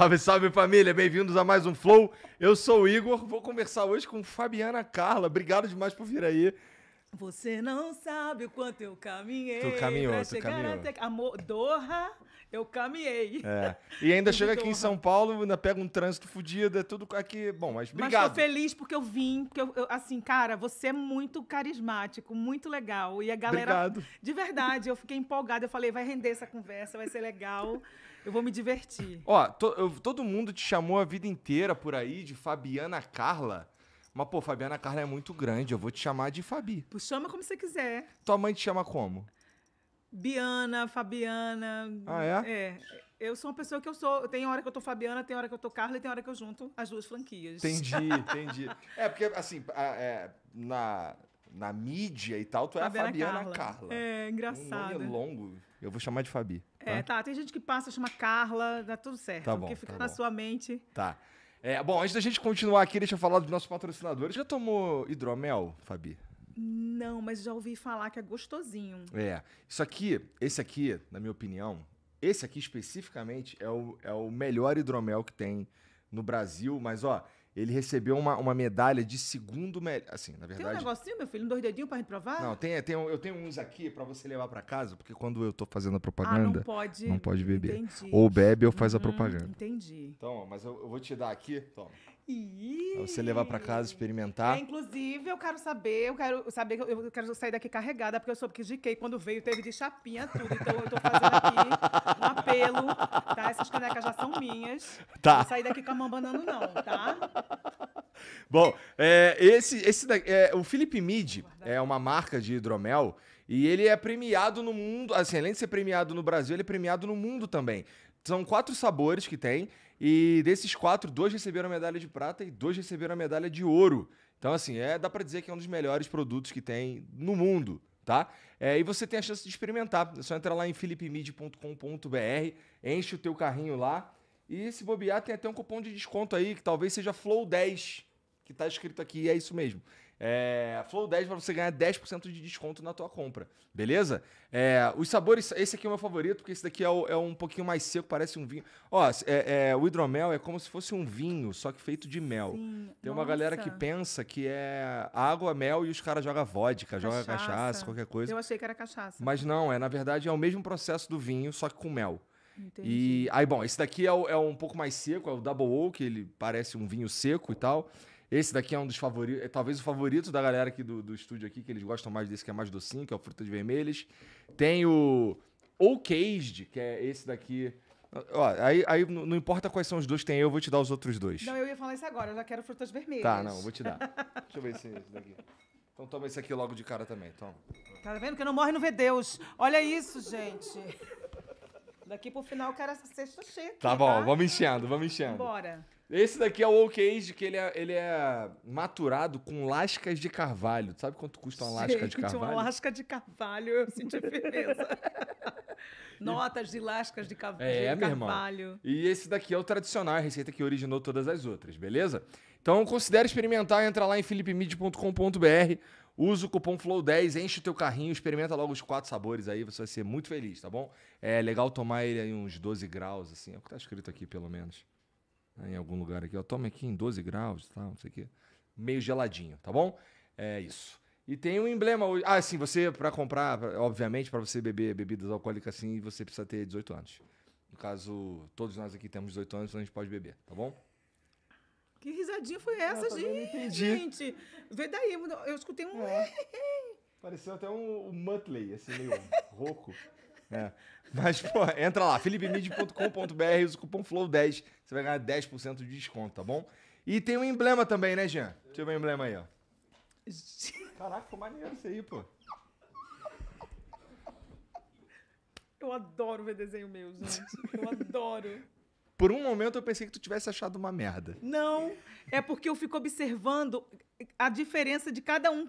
Salve, salve família, bem-vindos a mais um Flow. Eu sou o Igor, vou conversar hoje com Fabiana Carla. Obrigado demais por vir aí. Você não sabe o quanto eu caminhei. Tu caminhou, pra tu chegar caminhou. Até... Amor, Doha, eu caminhei. É. E ainda chega aqui em São Paulo, ainda pega um trânsito fodido, é tudo aqui. Bom, mas obrigado. Mas tô feliz porque eu vim, porque eu, eu, assim, cara, você é muito carismático, muito legal. E a galera. Obrigado. De verdade, eu fiquei empolgada. Eu falei, vai render essa conversa, vai ser legal. Eu vou me divertir. Ó, to, eu, todo mundo te chamou a vida inteira por aí de Fabiana Carla. Mas, pô, Fabiana Carla é muito grande. Eu vou te chamar de Fabi. Pô, chama como você quiser. Tua mãe te chama como? Biana, Fabiana. Ah, é? É. Eu sou uma pessoa que eu sou. Tem hora que eu tô Fabiana, tem hora que eu tô Carla e tem hora que eu junto as duas franquias. Entendi, entendi. É, porque, assim, é, na, na mídia e tal, tu é Fabiana a Fabiana Carla. Carla. É, engraçado. Um nome é longo. Eu vou chamar de Fabi. Tá? É, tá. Tem gente que passa, chama Carla, dá tudo certo. Tá bom, porque fica tá na bom. sua mente. Tá. É, bom, antes da gente continuar aqui, deixa eu falar dos nossos patrocinadores. Já tomou hidromel, Fabi? Não, mas já ouvi falar que é gostosinho. É. Isso aqui, esse aqui, na minha opinião, esse aqui especificamente é o, é o melhor hidromel que tem no Brasil. Mas, ó, ele recebeu uma, uma medalha de segundo melhor. Assim, na verdade. Tem um negocinho, meu filho? Um dois dedinhos pra gente provar? Não, tem, tem, eu tenho uns aqui pra você levar pra casa, porque quando eu tô fazendo a propaganda. Ah, não pode. Não pode beber. Entendi. Ou bebe ou faz a uhum, propaganda. Entendi. Então, mas eu, eu vou te dar aqui. Toma pra você levar para casa, experimentar. É, inclusive, eu quero saber, eu quero saber eu, quero sair daqui carregada, porque eu soube que GK, quando veio, teve de chapinha tudo. Então eu estou fazendo aqui um apelo, tá? Essas canecas já são minhas. Tá. Não sair daqui com a mão banana, não, tá? Bom, é, esse, esse é, o Felipe Mid é uma marca de hidromel e ele é premiado no mundo, assim, além de ser premiado no Brasil, ele é premiado no mundo também. São quatro sabores que tem e desses quatro, dois receberam a medalha de prata e dois receberam a medalha de ouro. Então, assim, é, dá para dizer que é um dos melhores produtos que tem no mundo, tá? É, e você tem a chance de experimentar. É só entrar lá em philipmid.com.br, enche o teu carrinho lá. E se bobear, tem até um cupom de desconto aí, que talvez seja Flow10, que tá escrito aqui, é isso mesmo. É, Flow 10 para você ganhar 10% de desconto na tua compra, beleza? É, os sabores, esse aqui é o meu favorito, porque esse daqui é, o, é um pouquinho mais seco, parece um vinho. Ó, é, é, o hidromel é como se fosse um vinho, só que feito de mel. Sim, Tem uma nossa. galera que pensa que é água, mel e os caras jogam vodka, cachaça. jogam cachaça, qualquer coisa. Eu achei que era cachaça. Mas não, é na verdade é o mesmo processo do vinho, só que com mel. Entendi. E aí, bom, esse daqui é, é um pouco mais seco, é o Double Oak, ele parece um vinho seco e tal. Esse daqui é um dos favoritos, é talvez o favorito da galera aqui do, do estúdio aqui, que eles gostam mais desse que é mais docinho, que é o Frutas Vermelhas. Tem o Oakaged, que é esse daqui. Ó, aí, aí não importa quais são os dois que tem, eu vou te dar os outros dois. Não, eu ia falar isso agora, eu já quero frutas vermelhas. Tá, não, vou te dar. Deixa eu ver esse, esse daqui. Então toma esse aqui logo de cara também, toma. Tá vendo que não morre não vê Deus. Olha isso, gente. Daqui pro final eu quero essa sexta cheia. Tá bom, tá? vamos enchendo, vamos enchendo. Bora. Esse daqui é o oak age, que ele é, ele é maturado com lascas de carvalho. Sabe quanto custa uma Gente, lasca de carvalho? uma lasca de carvalho, eu senti a diferença. Notas de lascas de, ca... é, de carvalho. Irmão. E esse daqui é o tradicional, a receita que originou todas as outras, beleza? Então considere experimentar, entra lá em filipemid.com.br, usa o cupom FLOW10, enche o teu carrinho, experimenta logo os quatro sabores aí, você vai ser muito feliz, tá bom? É legal tomar ele aí uns 12 graus, assim, é o que tá escrito aqui pelo menos em algum lugar aqui. Ó, tome aqui em 12 graus, tá, não sei o quê. Meio geladinho, tá bom? É isso. E tem um emblema hoje. Ah, sim, você, para comprar, obviamente, para você beber bebidas alcoólicas assim, você precisa ter 18 anos. No caso, todos nós aqui temos 18 anos, então a gente pode beber, tá bom? Que risadinha foi essa, ah, gente? Gente, vê daí, eu escutei um. É. Pareceu até um, um Muttley, assim, meio rouco. É. Mas, pô, entra lá, philipemid.com.br, usa o cupom FLOW10, você vai ganhar 10% de desconto, tá bom? E tem um emblema também, né, Jean? Deixa eu ver o um emblema aí, ó. Caraca, ficou maneiro isso aí, pô. Eu adoro ver desenho meu, gente. Eu adoro. Por um momento eu pensei que tu tivesse achado uma merda. Não, é porque eu fico observando a diferença de cada um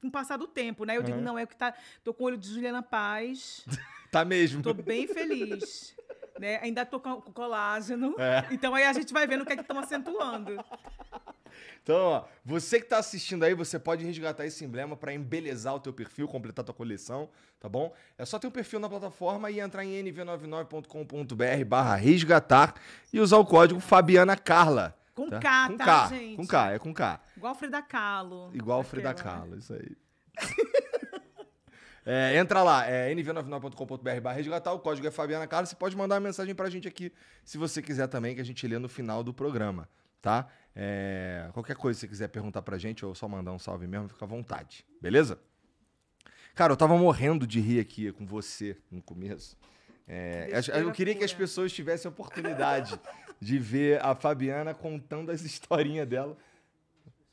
com o passar do tempo, né? Eu uhum. digo, não, é o que tá. Tô com o olho de Juliana Paz. Tá mesmo. Tô bem feliz. Né? Ainda tô com colágeno. É. Então aí a gente vai vendo o que é que estão acentuando. Então, ó, você que tá assistindo aí, você pode resgatar esse emblema para embelezar o teu perfil, completar tua coleção, tá bom? É só ter um perfil na plataforma e entrar em nv99.com.br barra resgatar e usar o código Fabiana Carla. Com tá? K, com tá, K, gente? Com K, é com K. Igual Frida Kahlo. Igual Frida Kahlo, isso aí. É, entra lá, é nv99.com.br resgatar, o código é Fabiana Carla. Você pode mandar uma mensagem pra gente aqui, se você quiser também, que a gente lê no final do programa, tá? É, qualquer coisa que você quiser perguntar pra gente ou só mandar um salve mesmo, fica à vontade, beleza? Cara, eu tava morrendo de rir aqui com você no começo. É, eu queria que as pessoas tivessem a oportunidade de ver a Fabiana contando as historinhas dela.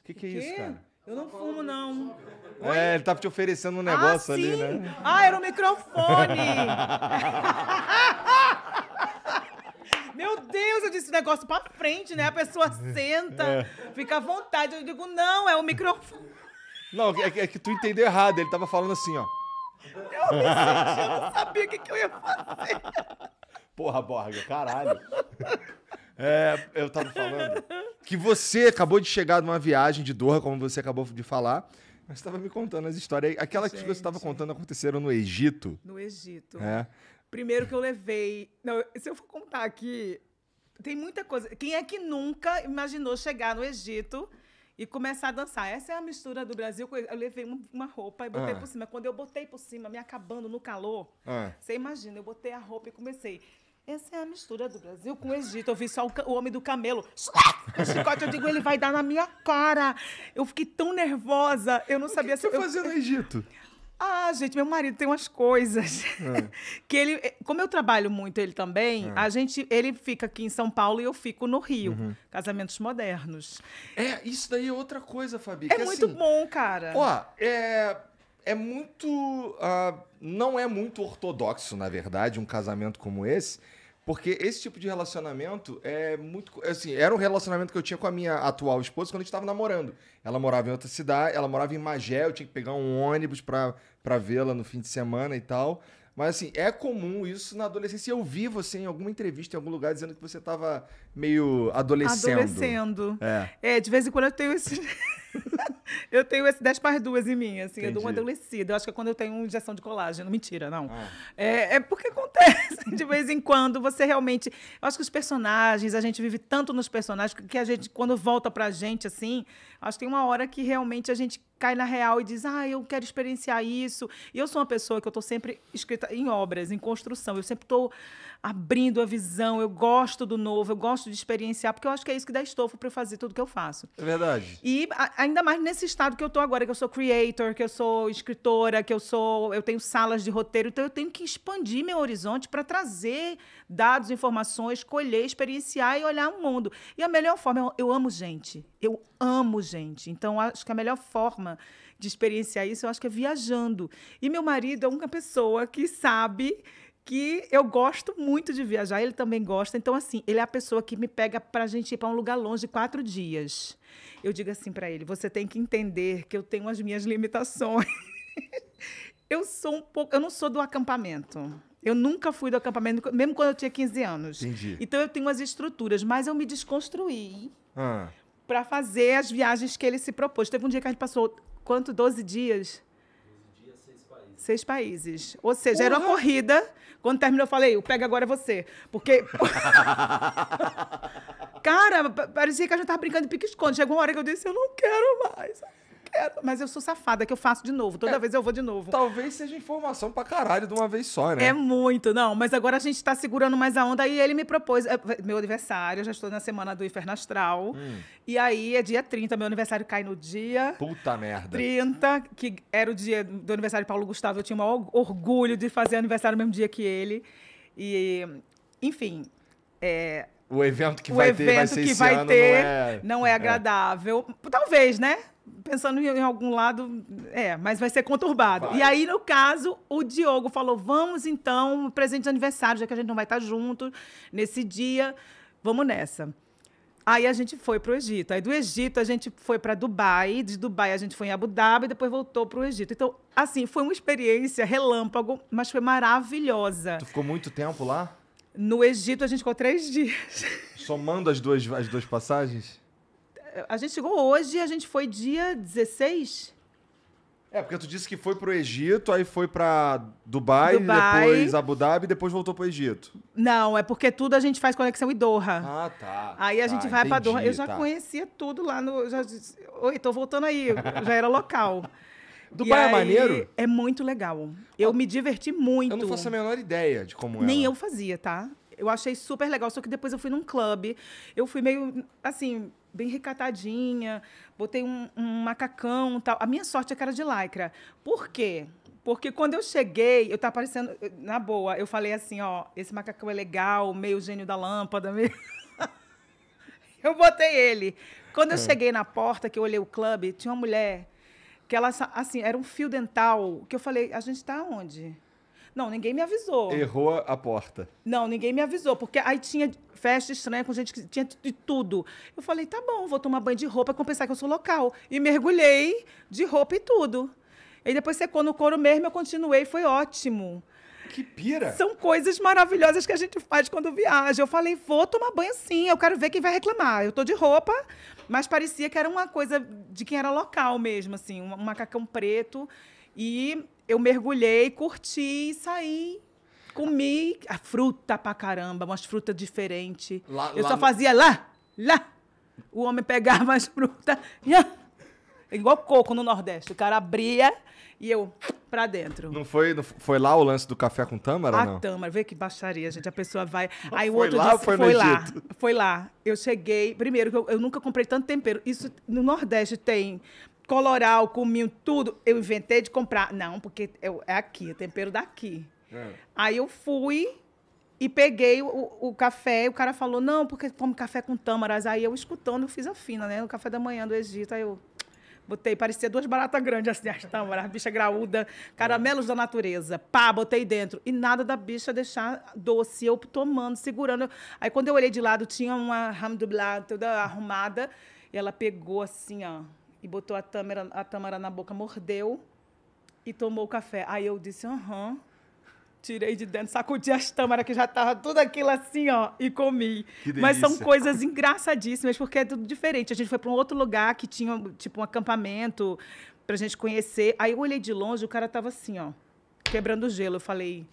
O que, que é isso, cara? Eu não fumo, não. É, ele tava tá te oferecendo um negócio ah, ali, né? Ah, era o microfone! Meu Deus, eu disse negócio pra frente, né? A pessoa senta, é. fica à vontade. Eu digo, não, é o microfone. Não, é que, é que tu entendeu errado. Ele tava falando assim, ó. Eu, eu não sabia o que, que eu ia fazer. Porra, Borga, caralho. É, eu tava falando que você acabou de chegar de uma viagem de Doha, como você acabou de falar. Mas estava me contando as histórias. Aquelas Gente. que você estava contando aconteceram no Egito. No Egito. É. Primeiro que eu levei. Não, se eu for contar aqui, tem muita coisa. Quem é que nunca imaginou chegar no Egito e começar a dançar? Essa é a mistura do Brasil. Eu levei uma roupa e botei ah. por cima. Quando eu botei por cima, me acabando no calor, ah. você imagina, eu botei a roupa e comecei. Essa é a mistura do Brasil com o Egito. Eu vi só o, o homem do camelo. O chicote, eu digo, ele vai dar na minha cara. Eu fiquei tão nervosa. Eu não o sabia se. O que você eu... fazia no Egito? Ah, gente, meu marido tem umas coisas é. que ele, eh, como eu trabalho muito ele também, é. a gente, ele fica aqui em São Paulo e eu fico no Rio, uhum. casamentos modernos. É, isso daí é outra coisa, Fabi. É muito assim, bom, cara. Ó, é, é muito, uh, não é muito ortodoxo, na verdade, um casamento como esse. Porque esse tipo de relacionamento é muito. Assim, era um relacionamento que eu tinha com a minha atual esposa quando a gente estava namorando. Ela morava em outra cidade, ela morava em Magé, eu tinha que pegar um ônibus para vê-la no fim de semana e tal. Mas assim, é comum isso na adolescência. Eu vi você em alguma entrevista, em algum lugar, dizendo que você estava meio adolescendo. Adolescendo. É. é, de vez em quando eu tenho esse. eu tenho esse 10 para duas em mim, assim, Entendi. eu dou uma adolescida. Eu acho que é quando eu tenho injeção de colágeno. Mentira, não. Ah. É, é, porque acontece de vez em quando. Você realmente. Eu acho que os personagens, a gente vive tanto nos personagens que a gente, quando volta pra gente, assim, acho que tem uma hora que realmente a gente cai na real e diz, ah, eu quero experienciar isso. E eu sou uma pessoa que eu estou sempre escrita em obras, em construção. Eu sempre estou abrindo a visão, eu gosto do novo, eu gosto de experienciar, porque eu acho que é isso que dá estofo para fazer tudo que eu faço. É verdade. E a, ainda mais nesse estado que eu estou agora, que eu sou creator, que eu sou escritora, que eu sou, eu tenho salas de roteiro, então eu tenho que expandir meu horizonte para trazer dados, informações, colher, experienciar e olhar o mundo. E a melhor forma, eu, eu amo gente, eu amo gente. Então acho que a melhor forma de experienciar isso, eu acho que é viajando. E meu marido é uma pessoa que sabe que eu gosto muito de viajar, ele também gosta. Então, assim, ele é a pessoa que me pega pra gente ir pra um lugar longe quatro dias. Eu digo assim para ele: você tem que entender que eu tenho as minhas limitações. eu sou um pouco. Eu não sou do acampamento. Eu nunca fui do acampamento, mesmo quando eu tinha 15 anos. Entendi. Então eu tenho as estruturas, mas eu me desconstruí ah. para fazer as viagens que ele se propôs. Teve um dia que a gente passou, quanto? 12 dias Seis países. Ou seja, era uma corrida. Quando terminou, eu falei, o pega agora é você. Porque. Cara, parecia que a gente tava brincando de pique-esconde. Chegou uma hora que eu disse, eu não quero mais mas eu sou safada, que eu faço de novo. Toda é, vez eu vou de novo. Talvez seja informação pra caralho de uma vez só, né? É muito, não. Mas agora a gente tá segurando mais a onda. E ele me propôs. É, é, meu aniversário, eu já estou na semana do Inferno Astral. Hum. E aí é dia 30. Meu aniversário cai no dia. Puta merda. 30, que era o dia do aniversário de Paulo Gustavo. Eu tinha o maior orgulho de fazer aniversário no mesmo dia que ele. E, enfim. É, o evento que o vai evento ter vai ser que vai ano ter, não é, não é, é. agradável. É. Talvez, né? pensando em, algum lado, é, mas vai ser conturbado. Vai. E aí, no caso, o Diogo falou: vamos então, presente de aniversário, já que a gente não vai estar tá junto nesse dia, vamos nessa. Aí a gente foi para o Egito. Aí do Egito a gente foi para Dubai, de Dubai a gente foi em Abu Dhabi, depois voltou para o Egito. Então, assim, foi uma experiência relâmpago, mas foi maravilhosa. Tu ficou muito tempo lá? No Egito a gente ficou três dias. Somando as duas, as duas passagens? a gente chegou hoje e a gente foi dia 16? É, porque tu disse que foi pro Egito, aí foi para Dubai, Dubai, depois Abu Dhabi, depois voltou pro Egito. Não, é porque tudo a gente faz conexão e Doha. Ah, tá. Aí a tá, gente vai entendi, pra Doha. Eu já tá. conhecia tudo lá no. Já, Oi, tô voltando aí. já era local. Dubai é maneiro? É muito legal. Eu ah, me diverti muito. Eu não faço a menor ideia de como é. Nem ela. eu fazia, tá? Eu achei super legal, só que depois eu fui num clube. Eu fui meio, assim, bem recatadinha, botei um, um macacão tal. A minha sorte é que era de lycra. Por quê? Porque quando eu cheguei, eu tava tá parecendo. Na boa, eu falei assim, ó, esse macacão é legal, meio gênio da lâmpada, meio. eu botei ele. Quando eu é. cheguei na porta, que eu olhei o clube, tinha uma mulher que ela, assim, era um fio dental, que eu falei, a gente tá onde? Não, ninguém me avisou. Errou a porta. Não, ninguém me avisou, porque aí tinha festa estranha com gente que tinha de tudo. Eu falei, tá bom, vou tomar banho de roupa, compensar que eu sou local. E mergulhei de roupa e tudo. E depois secou no couro mesmo, eu continuei, foi ótimo. Que pira! São coisas maravilhosas que a gente faz quando viaja. Eu falei, vou tomar banho sim, eu quero ver quem vai reclamar. Eu tô de roupa, mas parecia que era uma coisa de quem era local mesmo, assim, um macacão preto. E eu mergulhei, curti, saí comi a ah, fruta pra caramba, umas frutas diferentes. Lá, eu lá só no... fazia lá, lá. O homem pegava as frutas, igual coco no Nordeste. O cara abria e eu pra dentro. Não foi, não foi lá o lance do café com tâmara, a não? A tâmara, vê que baixaria, gente. A pessoa vai... Não Aí o outro lá, disse, foi, foi lá, foi lá. Eu cheguei... Primeiro, eu, eu nunca comprei tanto tempero. Isso no Nordeste tem coloral, cominho, tudo. Eu inventei de comprar. Não, porque eu, é aqui, o tempero daqui. É. Aí eu fui e peguei o, o café. E o cara falou, não, porque toma café com tâmaras. Aí eu escutando, eu fiz a fina, né? No café da manhã do Egito. Aí eu botei, parecia duas baratas grandes, assim, as tâmaras, bicha graúda, caramelos é. da natureza. Pá, botei dentro. E nada da bicha deixar doce. Eu tomando, segurando. Aí quando eu olhei de lado, tinha uma, alhamdulillah, toda arrumada. E ela pegou assim, ó e botou a Tâmara, a Tâmara na boca, mordeu e tomou o café. Aí eu disse, aham. Uhum. Tirei de dentro, sacudi as tâmaras que já tava tudo aquilo assim, ó, e comi. Mas são coisas engraçadíssimas, porque é tudo diferente. A gente foi para um outro lugar que tinha, tipo, um acampamento pra gente conhecer. Aí eu olhei de longe, o cara tava assim, ó, quebrando gelo. Eu falei,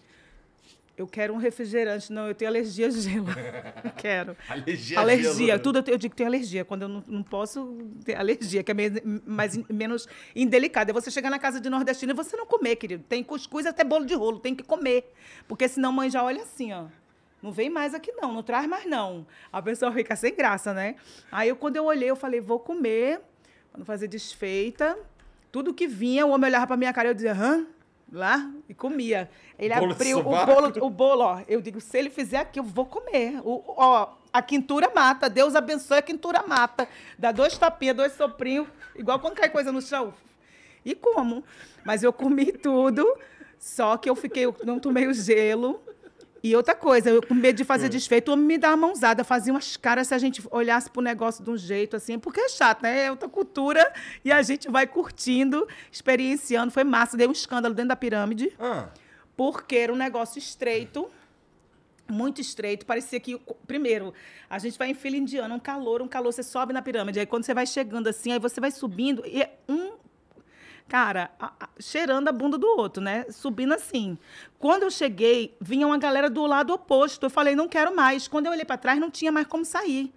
eu quero um refrigerante. Não, eu tenho alergia a gelo. quero. alergia Alergia. Gelo, né? Tudo eu, eu, digo que tenho alergia. Quando eu não, não posso ter alergia, que é mais, mais, menos indelicada. É você chegar na casa de nordestino e você não comer, querido. Tem cuscuz até bolo de rolo. Tem que comer. Porque senão mãe já olha assim, ó. Não vem mais aqui, não. Não traz mais, não. A pessoa fica sem graça, né? Aí, eu, quando eu olhei, eu falei, vou comer. Quando fazer desfeita. Tudo que vinha, o homem olhava pra minha cara e eu dizia, hã? lá e comia. Ele bolo abriu o bolo, o bolo, ó. Eu digo, se ele fizer aqui, eu vou comer. O, ó, a quintura mata. Deus abençoe a quintura mata. Dá dois tapinhas, dois soprinhos, igual quando cai coisa no chão. E como? Mas eu comi tudo, só que eu fiquei, eu não tomei o gelo. E outra coisa, eu com medo de fazer é. desfeito, o homem me dá uma mãozada, fazia umas caras se a gente olhasse pro negócio de um jeito, assim, porque é chato, né? É outra cultura e a gente vai curtindo, experienciando. Foi massa, deu um escândalo dentro da pirâmide, ah. porque era um negócio estreito muito estreito, parecia que, primeiro, a gente vai em fila indiana, um calor, um calor, você sobe na pirâmide, aí quando você vai chegando assim, aí você vai subindo, e é um cara, a, a, cheirando a bunda do outro, né? Subindo assim. Quando eu cheguei, vinha uma galera do lado oposto. Eu falei, não quero mais. Quando eu olhei para trás, não tinha mais como sair.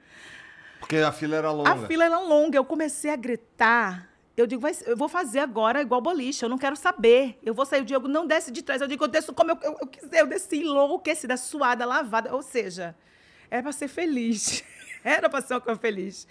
Porque a fila era longa. A fila era longa. Eu comecei a gritar. Eu digo, eu vou fazer agora igual boliche, eu não quero saber. Eu vou sair, o Diogo não desce de trás. Eu digo, eu desço como eu, eu, eu quiser. Eu desci enlouquecida, suada, lavada. Ou seja, era para ser feliz. era para ser uma coisa feliz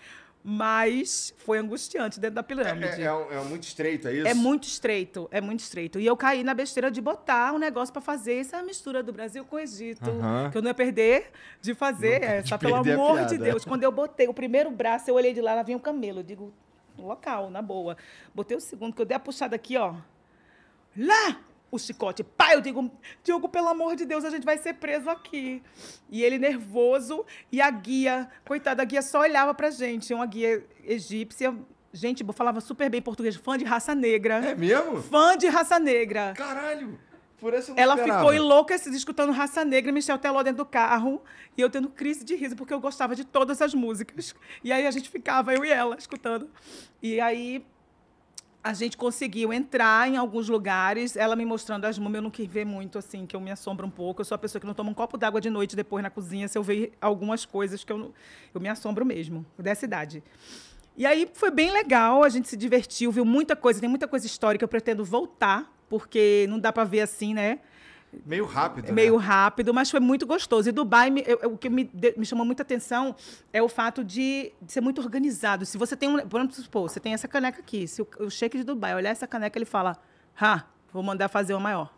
mas foi angustiante dentro da pirâmide. É, é, é, é muito estreito, é isso? É muito estreito, é muito estreito. E eu caí na besteira de botar um negócio para fazer essa mistura do Brasil com o Egito, que eu não ia perder de fazer não, essa, pelo amor de Deus. Quando eu botei o primeiro braço, eu olhei de lá, lá vinha um camelo. Eu digo, local, na boa. Botei o segundo, que eu dei a puxada aqui, ó. Lá! o chicote. Pai, eu digo, Diogo, pelo amor de Deus, a gente vai ser preso aqui. E ele nervoso e a guia, coitada, a guia só olhava pra gente, uma guia egípcia, gente, falava super bem português, fã de raça negra. É mesmo? Fã de raça negra. Caralho. Por essa Ela esperava. ficou enlouquecida escutando Raça Negra e Michel Teló dentro do carro. E eu tendo crise de riso, porque eu gostava de todas as músicas. E aí a gente ficava, eu e ela, escutando. E aí a gente conseguiu entrar em alguns lugares, ela me mostrando as múmias, eu não quis ver muito, assim, que eu me assombro um pouco. Eu sou a pessoa que não toma um copo d'água de noite depois na cozinha, se eu ver algumas coisas que eu, eu me assombro mesmo, dessa idade. E aí foi bem legal, a gente se divertiu, viu muita coisa, tem muita coisa histórica, eu pretendo voltar, porque não dá para ver assim, né? Meio rápido. Né? Meio né? rápido, mas foi muito gostoso. E Dubai, me, eu, o que me, me chamou muita atenção é o fato de, de, ser muito organizado. Se você tem um. Por exemplo, supor, você tem essa caneca aqui. Se o, o cheque de Dubai olhar essa caneca, ele fala: Ha, vou mandar fazer uma maior.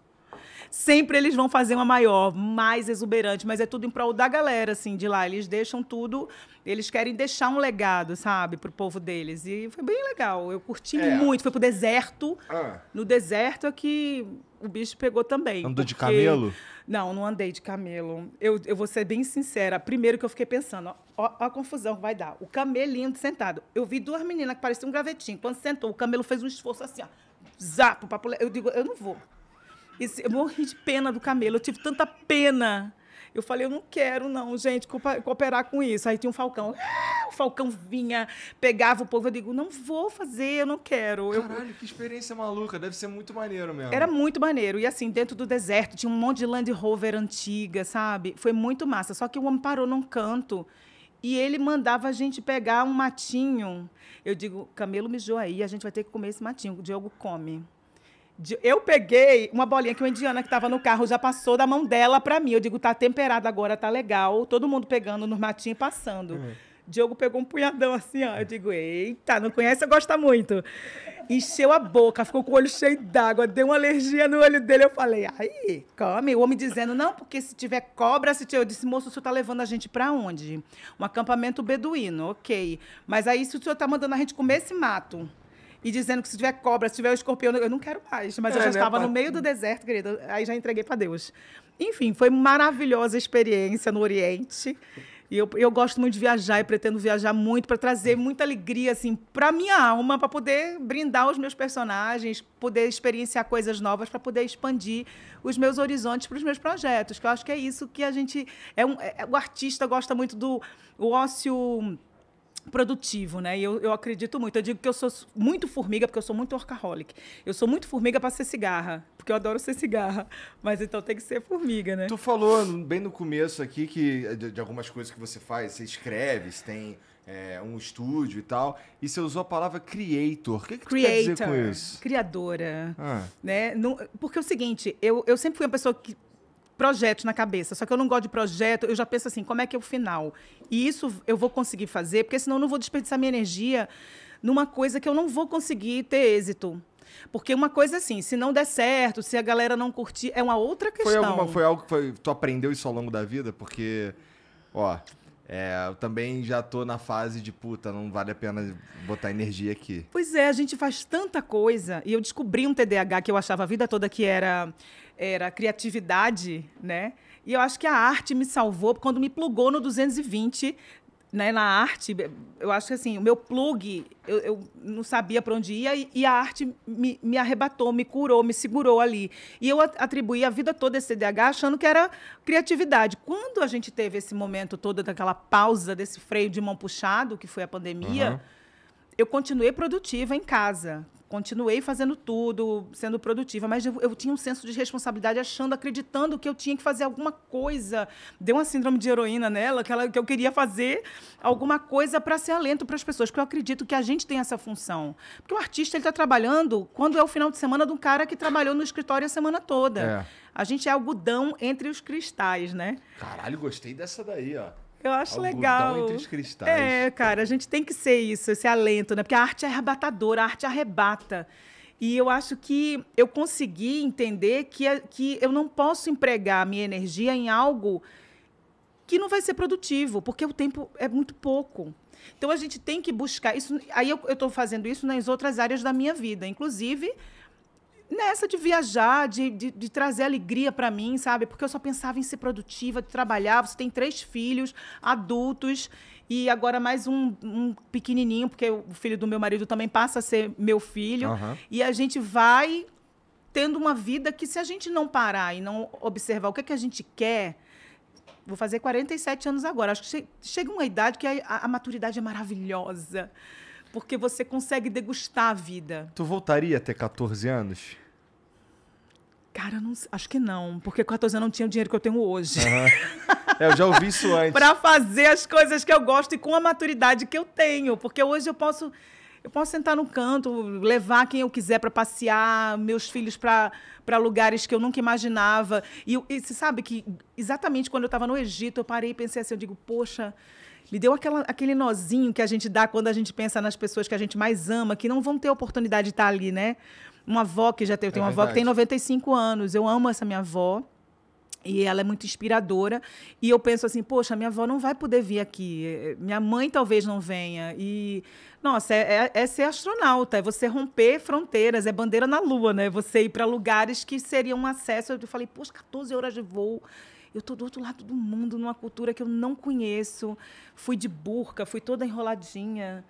Sempre eles vão fazer uma maior, mais exuberante, mas é tudo em prol da galera, assim, de lá. Eles deixam tudo, eles querem deixar um legado, sabe, pro povo deles. E foi bem legal. Eu curti é. muito. Foi pro deserto. Ah. No deserto é que o bicho pegou também. Andou porque... de camelo? Não, não andei de camelo. Eu, eu vou ser bem sincera. Primeiro que eu fiquei pensando, ó, ó, a confusão que vai dar. O camelinho sentado. Eu vi duas meninas que pareciam um gravetinho. Quando sentou, o camelo fez um esforço assim, ó. Zapo, papo. Eu digo, eu não vou. Esse, eu morri de pena do camelo, eu tive tanta pena. Eu falei, eu não quero, não, gente, cooperar com isso. Aí tinha um falcão. Ah", o falcão vinha, pegava o povo. Eu digo, não vou fazer, eu não quero. Caralho, eu... que experiência maluca. Deve ser muito maneiro mesmo. Era muito maneiro. E assim, dentro do deserto, tinha um monte de Land Rover antiga, sabe? Foi muito massa. Só que o homem parou num canto e ele mandava a gente pegar um matinho. Eu digo, camelo mijou aí, a gente vai ter que comer esse matinho. O Diogo come. Eu peguei uma bolinha que uma indiana que estava no carro já passou da mão dela para mim. Eu digo, tá temperado agora, tá legal. Todo mundo pegando nos matinhos e passando. Uhum. Diogo pegou um punhadão assim, ó. Eu digo, eita, não conhece, gosta muito. Encheu a boca, ficou com o olho cheio d'água, deu uma alergia no olho dele. Eu falei, aí, come. O homem dizendo, não, porque se tiver cobra, se tiver... Eu disse, moço, o senhor tá levando a gente para onde? Um acampamento beduíno, ok. Mas aí, se o senhor tá mandando a gente comer esse mato e dizendo que se tiver cobra, se tiver escorpião, eu não quero mais. Mas é, eu já né, estava no meio do deserto, querida. Aí já entreguei para Deus. Enfim, foi maravilhosa experiência no Oriente. E eu, eu gosto muito de viajar e pretendo viajar muito para trazer muita alegria, assim, para minha alma, para poder brindar os meus personagens, poder experienciar coisas novas, para poder expandir os meus horizontes para os meus projetos. Que eu acho que é isso que a gente. É um, é, o artista gosta muito do o ócio produtivo, né? E eu, eu acredito muito. Eu digo que eu sou muito formiga, porque eu sou muito workaholic. Eu sou muito formiga para ser cigarra, porque eu adoro ser cigarra. Mas então tem que ser formiga, né? Tu falou bem no começo aqui que de, de algumas coisas que você faz, você escreve, você tem é, um estúdio e tal, e você usou a palavra creator. O que, que creator, tu quer dizer com isso? Criadora. Ah. Né? porque é o seguinte, eu, eu sempre fui uma pessoa que projetos na cabeça. Só que eu não gosto de projeto, eu já penso assim, como é que é o final? E isso eu vou conseguir fazer, porque senão eu não vou desperdiçar minha energia numa coisa que eu não vou conseguir ter êxito. Porque uma coisa é assim, se não der certo, se a galera não curtir, é uma outra questão. Foi, alguma, foi algo que foi, tu aprendeu isso ao longo da vida? Porque, ó, é, eu também já tô na fase de puta, não vale a pena botar energia aqui. Pois é, a gente faz tanta coisa. E eu descobri um TDAH que eu achava a vida toda que era era criatividade, né? E eu acho que a arte me salvou quando me plugou no 220, né, na arte. Eu acho que assim, o meu plug, eu, eu não sabia para onde ia e, e, a arte me, me arrebatou, me curou, me segurou ali. E eu atribuí a vida toda esse CDH achando que era criatividade. Quando a gente teve esse momento todo daquela pausa, desse freio de mão puxado, que foi a pandemia. Uhum eu continuei produtiva em casa, continuei fazendo tudo, sendo produtiva, mas eu, eu, tinha um senso de responsabilidade, achando, acreditando que eu tinha que fazer alguma coisa. Deu uma síndrome de heroína nela, que, ela, que eu queria fazer alguma coisa para ser alento para as pessoas, porque eu acredito que a gente tem essa função. Porque o artista está trabalhando quando é o final de semana de um cara que trabalhou no escritório a semana toda. É. A gente é algodão entre os cristais, né? Caralho, gostei dessa daí, ó. Eu acho legal. entre os cristais. É, cara, a gente tem que ser isso, esse alento, né? Porque a arte é arrebatadora, a arte arrebata. E eu acho que eu consegui entender que, é, que eu não posso empregar minha energia em algo que não vai ser produtivo, porque o tempo é muito pouco. Então a gente tem que buscar isso. Aí eu estou fazendo isso nas outras áreas da minha vida, inclusive nessa de viajar, de, de, de trazer alegria para mim, sabe? Porque eu só pensava em ser produtiva, de trabalhar. Você tem três filhos adultos e agora mais um, um pequenininho, porque o filho do meu marido também passa a ser meu filho. Uhum. E a gente vai tendo uma vida que, se a gente não parar e não observar o que, é que a gente quer. Vou fazer 47 anos agora. Acho que chega uma idade que a, a maturidade é maravilhosa porque você consegue degustar a vida. Tu voltaria a ter 14 anos? Cara, não, acho que não, porque 14 anos não tinha o dinheiro que eu tenho hoje. Uhum. eu já ouvi isso antes. para fazer as coisas que eu gosto e com a maturidade que eu tenho, porque hoje eu posso eu posso sentar no canto, levar quem eu quiser para passear, meus filhos para lugares que eu nunca imaginava. E, e você sabe que exatamente quando eu estava no Egito, eu parei e pensei assim, eu digo, poxa, lhe deu aquela, aquele nozinho que a gente dá quando a gente pensa nas pessoas que a gente mais ama, que não vão ter oportunidade de estar tá ali, né? Uma avó que já tem, eu é tenho uma avó que tem 95 anos. Eu amo essa minha avó. E ela é muito inspiradora. E eu penso assim, poxa, minha avó não vai poder vir aqui. Minha mãe talvez não venha. E, nossa, é, é, é ser astronauta, é você romper fronteiras, é bandeira na lua, né? Você ir para lugares que seriam um acesso. Eu falei, poxa, 14 horas de voo. Eu estou do outro lado do mundo, numa cultura que eu não conheço. Fui de burca, fui toda enroladinha,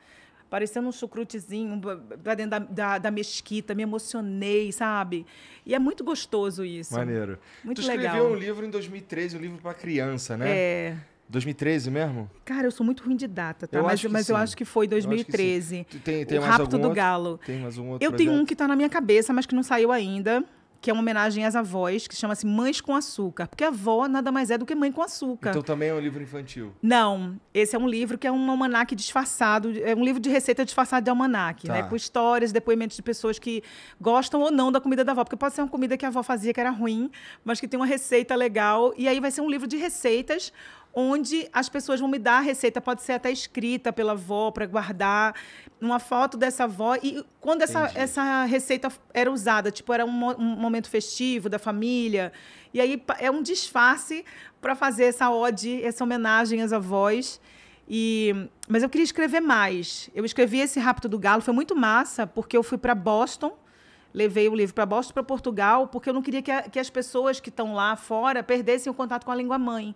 parecendo um chucrutezinho pra dentro da, da, da, mesquita. Me emocionei, sabe? E é muito gostoso isso. Maneiro. Muito legal. Tu escreveu um livro em 2013, um livro para criança, né? É. 2013 mesmo? Cara, eu sou muito ruim de data, tá? Eu mas mas eu acho que foi 2013. Que tem, tem o Rapto do outro? Galo. Tem mais um outro. Eu tenho um que está na minha cabeça, mas que não saiu ainda que é uma homenagem às avós, que chama-se Mães com Açúcar, porque avó nada mais é do que mãe com açúcar. Então também é um livro infantil? Não, esse é um livro que é um almanac disfarçado, é um livro de receita disfarçado de almanac. Né? tá. né? Com histórias, depoimentos de pessoas que gostam ou não da comida da avó, porque pode ser uma comida que a avó fazia que era ruim, mas que tem uma receita legal, e aí vai ser um livro de receitas onde as pessoas vão me dar a receita, pode ser até escrita pela avó para guardar uma foto dessa avó e quando essa, essa receita era usada, tipo era um, um, momento festivo da família e aí é um disfarce para fazer essa ode, essa homenagem às avós. E, mas eu queria escrever mais. Eu escrevi esse Rápido do Galo, foi muito massa, porque eu fui para Boston, levei o livro para Boston, para Portugal, porque eu não queria que, a, que as pessoas que estão lá fora perdessem o contato com a língua mãe.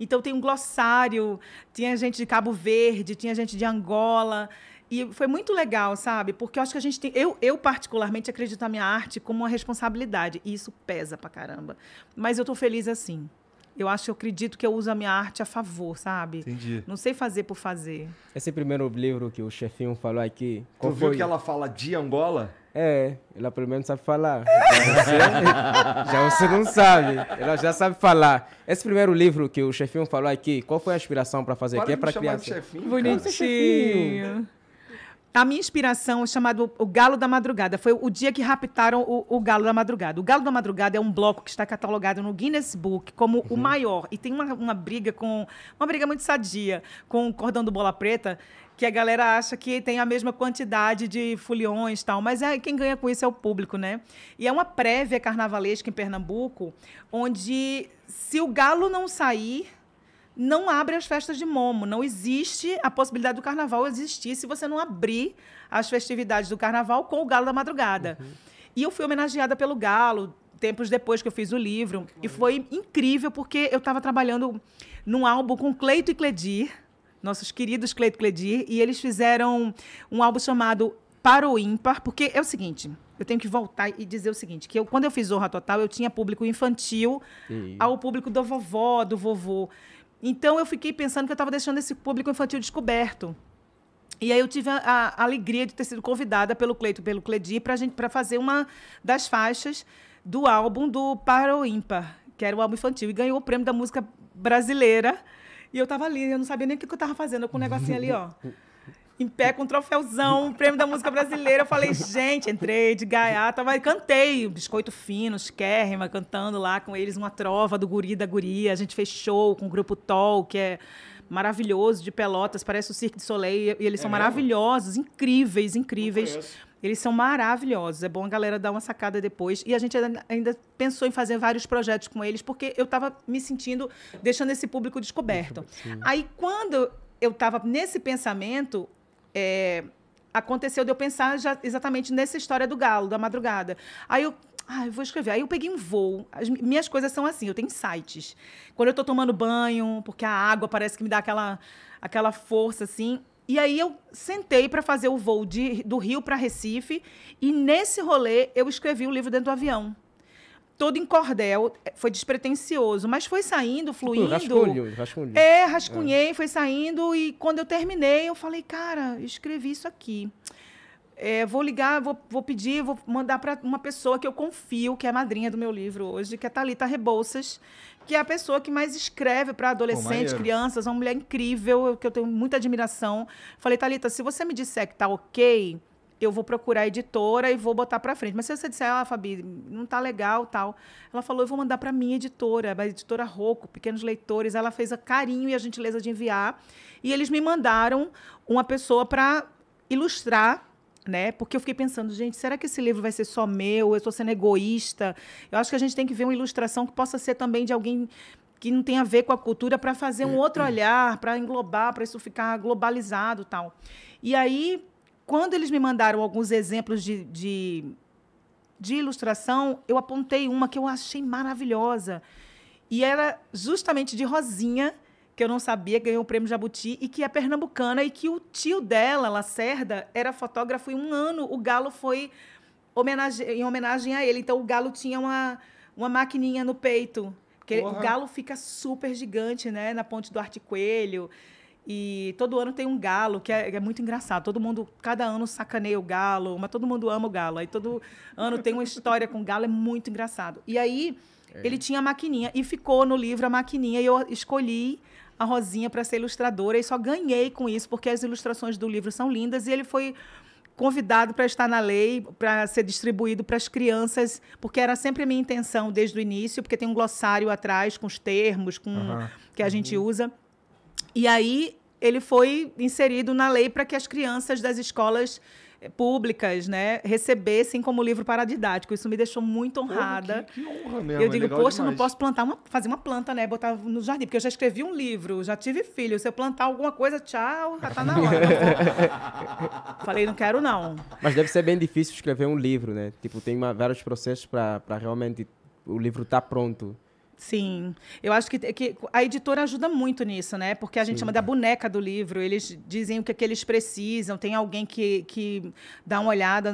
Então tem um glossário, tinha gente de Cabo Verde, tinha gente de Angola. E foi muito legal, sabe? Porque eu acho que a gente tem. Eu, eu particularmente, acredito na minha arte como uma responsabilidade. E isso pesa pra caramba. Mas eu tô feliz assim. Eu acho, eu acredito que eu uso a minha arte a favor, sabe? Entendi. Não sei fazer por fazer. Esse primeiro livro que o chefinho falou aqui. Tu viu foi? que ela fala de Angola? É, ela pelo menos sabe falar. Já você, não sabe. Ela já sabe falar. Esse primeiro livro que o chefinho falou aqui, qual foi a inspiração para fazer? Para que é para criança. Chefinho, Bonitinho. A minha inspiração é chamado O Galo da Madrugada. Foi o dia que raptaram o, o, Galo da Madrugada. O Galo da Madrugada é um bloco que está catalogado no Guinness Book como uhum. o maior. E tem uma, uma briga com. Uma briga muito sadia com o Cordão do Bola Preta que a galera acha que tem a mesma quantidade de foliões e tal, mas é, quem ganha com isso é o público, né? E é uma prévia carnavalesca em Pernambuco, onde se o galo não sair, não abre as festas de Momo. Não existe a possibilidade do carnaval existir se você não abrir as festividades do carnaval com o Galo da Madrugada. Uhum. E eu fui homenageada pelo Galo, tempos depois que eu fiz o livro. E foi incrível, porque eu estava trabalhando num álbum com Cleito e Cledir nossos queridos Cleito Cledir, e eles fizeram um álbum chamado Para o Ímpar, porque é o seguinte, eu tenho que voltar e dizer o seguinte, que eu, quando eu fiz Honra Total, eu tinha público infantil Sim. ao público do vovó, do vovô. Então, eu fiquei pensando que eu estava deixando esse público infantil descoberto. E aí eu tive a, a, alegria de ter sido convidada pelo Cleito, pelo Cledir, para fazer uma das faixas do álbum do Para o Ímpar, que era o álbum infantil, e ganhou o prêmio da música brasileira e eu tava ali, eu não sabia nem o que, que eu tava fazendo, com um negocinho ali, ó. Em pé com um troféuzão, um prêmio da música brasileira. Eu falei, gente, entrei de gaiata, mas cantei. Biscoito Fino, Esquérrima, cantando lá com eles uma trova do Guri da Guria. A gente fez show com o grupo Tol, que é maravilhoso de Pelotas, parece o Cirque de Soleil. E eles é são mesmo? maravilhosos, incríveis, incríveis. Eles são maravilhosos. É bom a galera dar uma sacada depois. E a gente ainda, pensou em fazer vários projetos com eles, porque eu estava me sentindo deixando esse público descoberto. Sim. Aí, quando eu estava nesse pensamento, é, aconteceu de eu pensar já, exatamente nessa história do galo, da madrugada. Aí eu ah, eu vou escrever. Aí eu peguei um voo. As minhas coisas são assim, eu tenho sites. Quando eu estou tomando banho, porque a água parece que me dá aquela, aquela força, assim, e aí eu sentei para fazer o voo de, do Rio para Recife e nesse rolê eu escrevi o livro dentro do avião. Todo em cordel, eh, foi despretensioso, mas foi saindo, tipo, fluindo. Rascunho, rascunho. É, é. rascunhei, é. foi saindo e quando eu terminei eu falei, cara, escrevi isso aqui. É, vou ligar, vou, vou pedir, vou mandar para uma pessoa que eu confio, que é a madrinha do meu livro hoje, que é a Thalita Rebouças, que é a pessoa que mais escreve para adolescentes, crianças, é uma mulher incrível, que eu tenho muita admiração. Falei, Talita, se você me disser que tá ok, eu vou procurar a editora e vou botar para frente. Mas se você disser, ah, Fabi, não tá legal, tal. Ela falou, eu vou mandar para minha editora, a editora Rocco, Pequenos Leitores. Ela fez a carinho e a gentileza de enviar. E eles me mandaram uma pessoa para ilustrar né? Porque eu fiquei pensando, gente, será que esse livro vai ser só meu? Eu estou sendo egoísta? Eu acho que a gente tem que ver uma ilustração que possa ser também de alguém que não tem a ver com a cultura para fazer um outro uhum. olhar, para englobar, para isso ficar globalizado, tal. E aí, quando eles me mandaram alguns exemplos de, de, de ilustração, eu apontei uma que eu achei maravilhosa. E era justamente de Rosinha, que eu não sabia, ganhou o prêmio Jabuti e que é pernambucana e que o tio dela, Lacerda, era fotógrafo e um ano o Galo foi homenage... em homenagem a ele. Então o Galo tinha uma, uma maquininha no peito. Porque Porra. o Galo fica super gigante, né? Na ponte do Arte Coelho. E todo ano tem um galo, que é, é, muito engraçado. Todo mundo, cada ano sacaneia o galo, mas todo mundo ama o galo. Aí todo ano tem uma história com o galo, é muito engraçado. E aí é. ele tinha a maquininha e ficou no livro a maquininha e eu escolhi a Rosinha para ser ilustradora e só ganhei com isso, porque as ilustrações do livro são lindas e ele foi convidado para estar na lei, para ser distribuído para as crianças, porque era sempre a minha intenção desde o início, porque tem um glossário atrás com os termos com uhum. que a gente uhum. usa. E aí ele foi inserido na lei para que as crianças das escolas públicas, né, recebessem como livro paradidático. Isso me deixou muito honrada. que, que, honra mesmo. Né, eu digo, é poxa, demais. não posso plantar uma, fazer uma planta, né, botar no jardim, porque eu já escrevi um livro, já tive filho. Se eu plantar alguma coisa, tchau, já tá na hora. Falei, não quero não. Mas deve ser bem difícil escrever um livro, né? Tipo, tem uma, vários processos para realmente o livro estar tá pronto. Sim. Eu acho que, que a editora ajuda muito nisso, né? Porque a gente Sim. chama da boneca do livro. Eles dizem o que, é que eles precisam. Tem alguém que, que dá uma olhada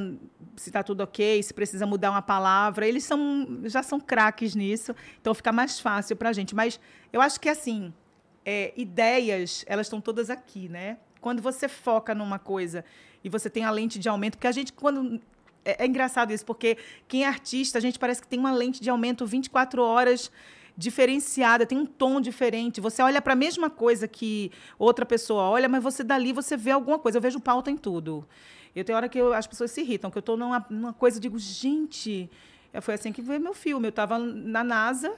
se está tudo ok, se precisa mudar uma palavra. Eles são, já são craques nisso. Então fica mais fácil para a gente. Mas eu acho que, assim, é, ideias, elas estão todas aqui, né? Quando você foca numa coisa e você tem a lente de aumento, porque a gente, quando é, é engraçado isso, porque quem é artista, a gente parece que tem uma lente de aumento 24 horas diferenciada, tem um tom diferente. Você olha para a mesma coisa que outra pessoa olha, mas você dali você vê alguma coisa. Eu vejo pauta em tudo. Eu tenho hora que eu, as pessoas se irritam, que eu estou numa, numa coisa, digo, gente, é, foi assim que veio meu filme. Eu estava na NASA,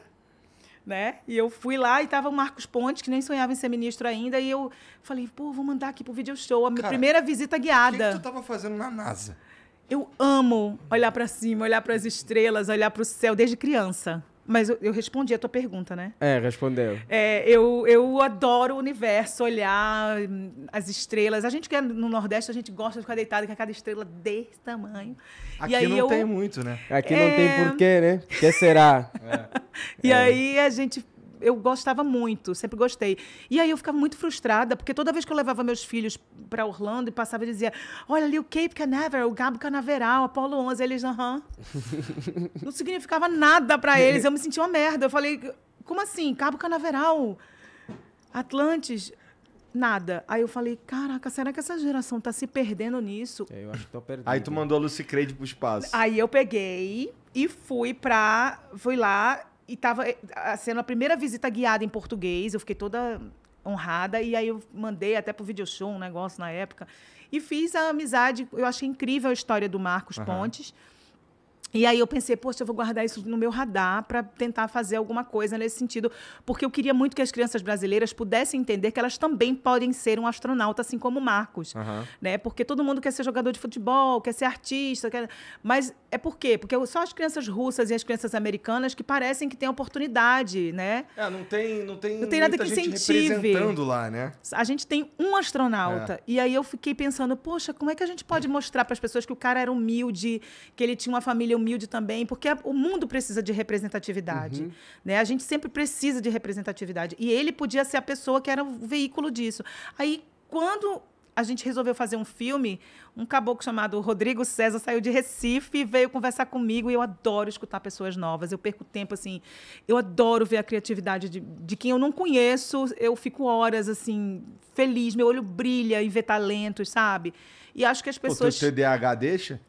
né? E eu fui lá e estava o Marcos Pontes, que nem sonhava em ser ministro ainda, e eu falei, pô, vou mandar aqui pro video show, a minha Cara, primeira visita guiada. O que, que tu estava fazendo na NASA? Eu amo olhar para cima, olhar para as estrelas, olhar para o céu desde criança. Mas eu, eu, respondi a tua pergunta, né? É, respondeu. É, eu, eu adoro o universo, olhar hum, as estrelas. A gente que é no Nordeste, a gente gosta de ficar deitado com cada é estrela desse tamanho. Aqui e aí não eu... tem muito, né? Aqui é... não tem porquê, né? O que será? é. E aí a gente eu gostava muito, sempre gostei. E aí eu ficava muito frustrada, porque toda vez que eu levava meus filhos para Orlando e passava, eu dizia: Olha ali o Cape Canaveral, o Gabo Canaveral, Apolo 11. Eles, aham. Não significava nada para eles. Eu me sentia uma merda. Eu falei: Como assim? Cabo Canaveral? Atlantes? Nada. Aí eu falei, caraca, será que essa geração tá se perdendo nisso? É, eu acho que tô perdendo. Aí tu mandou a Lucy Creed pro espaço. Aí eu peguei e fui pra. Fui lá e tava eh, sendo a primeira visita guiada em português, eu fiquei toda honrada. E aí eu mandei até pro video show um negócio na época. E fiz a amizade, eu achei incrível a história do Marcos uhum. Pontes. E aí eu pensei, poxa, eu vou guardar isso no meu radar para tentar fazer alguma coisa nesse sentido, porque eu queria muito que as crianças brasileiras pudessem entender que elas também podem ser um astronauta, assim como o Marcos, uhum. né? Porque todo mundo quer ser jogador de futebol, quer ser artista, quer... mas é por quê? Porque é só as crianças russas e as crianças americanas que parecem que têm oportunidade, né? É, não tem, não tem, não tem nada que incentive. lá, né? A gente tem um astronauta é. e aí eu fiquei pensando, poxa, como é que a gente pode mostrar para as pessoas que o cara era humilde, que ele tinha uma família humilde também, porque o mundo precisa de representatividade. Uhum. Né? A gente sempre precisa de representatividade. E ele podia ser a pessoa que era o veículo disso. Aí, quando a gente resolveu fazer um filme, um caboclo chamado Rodrigo César saiu de Recife e veio conversar comigo. E eu adoro escutar pessoas novas. Eu perco tempo, assim. Eu adoro ver a criatividade de, de quem eu não conheço. Eu fico horas, assim, feliz. Meu olho brilha em ver talentos, sabe? E acho que as pessoas. O teu TDAH deixa?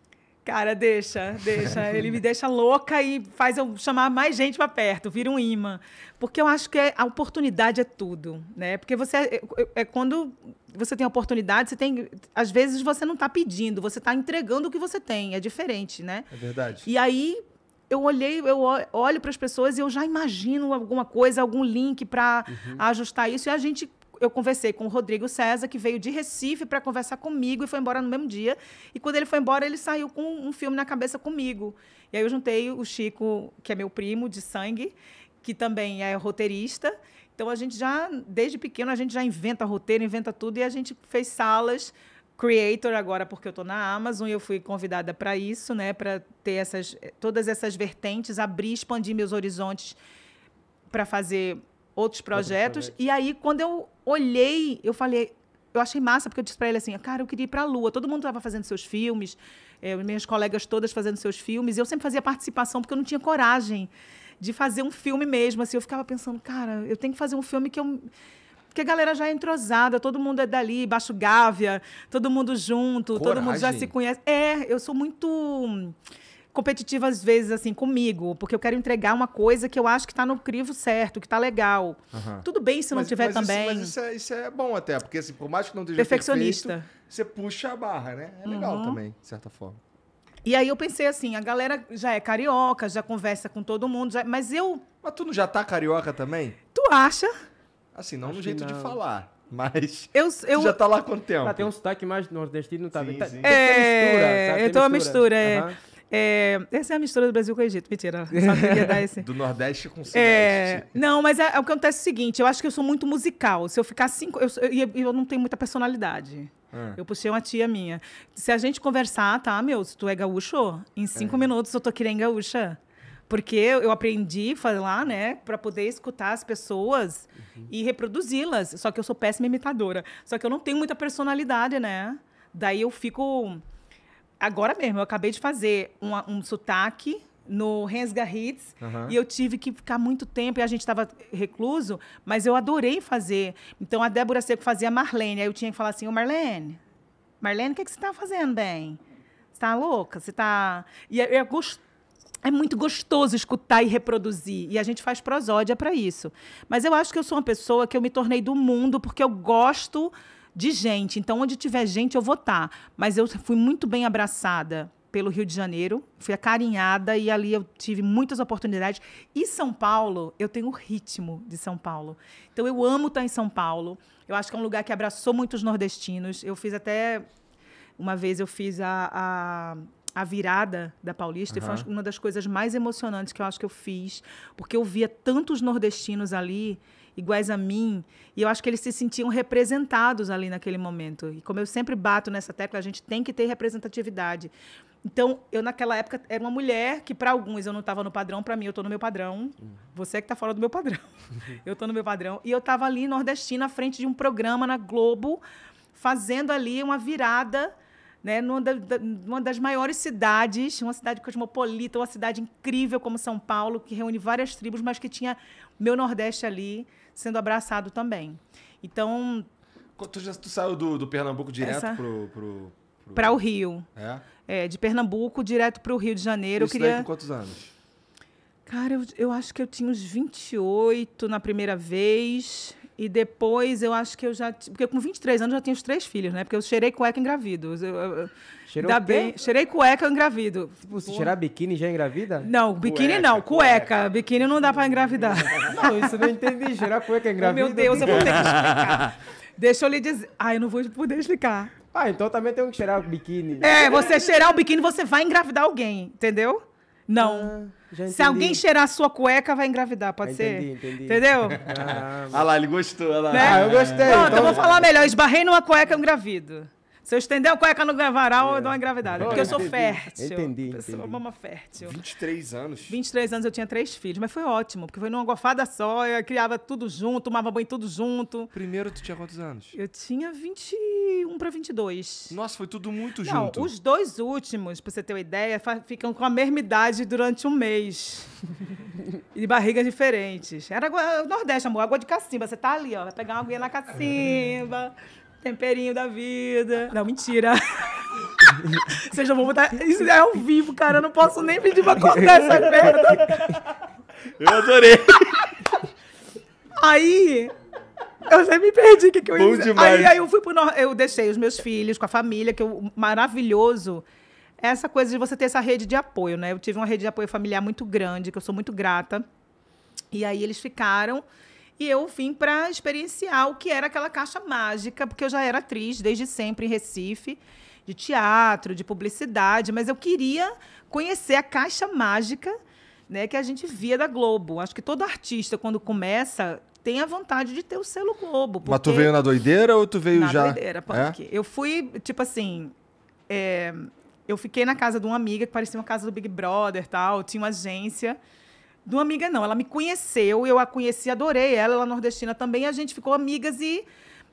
Cara, deixa, deixa. Ele me deixa louca e faz eu chamar mais gente para perto, vira um imã. Porque eu acho que é, a oportunidade é tudo, né? Porque você é, é, é quando você tem oportunidade, você tem. Às vezes você não está pedindo, você está entregando o que você tem. É diferente, né? É verdade. E aí eu olhei, eu olho para as pessoas e eu já imagino alguma coisa, algum link para uhum. ajustar isso. E a gente eu conversei com o Rodrigo César, que veio de Recife para conversar comigo e foi embora no mesmo dia. E quando ele foi embora, ele saiu com um filme na cabeça comigo. E aí eu juntei o Chico, que é meu primo de sangue, que também é roteirista. Então a gente já, desde pequeno, a gente já inventa roteiro, inventa tudo, e a gente fez salas. Creator agora porque eu estou na Amazon e eu fui convidada para isso, né, para ter essas eh, todas essas vertentes, abrir, expandir meus horizontes para fazer outros projetos. Outros e aí, quando eu olhei, eu falei, eu achei massa, porque eu disse para ele assim, cara, eu queria ir para a Lua. Todo mundo estava fazendo seus filmes, eh, minhas colegas todas fazendo seus filmes. E eu sempre fazia participação, porque eu não tinha coragem de fazer um filme mesmo. Assim, eu ficava pensando, cara, eu tenho que fazer um filme que eu... Porque a galera já é entrosada, todo mundo é dali, Baixo Gávea, todo mundo junto, coragem. todo mundo já se conhece. É, eu sou muito competitiva às vezes assim comigo, porque eu quero entregar uma coisa que eu acho que está no crivo certo, que está legal. Uhum. Tudo bem se não mas, tiver mas também. Isso, mas isso é, isso é, bom até, porque assim, por mais que não esteja perfeccionista, perfeito, você puxa a barra, né? É legal uhum. também, de certa forma. E aí eu pensei assim, a galera já é carioca, já conversa com todo mundo, já... mas eu. Mas tu não já tá carioca também? Tu acha? Assim, não acho no jeito não. de falar. Mas eu, eu, já tá lá quanto ah, tempo? Ah, tem um sotaque mais nordestino, tá? Sim, tá- sim. É, mistura, sabe? Tá? eu tô a mistura, é. Uhum. É, essa é a mistura do Brasil com o Egito. Mentira, dar esse. Do Nordeste com o é, Sudeste. É, não, mas é, é, acontece o seguinte: eu acho que eu sou muito musical. Se eu ficar cinco. Eu, eu, eu não tenho muita personalidade. É. Eu puxei uma tia minha. Se a gente conversar, tá, meu, se tu é gaúcho, em cinco é. minutos eu tô querendo gaúcha. Porque eu aprendi a falar, né, para poder escutar as pessoas uhum. e reproduzi-las. Só que eu sou péssima imitadora. Só que eu não tenho muita personalidade, né? Daí eu fico agora mesmo, eu acabei de fazer um sotaque no Hans Garritz uhum. e eu tive que ficar muito tempo e a gente estava recluso, mas eu adorei fazer. Então a Débora Seco fazia Marlene, aí eu tinha que falar assim: Ô Marlene, Marlene, o que, é que você está fazendo bem? Você está louca? Você está E é, é, é muito gostoso escutar e reproduzir. E a gente faz prosódia para isso. Mas eu acho que eu sou uma pessoa que eu me tornei do mundo porque eu gosto de gente. Então, onde tiver gente, eu vou estar. Tá. Mas eu fui muito bem abraçada pelo Rio de Janeiro, fui acarinhada e ali eu tive muitas oportunidades. E São Paulo, eu tenho o ritmo de São Paulo. Então eu amo estar tá em São Paulo. Eu acho que é um lugar que abraçou muitos nordestinos. Eu fiz até uma vez eu fiz a, a, a virada da Paulista uhum. e foi uma das coisas mais emocionantes que eu acho que eu fiz, porque eu via tantos nordestinos ali iguais a mim. E eu acho que eles se sentiam representados ali naquele momento. E como eu sempre bato nessa tecla, a gente tem que ter representatividade. Então, eu naquela época era uma mulher que para alguns eu não estava no padrão, para mim eu estou no meu padrão. Você é que está fora do meu padrão. Eu estou no meu padrão e eu estava ali nordestina à frente de um programa na Globo, fazendo ali uma virada, né, numa, da, numa das maiores cidades, uma cidade cosmopolita, uma cidade incrível como São Paulo, que reúne várias tribos, mas que tinha meu nordeste ali sendo abraçado também. Então. Tu, já, tu saiu do, do Pernambuco direto essa... pro, pro para o Rio. É? é? De Pernambuco, direto para o Rio de Janeiro. Isso eu queria... daí com quantos anos? Cara, eu, eu acho que eu tinha uns 28 na primeira vez. E depois eu acho que eu já. Porque com 23 anos eu já tinha os três filhos, né? Porque eu cheirei cueca engravido. Eu, eu, Cheirou bem, cheirei cueca engravido. Tipo, se cheirar biquíni já é engravida? Não, biquíni cueca, não, cueca. cueca. Biquíni não dá pra engravidar. Não, isso eu não entendi. Cheirar cueca engravida. Meu Deus, eu vou ter que explicar. Deixa eu lhe dizer. ah, eu não vou poder explicar. Ah, então também tem que cheirar o biquíni. É, você cheirar o biquíni, você vai engravidar alguém, entendeu? Não. Ah, Se alguém cheirar sua cueca, vai engravidar, pode entendi, ser? Entendi, Entendeu? Ah, ah lá, ele gostou. Lá. Né? Ah, eu gostei. Pronto, então... eu vou falar melhor. Esbarrei numa cueca, eu engravido. Se eu estender a cueca no varal, é. eu dou uma engravidada. Porque eu sou entendi, fértil. Entendi, entendi. uma mama fértil. 23 anos. 23 anos eu tinha três filhos, mas foi ótimo, porque foi numa gofada só, eu criava tudo junto, tomava banho tudo junto. Primeiro tu tinha quantos anos? Eu tinha 21 para 22. Nossa, foi tudo muito Não, junto. os dois últimos, pra você ter uma ideia, ficam com a mesma idade durante um mês. e barrigas diferentes. Era o Nordeste, amor, água de cacimba. Você tá ali, ó, vai pegar uma aguinha na cacimba. Temperinho da vida. Não, mentira. Vocês já vão botar. Isso é ao vivo, cara. Eu não posso nem pedir pra cortar essa merda. Eu adorei. Aí. Eu já me perdi o que, que eu ia dizer. Aí, aí, eu fui pro nor... Eu deixei os meus filhos com a família, que o maravilhoso. Essa coisa de você ter essa rede de apoio, né? Eu tive uma rede de apoio familiar muito grande, que eu sou muito grata. E aí eles ficaram. E eu vim para experienciar o que era aquela caixa mágica, porque eu já era atriz desde sempre em Recife, de teatro, de publicidade, mas eu queria conhecer a caixa mágica né, que a gente via da Globo. Acho que todo artista, quando começa, tem a vontade de ter o selo Globo. Porque... Mas tu veio na doideira ou tu veio na já? Na doideira, porque é? eu fui, tipo assim. É... Eu fiquei na casa de uma amiga que parecia uma casa do Big Brother tal, tinha uma agência. De uma amiga, não. Ela me conheceu, eu a conheci, adorei ela, ela nordestina também. A gente ficou amigas e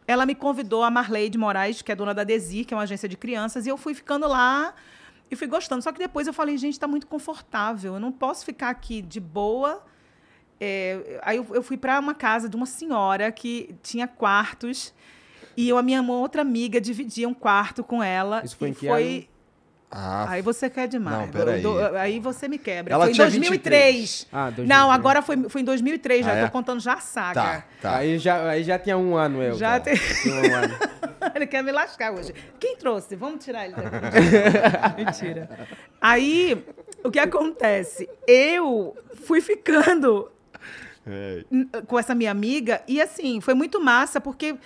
ela me convidou a Marley de Moraes, que é dona da Desir, que é uma agência de crianças, e eu fui ficando lá e fui gostando. Só que depois eu falei, gente, está muito confortável, eu não posso ficar aqui de boa. É, aí eu, eu fui para uma casa de uma senhora que tinha quartos e eu, a minha outra amiga dividia um quarto com ela. Isso foi em que foi, ah, aí você quer demais. Não, peraí. aí você me quebra. Ela foi em 2003. 23. Ah, 2003. Não, agora foi, foi em 2003, já. Ah, é? Tô contando já a saga. Tá, tá. Aí, já, aí já tinha um ano eu. Já tem... tinha um ano. ele quer me lascar hoje. Quem trouxe? Vamos tirar ele daqui. Mentira. Aí, o que acontece? Eu fui ficando com essa minha amiga e, assim, foi muito massa, porque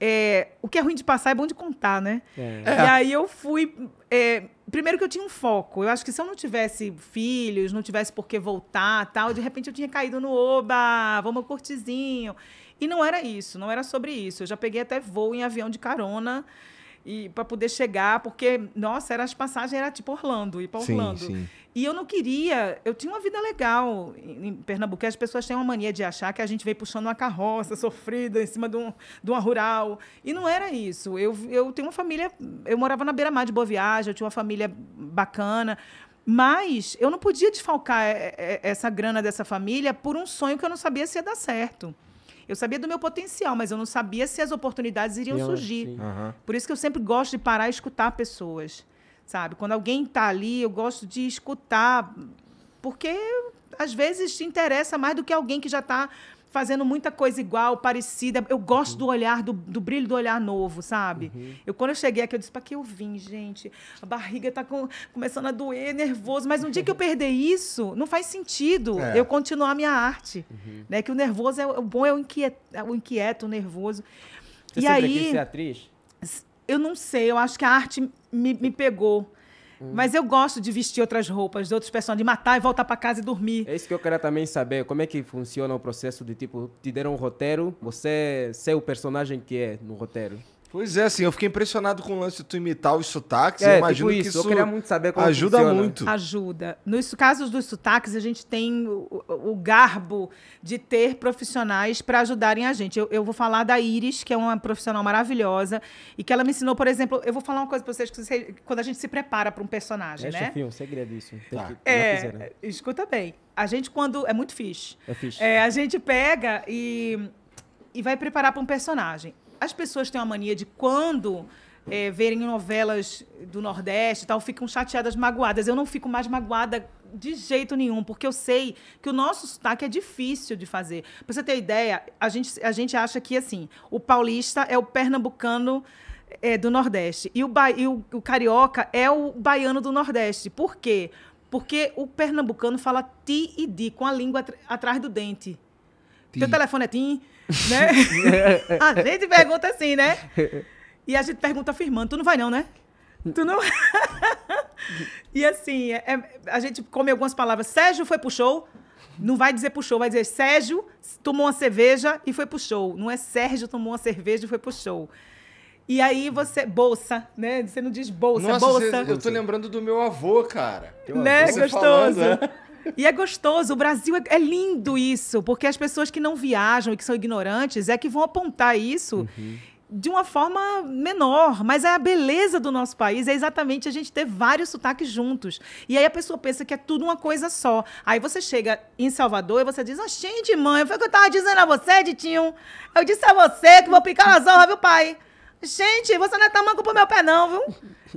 é, o que é ruim de passar é bom de contar, né? É. é. E aí eu fui. É, primeiro que eu tinha um foco. Eu acho que se eu não tivesse filhos, não tivesse por que voltar tal, de repente eu tinha caído no oba, vamos curtizinho. E não era isso, não era sobre isso. Eu já peguei até voo em avião de carona e para poder chegar, porque, nossa, era as passagens, era tipo Orlando, ir para Orlando. Sim, sim. E eu não queria, eu tinha uma vida legal em Pernambuco, as pessoas têm uma mania de achar que a gente veio puxando uma carroça sofrida em cima de, um, de uma rural. E não era isso. Eu, eu tenho uma família, eu morava na beira-mar de Boa Viagem, eu tinha uma família bacana, mas eu não podia desfalcar é, é, essa grana dessa família por um sonho que eu não sabia se ia dar certo. Eu sabia do meu potencial, mas eu não sabia se as oportunidades iriam surgir. Uhum. Por isso que eu sempre gosto de parar e escutar pessoas, sabe? Quando alguém está ali, eu gosto de escutar, porque às vezes te interessa mais do que alguém que já está fazendo muita coisa igual, parecida. Eu gosto uhum. do olhar, do, do, brilho do olhar novo, sabe? Uhum. Eu quando eu cheguei aqui, eu disse, para que eu vim, gente? A barriga tá com, começando a doer, nervoso. Mas um dia que eu perder isso, não faz sentido é. eu continuar a minha arte. Uhum. Né? Que o nervoso é o bom, é o inquieto, é o, inquieto o nervoso. Você e aí, quis ser atriz? Eu não sei, eu acho que a arte me, me pegou. Hum. Mas eu gosto de vestir outras roupas de outros personagens, de matar e voltar para casa e dormir. É isso que eu queria também saber. Como é que funciona o processo de tipo, te deram um roteiro, você ser é o personagem que é no roteiro? Pois é, assim, eu fiquei impressionado com o lance de tu imitar os sotaques. É, eu tipo imagino tipo isso, que isso eu queria muito saber como ajuda funciona. muito. Ajuda. Nos casos dos sotaques, a gente tem o, o garbo de ter profissionais para ajudarem a gente. Eu, eu, vou falar da Iris, que é uma profissional maravilhosa, e que ela me ensinou, por exemplo, eu vou falar uma coisa para vocês, que quando a gente se prepara para um personagem, é, né? é um segredo isso. Tá. Que, é, escuta bem. A gente quando... É muito fixe. É fixe. É, a gente pega e, e vai preparar para um personagem as pessoas têm uma mania de quando é, verem novelas do Nordeste e tal, ficam chateadas, magoadas. Eu não fico mais magoada de jeito nenhum, porque eu sei que o nosso sotaque é difícil de fazer. Pra você ter ideia, a gente, a gente acha que, assim, o paulista é o pernambucano é, do Nordeste e, o, ba e o, o carioca é o baiano do Nordeste. Por quê? Porque o pernambucano fala ti e di, com a língua atrás do dente. Ti. Teu telefone é tim, né? a gente pergunta assim, né? E a gente pergunta afirmando, tu não vai não, né? Tu não. e assim, é, é, a gente come algumas palavras. Sérgio foi pro show. Não vai dizer pro show, vai dizer Sérgio tomou uma cerveja e foi pro show. Não é Sérgio tomou uma cerveja e foi pro show. E aí você. Bolsa, né? Você não diz bolsa, Nossa, bolsa. Você, eu tô lembrando do meu avô, cara. né? Gostoso. Falando, né? E é gostoso, o Brasil é, é, lindo isso, porque as pessoas que não viajam e que são ignorantes é que vão apontar isso uhum. de uma forma menor, mas é a beleza do nosso país é exatamente a gente ter vários sotaques juntos. E aí a pessoa pensa que é tudo uma coisa só. Aí você chega em Salvador e você diz: "Ah, gente, mãe, foi o que eu tava dizendo a você, Ditinho. Eu disse a você que vou picar na zorra, viu, pai?" Gente, você não é tamanco pro meu pé, não, viu?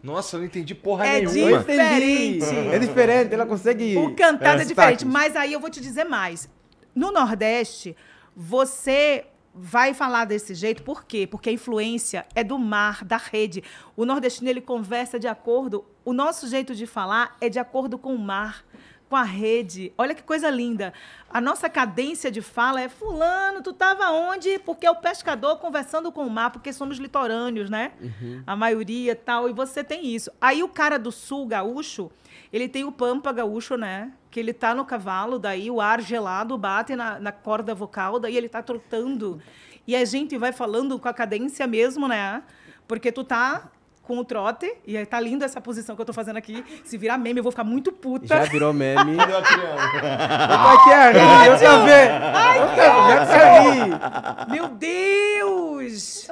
Nossa, eu não entendi porra é nenhuma. É diferente. É diferente, ela consegue. O cantado é, é diferente. Mas aí eu vou te dizer mais. No Nordeste, você vai falar desse jeito, por quê? Porque a influência é do mar, da rede. O nordestino ele conversa de acordo, o nosso jeito de falar é de acordo com o mar com a rede. Olha que coisa linda. A nossa cadência de fala é fulano, tu estava onde? Porque é o pescador conversando com o mar, porque somos litorâneos, né? Uhum. A maioria tal, e você tem isso. Aí o cara do sul, gaúcho, ele tem o pampa gaúcho, né? Que ele tá no cavalo, daí o ar gelado bate na, na corda vocal, daí ele tá trotando. E a gente vai falando com a cadência mesmo, né? Porque tu tá com o trote. E aí tá linda essa posição que eu tô fazendo aqui. Se virar meme, eu vou ficar muito puta. Já virou meme. Cadê a Criane? Eu quero ver. eu quero ver. Meu Deus!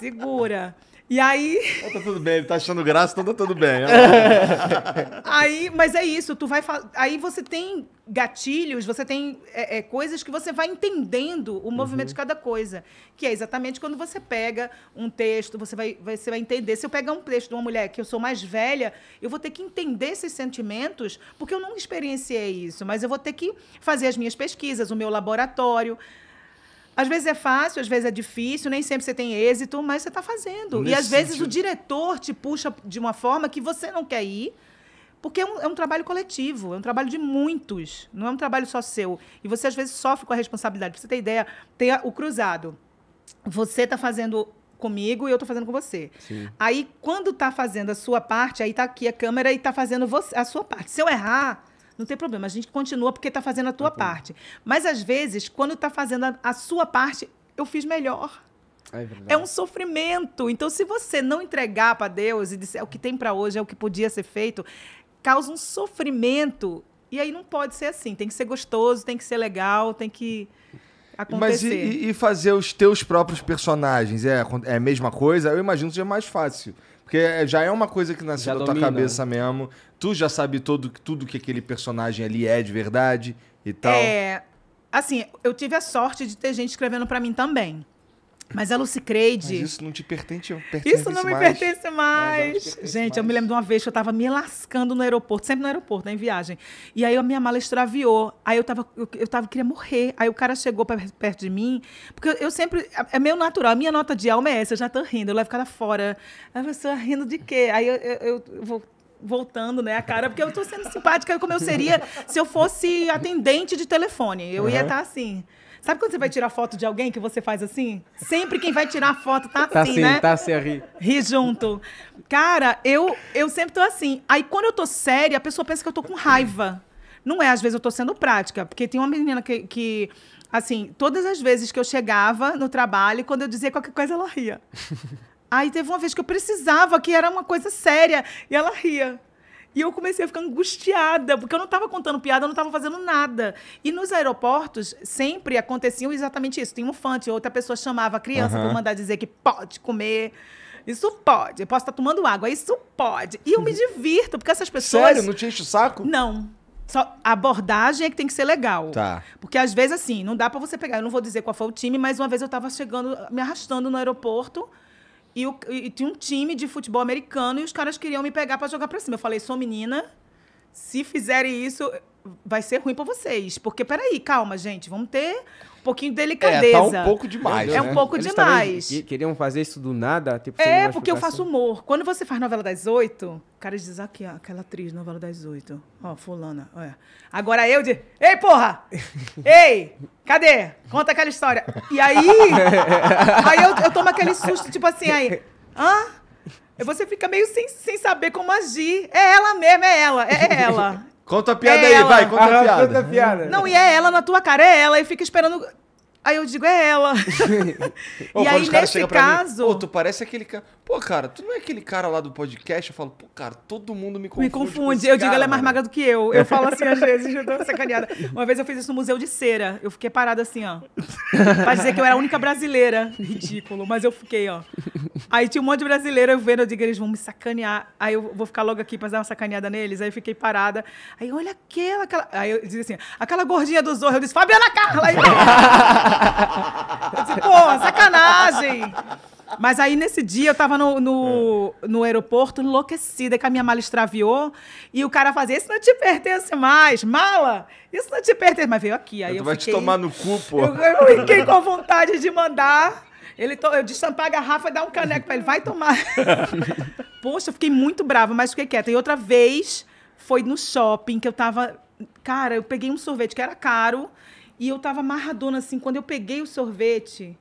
Segura. E aí. Ah, tá tudo bem, ele tá achando graça, então tá tudo bem. aí, mas é isso, tu vai. Fa... Aí você tem gatilhos, você tem é, é, coisas que você vai entendendo o movimento uhum. de cada coisa. Que é exatamente quando você pega um texto, você vai, você vai entender. Se eu pegar um texto de uma mulher que eu sou mais velha, eu vou ter que entender esses sentimentos, porque eu não experienciei isso, mas eu vou ter que fazer as minhas pesquisas, o meu laboratório. Às vezes é fácil, às vezes é difícil, nem sempre você tem êxito, mas você está fazendo. Nesse e às vezes sentido. o diretor te puxa de uma forma que você não quer ir, porque é um, é um, trabalho coletivo, é um trabalho de muitos, não é um trabalho só seu. E você às vezes sofre com a responsabilidade. Pra você ter ideia, tem o cruzado. Você está fazendo comigo e eu estou fazendo com você. Sim. Aí quando está fazendo a sua parte, aí está aqui a câmera e está fazendo você, a sua parte. Se eu errar, não tem problema, a gente continua porque está fazendo a tua tá parte. Mas às vezes, quando está fazendo a, a sua parte, eu fiz melhor. É, é, um sofrimento. Então, se você não entregar para Deus e disser é o que tem para hoje é o que podia ser feito, causa um sofrimento. E aí não pode ser assim. Tem que ser gostoso, tem que ser legal, tem que acontecer. Mas e, e fazer os teus próprios personagens? É, é a mesma coisa? Eu imagino que seja mais fácil. Porque é, já é uma coisa que nasceu da tua cabeça né? mesmo. Tu já sabe todo, tudo que aquele personagem ali é de verdade e tal. É. Assim, eu tive a sorte de ter gente escrevendo para mim também. Mas a Lucy Creide. Mas isso não te pertence, pertence Isso não me mais. pertence mais. Pertence Gente, mais. eu me lembro de uma vez que eu estava me lascando no aeroporto, sempre no aeroporto, né, em viagem. E aí a minha mala extraviou. Aí eu estava, eu, eu tava, queria morrer. Aí o cara chegou pra, perto de mim, porque eu, eu sempre. É, é meio natural. A minha nota de alma é essa, eu já tô rindo. Eu levo o cara fora. Aí você rindo de quê? Aí eu, eu, eu vou voltando, né, a cara, porque eu estou sendo simpática como eu seria se eu fosse atendente de telefone. Eu uhum. ia estar tá assim. Sabe quando você vai tirar foto de alguém que você faz assim? Sempre quem vai tirar foto tá, tá assim, assim, né? Tá assim, a rir. Ri junto. Cara, eu, eu sempre tô assim. Aí quando eu tô séria, a pessoa pensa que eu tô com raiva. Não é, às vezes eu tô sendo prática, porque tem uma menina que, que assim, todas as vezes que eu chegava no trabalho, quando eu dizia qualquer coisa, ela ria. Aí teve uma vez que eu precisava, que era uma coisa séria, e ela ria. E eu comecei a ficar angustiada, porque eu não estava contando piada, eu não estava fazendo nada. E nos aeroportos sempre acontecia exatamente isso. tem um fã, outra pessoa chamava a criança uhum. para mandar dizer que pode comer. Isso pode. Eu posso estar tá tomando água. Isso pode. E eu me divirto, porque essas pessoas. Sério? Não te enche o saco? Não. Só a abordagem é que tem que ser legal. Tá. Porque às vezes, assim, não dá para você pegar. Eu não vou dizer qual foi o time, mas uma vez eu estava chegando, me arrastando no aeroporto. E, o, e, tinha um time de futebol americano e os caras queriam me pegar para jogar pra cima. Eu falei, sou menina, se fizerem isso, vai ser ruim para vocês. Porque, peraí, calma, gente, vamos ter pouquinho de delicadeza. É, tá um pouco demais. É né? um pouco Eles demais. Queriam fazer isso do nada? Tipo, é, porque eu faço humor. Quando você faz novela das oito, o cara diz aqui, ó, aquela atriz, novela das oito. Ó, fulana. olha Agora eu de. Ei, porra! Ei! Cadê? Conta aquela história. E aí. aí eu, eu tomo aquele susto, tipo assim, aí. Hã? Você fica meio sem, sem saber como agir. É ela mesmo, é ela, é ela. Conta a piada é aí, ela. vai, conta a piada. Conta a piada. Não, e é ela na tua cara, é ela, e fica esperando Aí eu digo, é ela. Ô, e aí, nesse caso. Mim, Pô, tu parece aquele cara. Pô, cara, tu não é aquele cara lá do podcast? Eu falo, pô, cara, todo mundo me confunde. Me confunde. eu cara, digo, ela é mais magra do que eu. Eu falo assim, às vezes, eu dou sacaneada. Uma vez eu fiz isso no Museu de Cera. Eu fiquei parada assim, ó. pra dizer que eu era a única brasileira. Ridículo, mas eu fiquei, ó. Aí tinha um monte de brasileira. eu vendo, eu digo, eles vão me sacanear. Aí eu vou ficar logo aqui pra dar uma sacaneada neles. Aí eu fiquei parada. Aí, olha aquela, aquela. Aí eu disse assim, aquela gordinha do Zorro. Eu disse, Fabiana Carla! Aí... eu disse, pô, sacanagem! Mas aí, nesse dia, eu tava no, no, é. no aeroporto, enlouquecida, que a minha mala extraviou. E o cara fazia, isso não te pertence mais, mala! Isso não te pertence. Mas veio aqui, aí eu, eu vai te tomar no cu, pô. Eu, eu fiquei com vontade de mandar... Ele to... Eu destampar a garrafa e dar um caneco pra ele. Vai tomar. Poxa, eu fiquei muito brava, mas fiquei quieta. E outra vez foi no shopping que eu tava. Cara, eu peguei um sorvete que era caro e eu tava amarradona assim. Quando eu peguei o sorvete,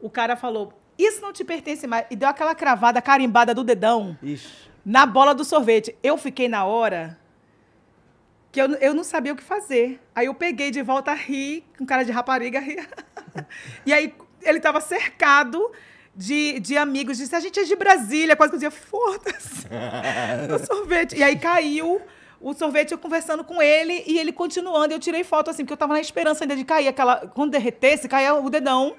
o cara falou: Isso não te pertence mais. E deu aquela cravada carimbada do dedão Ixi. na bola do sorvete. Eu fiquei na hora que eu, eu não sabia o que fazer. Aí eu peguei de volta, ri, com cara de rapariga, ri. e aí ele tava cercado de, de amigos. Disse, a gente é de Brasília. Quase que eu dizia, foda-se. sorvete. E aí caiu o sorvete eu conversando com ele e ele continuando. Eu tirei foto assim, porque eu tava na esperança ainda de cair aquela. Quando derretesse, caia o dedão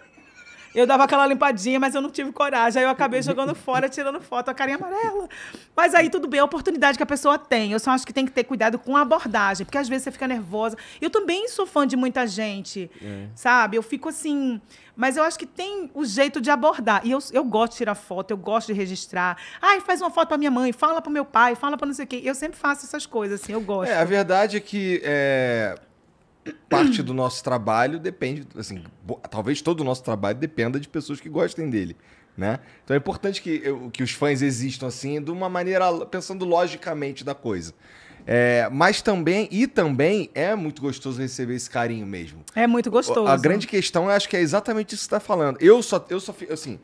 eu dava aquela limpadinha, mas eu não tive coragem. Aí eu acabei jogando fora, tirando foto, a carinha amarela. Mas aí tudo bem, é a oportunidade que a pessoa tem. Eu só acho que tem que ter cuidado com a abordagem, porque às vezes você fica nervosa. Eu também sou fã de muita gente, é. sabe? Eu fico assim. Mas eu acho que tem o jeito de abordar. E eu, eu gosto de tirar foto, eu gosto de registrar. Ai, faz uma foto pra minha mãe, fala pro meu pai, fala pra não sei o quê. Eu sempre faço essas coisas, assim, eu gosto. É, a verdade é que. É parte do nosso trabalho depende, assim, talvez todo o nosso trabalho dependa de pessoas que gostem dele, né? Então é importante que, que os fãs existam assim, de uma maneira pensando logicamente da coisa. É, mas também, e também é muito gostoso receber esse carinho mesmo. É muito gostoso. A grande questão, eu acho que é exatamente isso que você tá falando. Eu só, eu só, assim,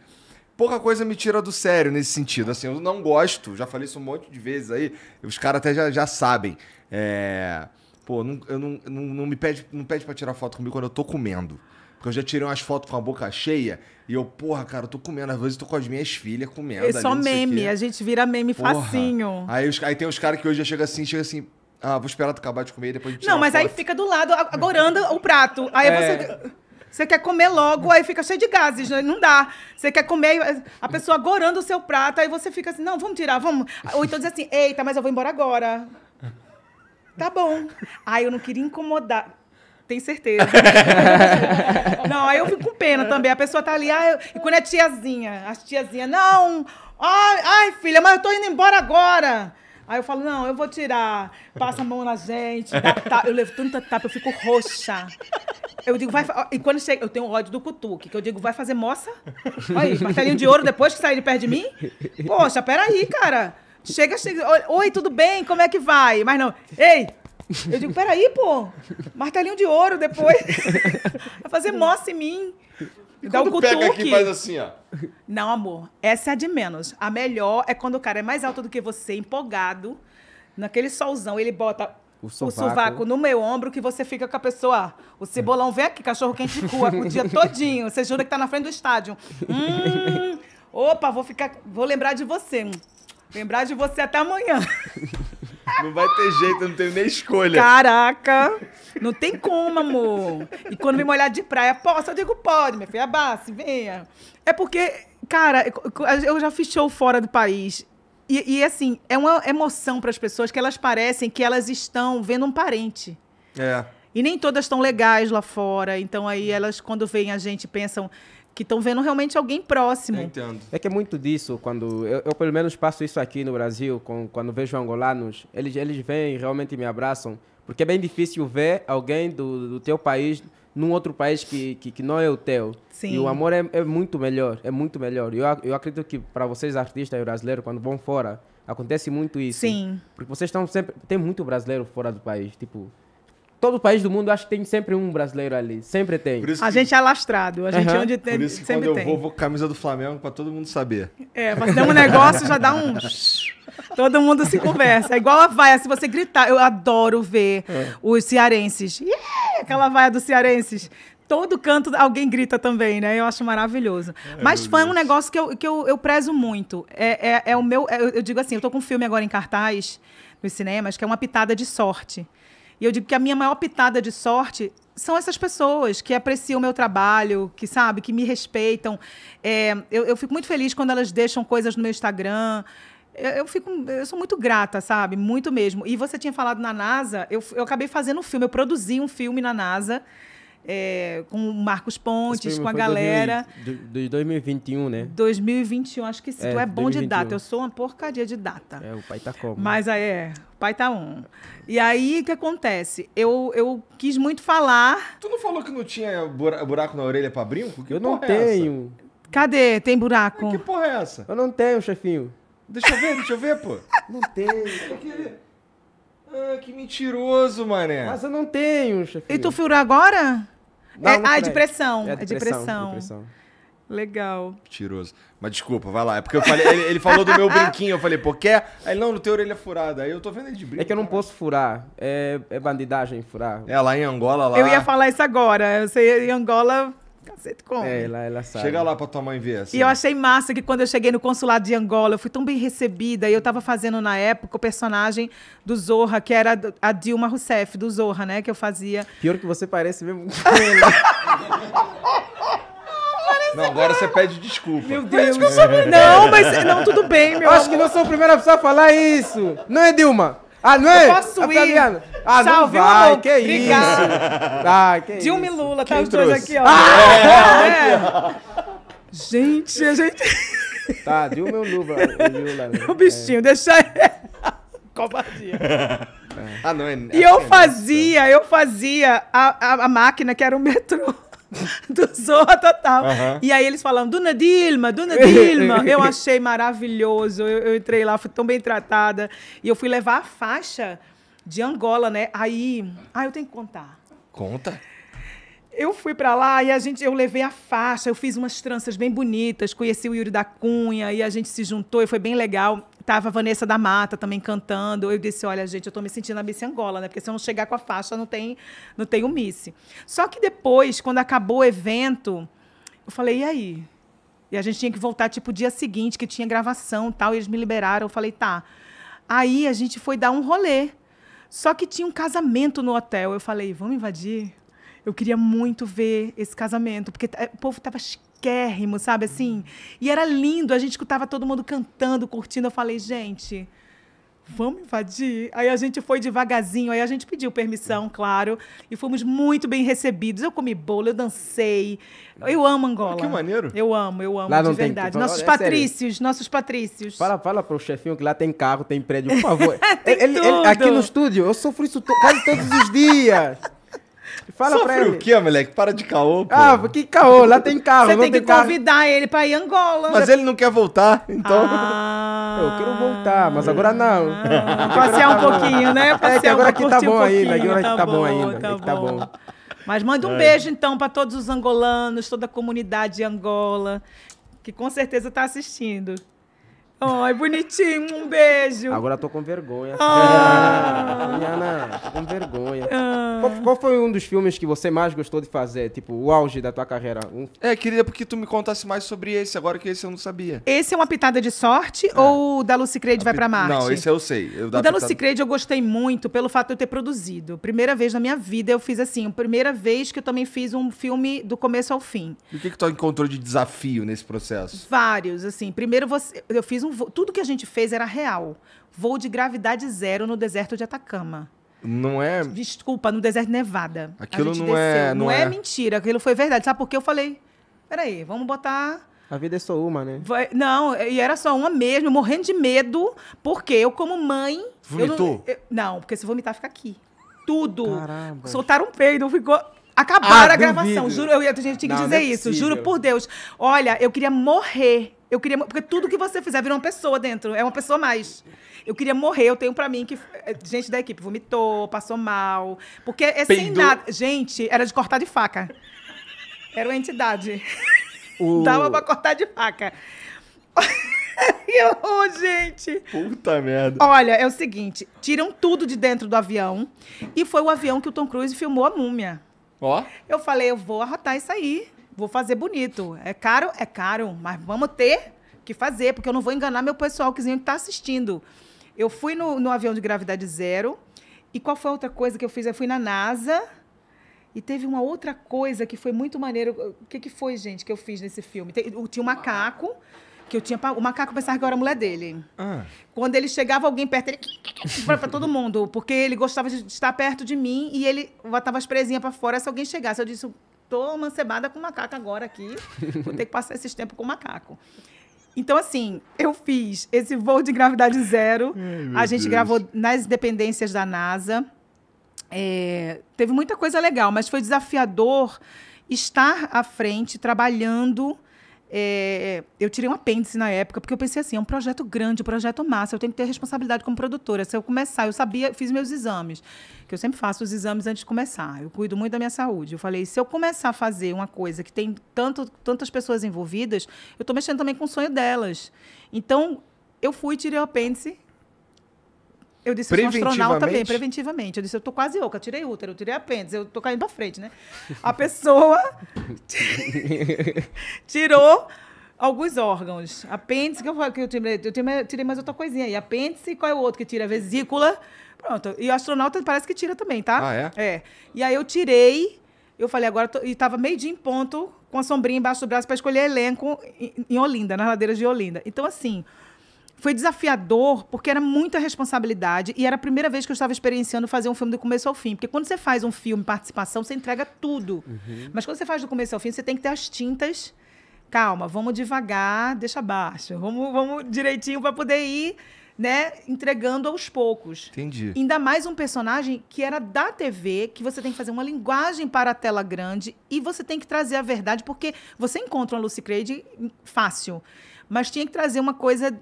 pouca coisa me tira do sério nesse sentido. Assim, eu não gosto, já falei isso um monte de vezes aí, os caras até já, já sabem. É, Pô, não, eu não, não, não, me pede, não pede pra tirar foto comigo quando eu tô comendo. Porque eu já tirei umas fotos com a boca cheia e eu, porra, cara, eu tô comendo. Às vezes eu tô com as minhas filhas comendo. É só ali, meme, a gente vira meme porra. facinho. Aí, os, aí tem os caras que hoje já chega assim, chega assim, ah, vou esperar tu acabar de comer e depois de Não, mas aí fica do lado, agorando o prato. Aí é. você. Você quer comer logo, aí fica cheio de gases, né? não dá. Você quer comer, a pessoa agorando o seu prato, aí você fica assim, não, vamos tirar, vamos. Ou então diz assim, eita, mas eu vou embora agora. Tá bom. Aí eu não queria incomodar. Tem certeza. não, aí eu fico com pena também. A pessoa tá ali, ah, eu... e quando é tiazinha, as tiazinha, não, ai, ai, filha, mas eu tô indo embora agora. Aí eu falo, não, eu vou tirar. Passa a mão na gente. eu levo tanta tapa, eu fico roxa. Eu digo, vai. E quando chega, eu tenho ódio do cutuque, que eu digo, vai fazer moça? Olha aí, martelinho de ouro depois que sair de perto de mim? Poxa, peraí, cara. Chega, chega. Oi, tudo bem? Como é que vai? Mas não. Ei! Eu digo, peraí, pô. Martelinho de ouro depois. vai fazer moça em mim. E dá o cutuque. pega aqui faz assim, ó. Não, amor. Essa é a de menos. A melhor é quando o cara é mais alto do que você, empolgado. Naquele solzão, ele bota o sovaco. o sovaco. no meu ombro que você fica com a pessoa. Ah, o cebolão vem aqui, cachorro quente de cua, o dia todinho. Você jura que tá na frente do estádio. Hum, opa, vou ficar. Vou lembrar de você. Lembrar de você até amanhã. Não vai ter jeito, eu não tenho nem escolha. Caraca! Não tem como, amor. E quando vem me molhar de praia, posso? Eu digo, pode, minha filha, base, venha. É porque, cara, eu já fiz show fora do país. E, e assim, é uma emoção para as pessoas que elas parecem que elas estão vendo um parente. É. E nem todas estão legais lá fora. Então aí elas, quando veem a gente, pensam que estão vendo realmente alguém próximo. entendo. É que é muito disso, quando eu, eu, pelo menos passo isso aqui no Brasil, com, quando vejo angolanos, eles, eles vêm e realmente me abraçam, porque é bem difícil ver alguém do, do teu país num outro país que, que, que, não é o teu. Sim. E o amor é, é muito melhor, é muito melhor. Eu, eu acredito que para vocês artistas brasileiros, quando vão fora, acontece muito isso. Sim. Porque vocês estão sempre... Tem muito brasileiro fora do país, tipo... Todo o país do mundo acho que tem sempre um brasileiro ali. Sempre tem. Que... A gente é alastrado. A gente uhum. onde tem. Por isso que sempre quando eu vou, vou camisa do Flamengo para todo mundo saber. É, fazer um negócio já dá um. Todo mundo se conversa. É igual a vaia, se você gritar. Eu adoro ver é. os cearenses. Yeah! Aquela vaia dos cearenses todo canto alguém grita também, né? Eu acho maravilhoso. É, Mas fã é um negócio que eu, que eu, eu prezo muito. É, é, é o meu. É, eu digo assim, eu tô com um filme agora em cartaz nos cinemas, que é uma pitada de sorte. E eu digo que a minha maior pitada de sorte são essas pessoas que apreciam o meu trabalho, que sabe, que me respeitam. É, eu, eu, fico muito feliz quando elas deixam coisas no meu Instagram. Eu, eu, fico, eu sou muito grata, sabe? Muito mesmo. E você tinha falado na NASA, eu, eu acabei fazendo um filme, eu produzi um filme na NASA é, com o Marcos Pontes, com a galera. de 2021, né? 2021, acho que sim. É, tu é bom 2021. de data. Eu sou uma porcaria de data. É, o pai tá como? Né? Mas aí é, o pai tá um. E aí, o que acontece? Eu, eu quis muito falar. Tu não falou que não tinha buraco na orelha pra brinco? Que eu não é tenho. É Cadê? Tem buraco? que porra é essa? Eu não tenho, chefinho. Deixa eu ver, deixa eu ver, pô. Não queria... Ah, que mentiroso, mané. Mas eu não tenho, chefe. E tu furou agora? Não, é, não ah, é de pressão. É, é de pressão. Legal. Mentiroso. Mas desculpa, vai lá. É porque eu falei, ele, ele, falou do meu brinquinho. Eu falei, pô, quer? Aí não, no teu orelha é furada. Aí eu tô vendo ele de brinco. É que eu não cara. posso furar. É, é bandidagem furar. É, lá em Angola, lá. Eu ia falar isso agora. Você em Angola Cacete como. É, ela, ela sabe. Chega lá pra tua mãe ver assim. E eu achei massa que quando eu cheguei no consulado de Angola, eu fui tão bem recebida. E eu tava fazendo na época o personagem do Zorra, que era a Dilma Rousseff, do Zorra, né? Que eu fazia. Pior que você parece mesmo com ela. Ah, não, agora você pede desculpa. Meu Deus. Desculpa. Não, mas não, tudo bem, meu Acho amor. que não sou a primeira pessoa a falar isso. Não é, Dilma? Ah, não é? Eu posso ir. Fabiana. Ah, não vai, amor. que Obrigada. isso. Ah, que Dilma isso. e Lula, tá Quem os trouxe? dois aqui, ó. Ah, é. é. Gente, a gente... Tá, Dilma e Lula. Lula. O né? bichinho, é. deixa Covardia. É. Ah, não, é... E eu é fazia, eu fazia a, a, a máquina que era o metrô. do Zorra Total. Uhum. E aí eles falam, Duna Dilma, Duna Dilma. eu achei maravilhoso. Eu, eu, entrei lá, fui tão bem tratada. E eu fui levar a faixa de Angola, né? Aí, ah, eu tenho que contar. Conta. Eu fui para lá e a gente, eu levei a faixa, eu fiz umas tranças bem bonitas, conheci o Yuri da Cunha e a gente se juntou e foi bem legal. Tava a Vanessa da Mata também cantando. Eu disse, olha, gente, eu estou me sentindo a Miss Angola, né? Porque se eu não chegar com a faixa, não tem, não tem o Miss. Só que depois, quando acabou o evento, eu falei, e aí? E a gente tinha que voltar, tipo, dia seguinte, que tinha gravação tal, e eles me liberaram. Eu falei, tá. Aí a gente foi dar um rolê. Só que tinha um casamento no hotel. Eu falei, vamos invadir? Eu queria muito ver esse casamento, porque eh, o povo tava paquérrimo, sabe assim? E era lindo, a gente escutava todo mundo cantando, curtindo. Eu falei, gente, vamos invadir? Aí a gente foi devagarzinho, aí a gente pediu permissão, claro, e fomos muito bem recebidos. Eu comi bolo, eu dancei. Eu amo Angola. Que maneiro. Eu amo, eu amo, lá de verdade. Tem... Nossos é patrícios, sério. nossos patrícios. Fala, fala pro chefinho que lá tem carro, tem prédio, por favor. tem ele, ele, aqui no estúdio, eu sofro isso quase todos os dias. Fala Sofre pra ele. o quê, moleque? Para de caô, pô. Ah, que caô? Lá tem carro. Você tem que convidar ele pra ir Angola. Mas ele não quer voltar, então... Ah, eu quero voltar, mas agora não. Ah, passear um tá pouquinho, né? Passear é que agora aqui tá bom um ainda. Agora tá, tá bom ainda. Tá, tá bom. bom. Mas manda um é. beijo, então, para todos os angolanos, toda a comunidade de Angola, que com certeza tá assistindo. Ai, bonitinho, um beijo. Agora tô com vergonha. Ah. Ana, tô com vergonha. Ah. Qual, qual, foi um dos filmes que você mais gostou de fazer? Tipo, o auge da tua carreira? Um... É, queria porque tu me contasse mais sobre esse, agora que esse eu não sabia. Esse é uma pitada de sorte é. ou o da Lucy Creed vai pra Marte? Não, esse eu sei. Eu o da, da pitada... Lucy Creed eu gostei muito pelo fato de eu ter produzido. Primeira vez na minha vida eu fiz assim, primeira vez que eu também fiz um filme do começo ao fim. E o que que tu encontrou de desafio nesse processo? Vários, assim. Primeiro você... eu fiz um tudo, tudo que a gente fez era real. Voo de gravidade zero no deserto de Atacama. Não é. Desculpa, no deserto de Nevada. Aquilo não é- desceu. é. Não, não é, é mentira, aquilo foi verdade. Sabe por que eu falei? Peraí, vamos botar a vida é só uma, né? Vai, não, e era só uma mesmo, morrendo de medo, porque eu, como mãe. Vomitou? Eu não, eu, não, porque se vomitar, fica aqui. Tudo. Caramba. Soltaram um peido, ficou. Acabaram ah, a gravação, duvido. juro. Eu, eu tinha que não, dizer não é isso, juro por Deus. Olha, eu queria morrer eu queria. Porque tudo que você fizer vira uma pessoa dentro. É uma pessoa mais. Eu queria morrer. Eu tenho pra mim que. Eh, gente da equipe vomitou, passou mal. Porque é sem nada. Gente, era de cortar de faca. Era uma entidade. O... Dava pra cortar de faca. Oh, gente! Puta merda. Olha, é o seguinte: tiram tudo de dentro do avião. E foi o avião que o Tom Cruise filmou a múmia. Ó. Eu falei, eu vou arrotar isso aí. Vou fazer bonito. É caro? É caro, mas vamos ter que fazer, porque eu não vou enganar meu pessoal que está assistindo. Eu fui no, no avião de gravidade zero. E qual foi a outra coisa que eu fiz? Eu fui na NASA. E teve uma outra coisa que foi muito maneiro. O que, que foi, gente, que eu fiz nesse filme? tinha um macaco, que eu tinha. O macaco pensava que eu era a mulher dele. Ah. Quando ele chegava, alguém perto, ele. para todo mundo, porque ele gostava de estar perto de mim e ele botava as presinhas para fora se alguém chegasse. Eu disse, Tô mancebada com macaco agora aqui. Vou ter que passar esses tempos com macaco. Então, assim, eu fiz esse voo de gravidade zero. Ai, a gente Deus. gravou nas dependências da NASA. É, teve muita coisa legal, mas foi desafiador estar à frente, trabalhando é, eu tirei um apêndice na época, porque eu pensei assim, é um projeto grande, um projeto massa, eu tenho que ter responsabilidade como produtora. Se eu começar, eu sabia, fiz meus exames, que eu sempre faço os exames antes de começar. Eu cuido muito da minha saúde. Eu falei, se eu começar a fazer uma coisa que tem tanto, tantas pessoas envolvidas, eu estou mexendo também com o sonho delas. Então, eu fui, tirei o apêndice eu disse que sou astronauta bem, preventivamente. Eu disse, eu tô quase oca, tirei útero, tirei apêndice, eu tô caindo pra frente, né? A pessoa tirou alguns órgãos. Apêndice, que eu, que eu, tirei, eu tirei mais outra coisinha aí. Apêndice, qual é o outro que tira? Vesícula. Pronto. E o astronauta parece que tira também, tá? Ah, é? É. E aí eu tirei, eu falei, agora... Tô, e tava meio dia em ponto, com a sombrinha embaixo do braço, para escolher elenco em, em Olinda, nas ladeiras de Olinda. Então, assim... Foi desafiador porque era muita responsabilidade e era a primeira vez que eu estava experienciando fazer um filme do começo ao fim. Porque quando você faz um filme, participação, você entrega tudo. Uhum. Mas quando você faz do começo ao fim, você tem que ter as tintas. Calma, vamos devagar, deixa baixo. Vamos, vamos direitinho para poder ir né, entregando aos poucos. Entendi. Ainda mais um personagem que era da TV, que você tem que fazer uma linguagem para a tela grande e você tem que trazer a verdade, porque você encontra uma Lucy Craig fácil, mas tinha que trazer uma coisa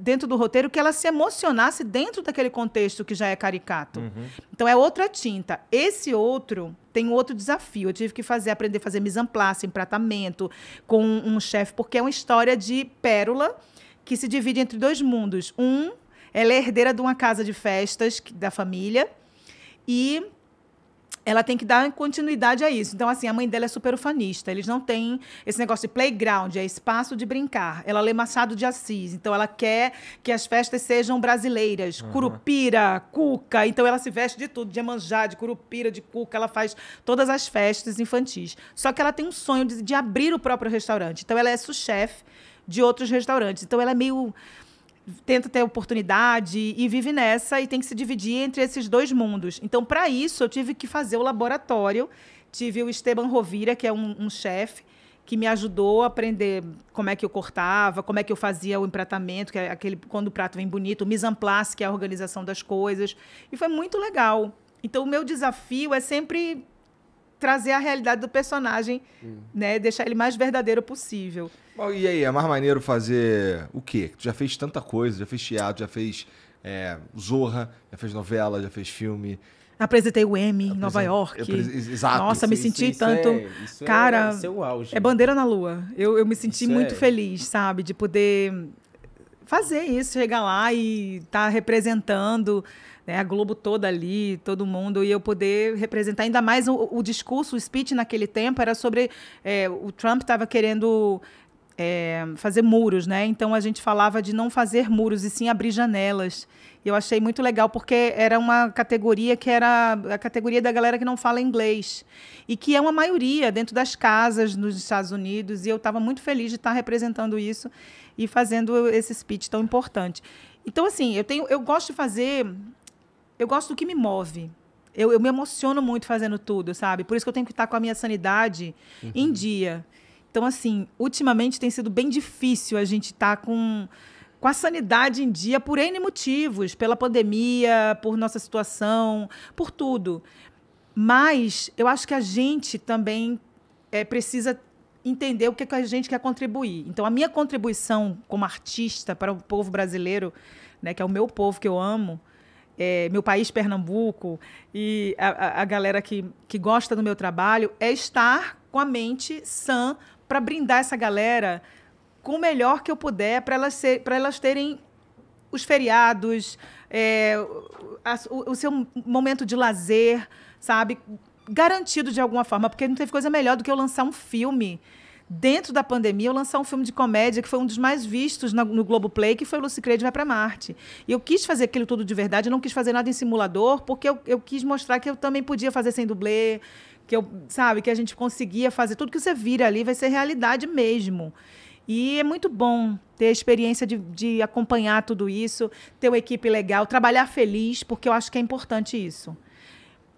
dentro do roteiro que ela se emocionasse dentro daquele contexto que já é caricato. Uhum. Então é outra tinta. Esse outro tem outro desafio. Eu tive que fazer aprender a fazer mise en place, empratamento com um, um chefe, porque é uma história de pérola que se divide entre dois mundos. Um, ela é herdeira de uma casa de festas da família e ela tem que dar continuidade a isso. Então, assim, a mãe dela é super ufanista. Eles não têm esse negócio de playground, é espaço de brincar. Ela lê Machado de Assis. Então, ela quer que as festas sejam brasileiras. Uhum. Curupira, cuca. Então, ela se veste de tudo, de emanjá, de curupira, de cuca. Ela faz todas as festas infantis. Só que ela tem um sonho de, de abrir o próprio restaurante. Então, ela é sous-chefe de outros restaurantes. Então, ela é meio tenta ter oportunidade e vive nessa e tem que se dividir entre esses dois mundos. Então, para isso, eu tive que fazer o laboratório. Tive o Esteban Rovira, que é um, um chefe, que me ajudou a aprender como é que eu cortava, como é que eu fazia o empratamento, que é aquele quando o prato vem bonito, o mise en place, que é a organização das coisas. E foi muito legal. Então, o meu desafio é sempre trazer a realidade do personagem, hum. né? Deixar ele mais verdadeiro possível. Bom, e aí, é mais maneiro fazer o quê? Tu já fez tanta coisa, já fez teatro, já fez é, Zorra, já fez novela, já fez filme. Apresentei o M em Nova York. Exato. Nossa, isso, me senti isso, isso tanto. É, isso é cara, é, é, bandeira na lua. Eu, eu me senti muito é. feliz, sabe? De poder fazer isso, chegar lá e estar tá representando né, a Globo toda ali, todo mundo, e eu poder representar ainda mais o, o discurso, o speech naquele tempo era sobre é, o Trump estava querendo é, fazer muros, né? Então a gente falava de não fazer muros e sim abrir janelas. E eu achei muito legal porque era uma categoria que era a categoria da galera que não fala inglês e que é uma maioria dentro das casas nos Estados Unidos. E eu estava muito feliz de estar representando isso e fazendo esse speech tão importante. Então assim, eu tenho, eu gosto de fazer eu gosto do que me move. Eu, eu me emociono muito fazendo tudo, sabe? Por isso que eu tenho que estar com a minha sanidade uhum. em dia. Então, assim, ultimamente tem sido bem difícil a gente estar tá com, com a sanidade em dia por N motivos, pela pandemia, por nossa situação, por tudo. Mas eu acho que a gente também é, precisa entender o que, é que a gente quer contribuir. Então, a minha contribuição como artista para o povo brasileiro, né, que é o meu povo que eu amo, é, Meu País Pernambuco e a, a galera que, que gosta do meu trabalho é estar com a mente sã para brindar essa galera com o melhor que eu puder para elas, ser, elas terem os feriados, é, a, o, o, seu momento de lazer, sabe? Garantido de alguma forma, porque não teve coisa melhor do que eu lançar um filme dentro da pandemia, eu lançar um filme de comédia que foi um dos mais vistos no, no Play, que foi o Lucy Creed Vai para Marte. E eu quis fazer aquilo tudo de verdade, eu não quis fazer nada em simulador, porque eu, eu quis mostrar que eu também podia fazer sem dublê, que eu, sabe, que a gente conseguia fazer tudo que você vira ali vai ser realidade mesmo. E é muito bom ter a experiência de, de acompanhar tudo isso, ter uma equipe legal, trabalhar feliz, porque eu acho que é importante isso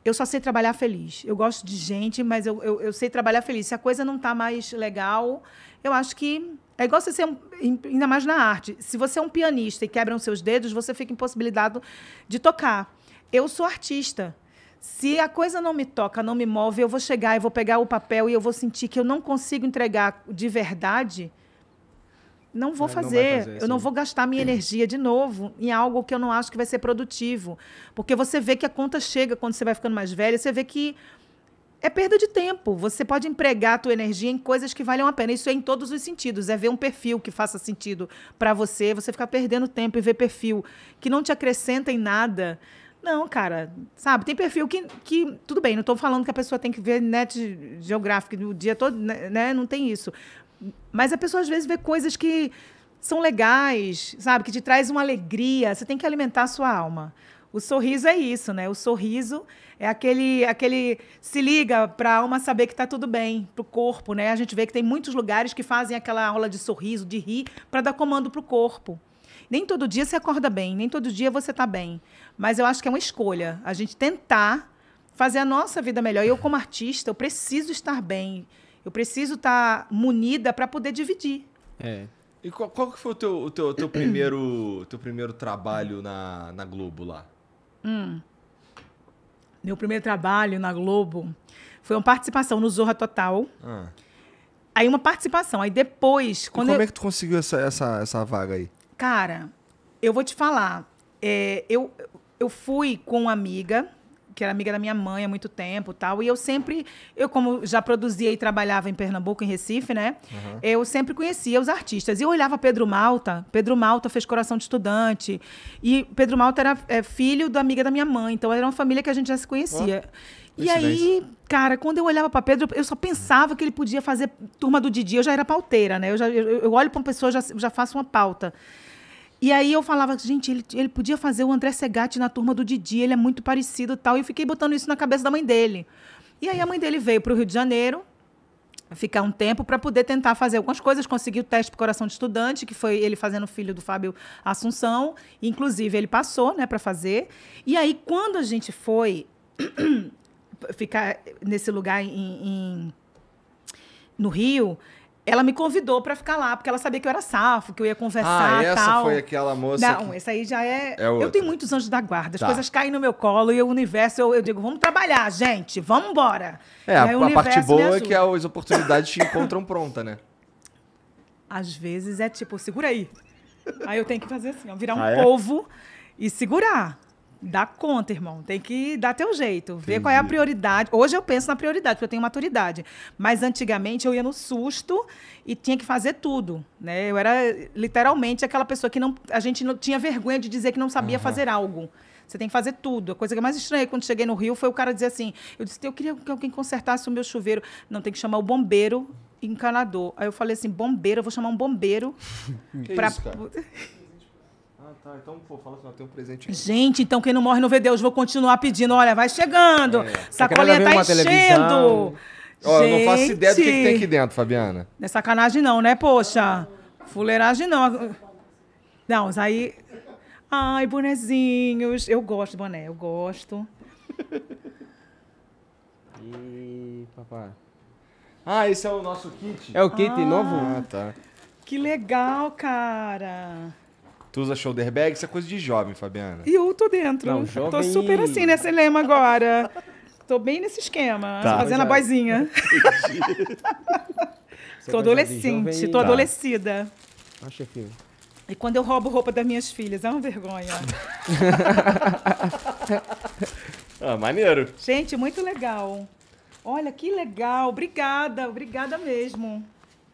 eu só sei trabalhar feliz. Eu gosto de gente, mas eu, eu, eu sei trabalhar feliz. Se a coisa não está mais legal, eu acho que. É igual você ser, um, ainda mais na arte. Se você é um pianista e quebram seus dedos, você fica impossibilitado de tocar. Eu sou artista. Se a coisa não me toca, não me move, eu vou chegar e vou pegar o papel e eu vou sentir que eu não consigo entregar de verdade não vou é, fazer, não fazer eu não vou gastar minha energia de novo em algo que eu não acho que vai ser produtivo. Porque você vê que a conta chega quando você vai ficando mais velha, você vê que é perda de tempo. Você pode empregar a tua energia em coisas que valham a pena. Isso é em todos os sentidos. É ver um perfil que faça sentido para você, você ficar perdendo tempo e ver perfil que não te acrescenta em nada. Não, cara, sabe? Tem perfil que, que tudo bem, não estou falando que a pessoa tem que ver net geográfico o dia todo, né? né não tem isso. Mas a pessoa às vezes vê coisas que são legais, sabe? Que te traz uma alegria. Você tem que alimentar a sua alma. O sorriso é isso, né? O sorriso é aquele, aquele se liga para a alma saber que está tudo bem, para o corpo, né? A gente vê que tem muitos lugares que fazem aquela aula de sorriso, de rir, para dar comando para o corpo. Nem todo dia você acorda bem, nem todo dia você está bem. Mas eu acho que é uma escolha a gente tentar fazer a nossa vida melhor. Eu, como artista, eu preciso estar bem. Eu preciso estar tá munida para poder dividir. É. E qual, qual que foi o teu, o teu, teu primeiro, teu primeiro trabalho na, na Globo lá? Hum. Meu primeiro trabalho na Globo foi uma participação no Zorra Total. Ah. Aí uma participação. Aí depois. Quando e como eu... é que tu conseguiu essa, essa, essa vaga aí? Cara, eu vou te falar. É, eu, eu fui com uma amiga que era amiga da minha mãe há muito tempo tal. E eu sempre, eu como já produzia e trabalhava em Pernambuco, em Recife, né? Uhum. Eu sempre conhecia os artistas. E eu olhava Pedro Malta. Pedro Malta fez Coração de Estudante. E Pedro Malta era é, filho da amiga da minha mãe. Então era uma família que a gente já se conhecia. Oh. E aí, cara, quando eu olhava para Pedro, eu só pensava que ele podia fazer turma do Didi. Eu já era pauteira, né? Eu, já, eu, eu olho para uma pessoa, já, já faço uma pauta. E aí eu falava, gente, ele, ele podia fazer o André Segatti na turma do Didi, ele é muito parecido tal. E eu fiquei botando isso na cabeça da mãe dele. E aí a mãe dele veio para o Rio de Janeiro, ficar um tempo para poder tentar fazer algumas coisas. conseguir o teste para coração de estudante, que foi ele fazendo o filho do Fábio Assunção. Inclusive, ele passou né, para fazer. E aí, quando a gente foi ficar nesse lugar em, em no Rio, ela me convidou para ficar lá, porque ela sabia que eu era safo, que eu ia conversar ah, essa tal. foi aquela moça. Não, que... essa aí já é. é eu tenho muitos anjos da guarda. As tá. coisas caem no meu colo e o universo, eu, eu digo, vamos trabalhar, gente, vamos embora. É, a, a parte boa é que as oportunidades te encontram pronta, né? Às vezes é tipo, segura aí. Aí eu tenho que fazer assim, ó, virar um ah, é? e segurar. Dá conta, irmão. Tem que dar teu jeito, ver qual é a prioridade. Hoje eu penso na prioridade, porque eu tenho maturidade. Mas antigamente eu ia no susto e tinha que fazer tudo, né? Eu era literalmente aquela pessoa que não a gente não tinha vergonha de dizer que não sabia uhum. fazer algo. Você tem que fazer tudo. A coisa que mais estranha é quando cheguei no Rio foi o cara dizer assim: eu disse, eu queria que alguém consertasse o meu chuveiro. Não, tem que chamar o bombeiro encanador. Aí eu falei assim: bombeiro, eu vou chamar um bombeiro. para Tá, então, pô, fala tem um presente. Aqui. Gente, então quem não morre não vê Deus. Vou continuar pedindo. Olha, vai chegando. É. Sacolinha tá, tá enchendo. Ó, oh, eu não faço ideia do que, que tem aqui dentro, Fabiana. Não é sacanagem não, né, poxa? Fuleiragem não. Não, aí... Ai, bonezinhos. Eu gosto de boné, eu gosto. E papai. Ah, esse é o nosso kit. É o kit ah, novo? Ah, tá. Que legal, cara. Tu usa shoulder bag, isso é coisa de jovem, Fabiana. E eu tô dentro. Não, jovem... Tô super assim nesse lema agora. Tô bem nesse esquema, tá, fazendo a boizinha. tô adolescente, jovem... tô tá. adolescida. Acha ah, que... E quando eu roubo roupa das minhas filhas, é uma vergonha. ah, maneiro. Gente, muito legal. Olha, que legal. Obrigada, obrigada mesmo.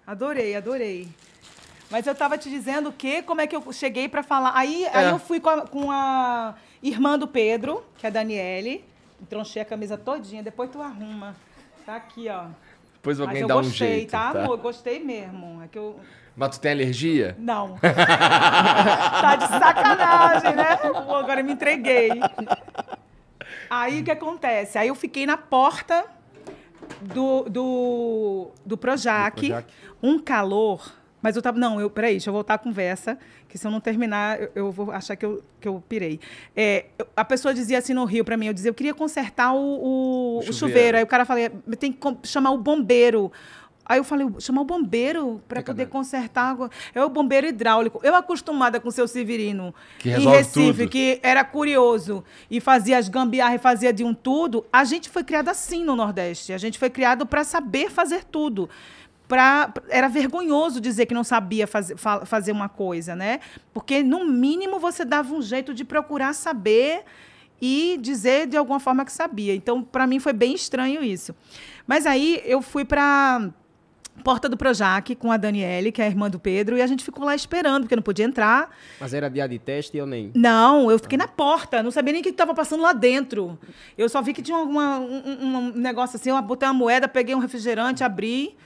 Adorei, adorei. Mas eu estava te dizendo que, como é que eu cheguei para falar. Aí, é. aí eu fui com a, com a, irmã do Pedro, que é a Daniele. Tronchei a camisa todinha, depois tu arruma. Tá aqui, ó. Depois alguém dá gostei, um jeito. Tá, tá, amor? Eu gostei mesmo. É que eu... Mas tu tem alergia? Não. tá de sacanagem, né? Pô, agora eu me entreguei. Aí o que acontece? Aí eu fiquei na porta do, do, do Projac. Do Projac. Um calor mas eu tava. Não, eu, peraí, deixa eu voltar à conversa, que se eu não terminar, eu, eu vou achar que eu, que eu pirei. É, eu, a pessoa dizia assim no Rio para mim, eu dizia, eu queria consertar o, o, o chuveiro. chuveiro. Aí o cara falou, é, tem que chamar o bombeiro. Aí eu falei, chamar o bombeiro para poder bem. consertar. É o bombeiro hidráulico. Eu acostumada com o seu Severino que em Recife, tudo. que era curioso e fazia as gambiarras e fazia de um tudo. A gente foi criado assim no Nordeste. A gente foi criado para saber fazer tudo era vergonhoso dizer que não sabia faz, fa, fazer uma coisa, né? Porque, no mínimo, você dava um jeito de procurar saber e dizer de alguma forma que sabia. Então, para mim, foi bem estranho isso. Mas aí eu fui para. Porta do Projac com a Daniele, que é a irmã do Pedro, e a gente ficou lá esperando, porque não podia entrar. Mas era dia de teste e eu nem. Não, eu fiquei ah. na porta, não sabia nem o que estava passando lá dentro. Eu só vi que tinha alguma, um, um negócio assim, eu botei uma moeda, peguei um refrigerante, abri.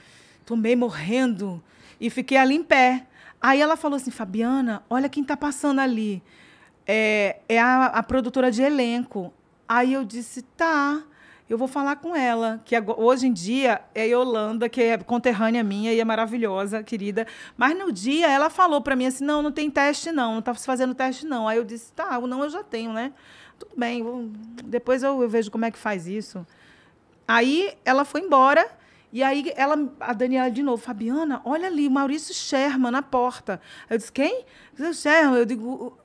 Tomei morrendo e fiquei ali em pé. Aí ela falou assim, Fabiana, olha quem está passando ali. É, é a, a produtora de elenco. Aí eu disse, tá eu vou falar com ela, que hoje em dia é Yolanda, que é conterrânea minha e é maravilhosa, querida. Mas no dia ela falou para mim assim: não, não tem teste, não, não tá fazendo teste, não. Aí eu disse: tá, o não eu já tenho, né? Tudo bem, vou... depois eu, eu, vejo como é que faz isso. Aí ela foi embora e aí ela, a Daniela de novo, Fabiana, olha ali, Maurício Sherman na porta. Eu disse, quem? Seu Sherman, eu digo,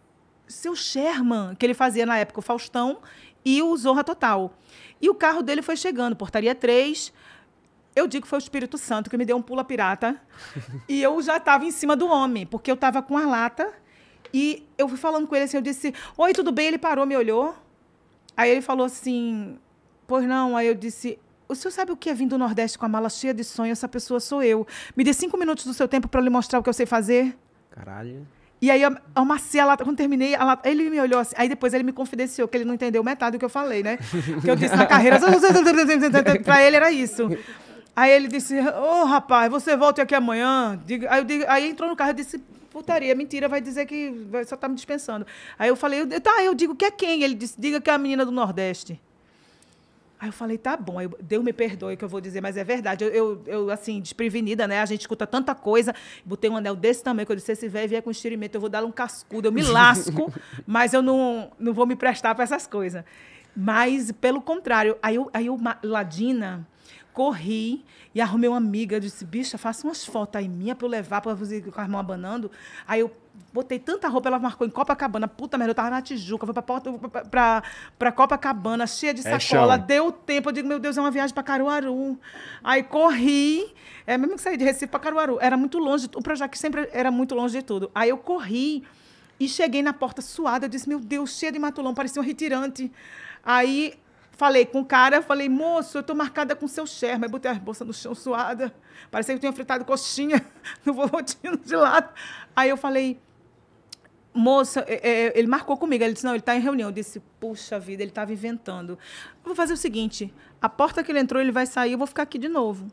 seu Sherman, que ele fazia na época o Faustão e o Zorra Total. E o carro dele foi chegando, portaria 3. Eu digo que foi o Espírito Santo que me deu um pula pirata. e eu já estava em cima do homem, porque eu estava com a lata. E eu fui falando com ele assim, eu disse, oi, tudo bem? Ele parou, me olhou. Aí ele falou assim, pois não. Aí eu disse, o senhor sabe o que é vir do Nordeste com a mala cheia de sonho? Essa pessoa sou eu. Me dê cinco minutos do seu tempo para lhe mostrar o que eu sei fazer. Caralho. E aí, eu a lata. Quando terminei, ele me olhou assim. Aí depois ele me confidenciou que ele não entendeu metade do que eu falei, né? Que eu disse na carreira. pra ele era isso. Aí ele disse: Ô oh, rapaz, você volta aqui amanhã. Aí, digo, aí entrou no carro e disse: putaria, mentira, vai dizer que só tá me dispensando. Aí eu falei: tá, eu digo que é quem? Ele disse: diga que é a menina do Nordeste. Aí eu falei, tá bom, eu, Deus me perdoe o que eu vou dizer, mas é verdade. Eu, eu, eu, assim, desprevenida, né? A gente escuta tanta coisa. Botei um anel desse tamanho, que eu disse, se velho vier com estiramento, eu vou dar um cascudo, eu me lasco, mas eu não, não vou me prestar para essas coisas. Mas, pelo contrário, aí eu, aí eu ladina, corri e arrumei uma amiga, eu disse, bicha, faça umas fotos aí minha para eu levar, para você com as mãos abanando. Aí eu botei tanta roupa, ela marcou em Copacabana. Puta merda, eu tava na Tijuca, fui pra, Porto, pra, pra, pra Copacabana, cheia de é sacola. É deu tempo, eu digo, meu Deus, é uma viagem pra Caruaru. Aí corri, é mesmo que saí de Recife pra Caruaru, era muito longe, o Projac sempre era muito longe de tudo. Aí eu corri e cheguei na porta suada, eu disse, meu Deus, cheia de matulão, parecia um retirante. Aí falei com o cara, falei, moço, eu tô marcada com seu Sherman. Aí botei as bolsas no chão suada, parecia que eu tinha fritado coxinha no volantino de lado. Aí eu falei, moça, é, é, ele marcou comigo. Ele disse, não, ele está em reunião. Eu disse, puxa vida, ele estava tá inventando. vou fazer o seguinte, a porta que ele entrou, ele vai sair, eu vou ficar aqui de novo.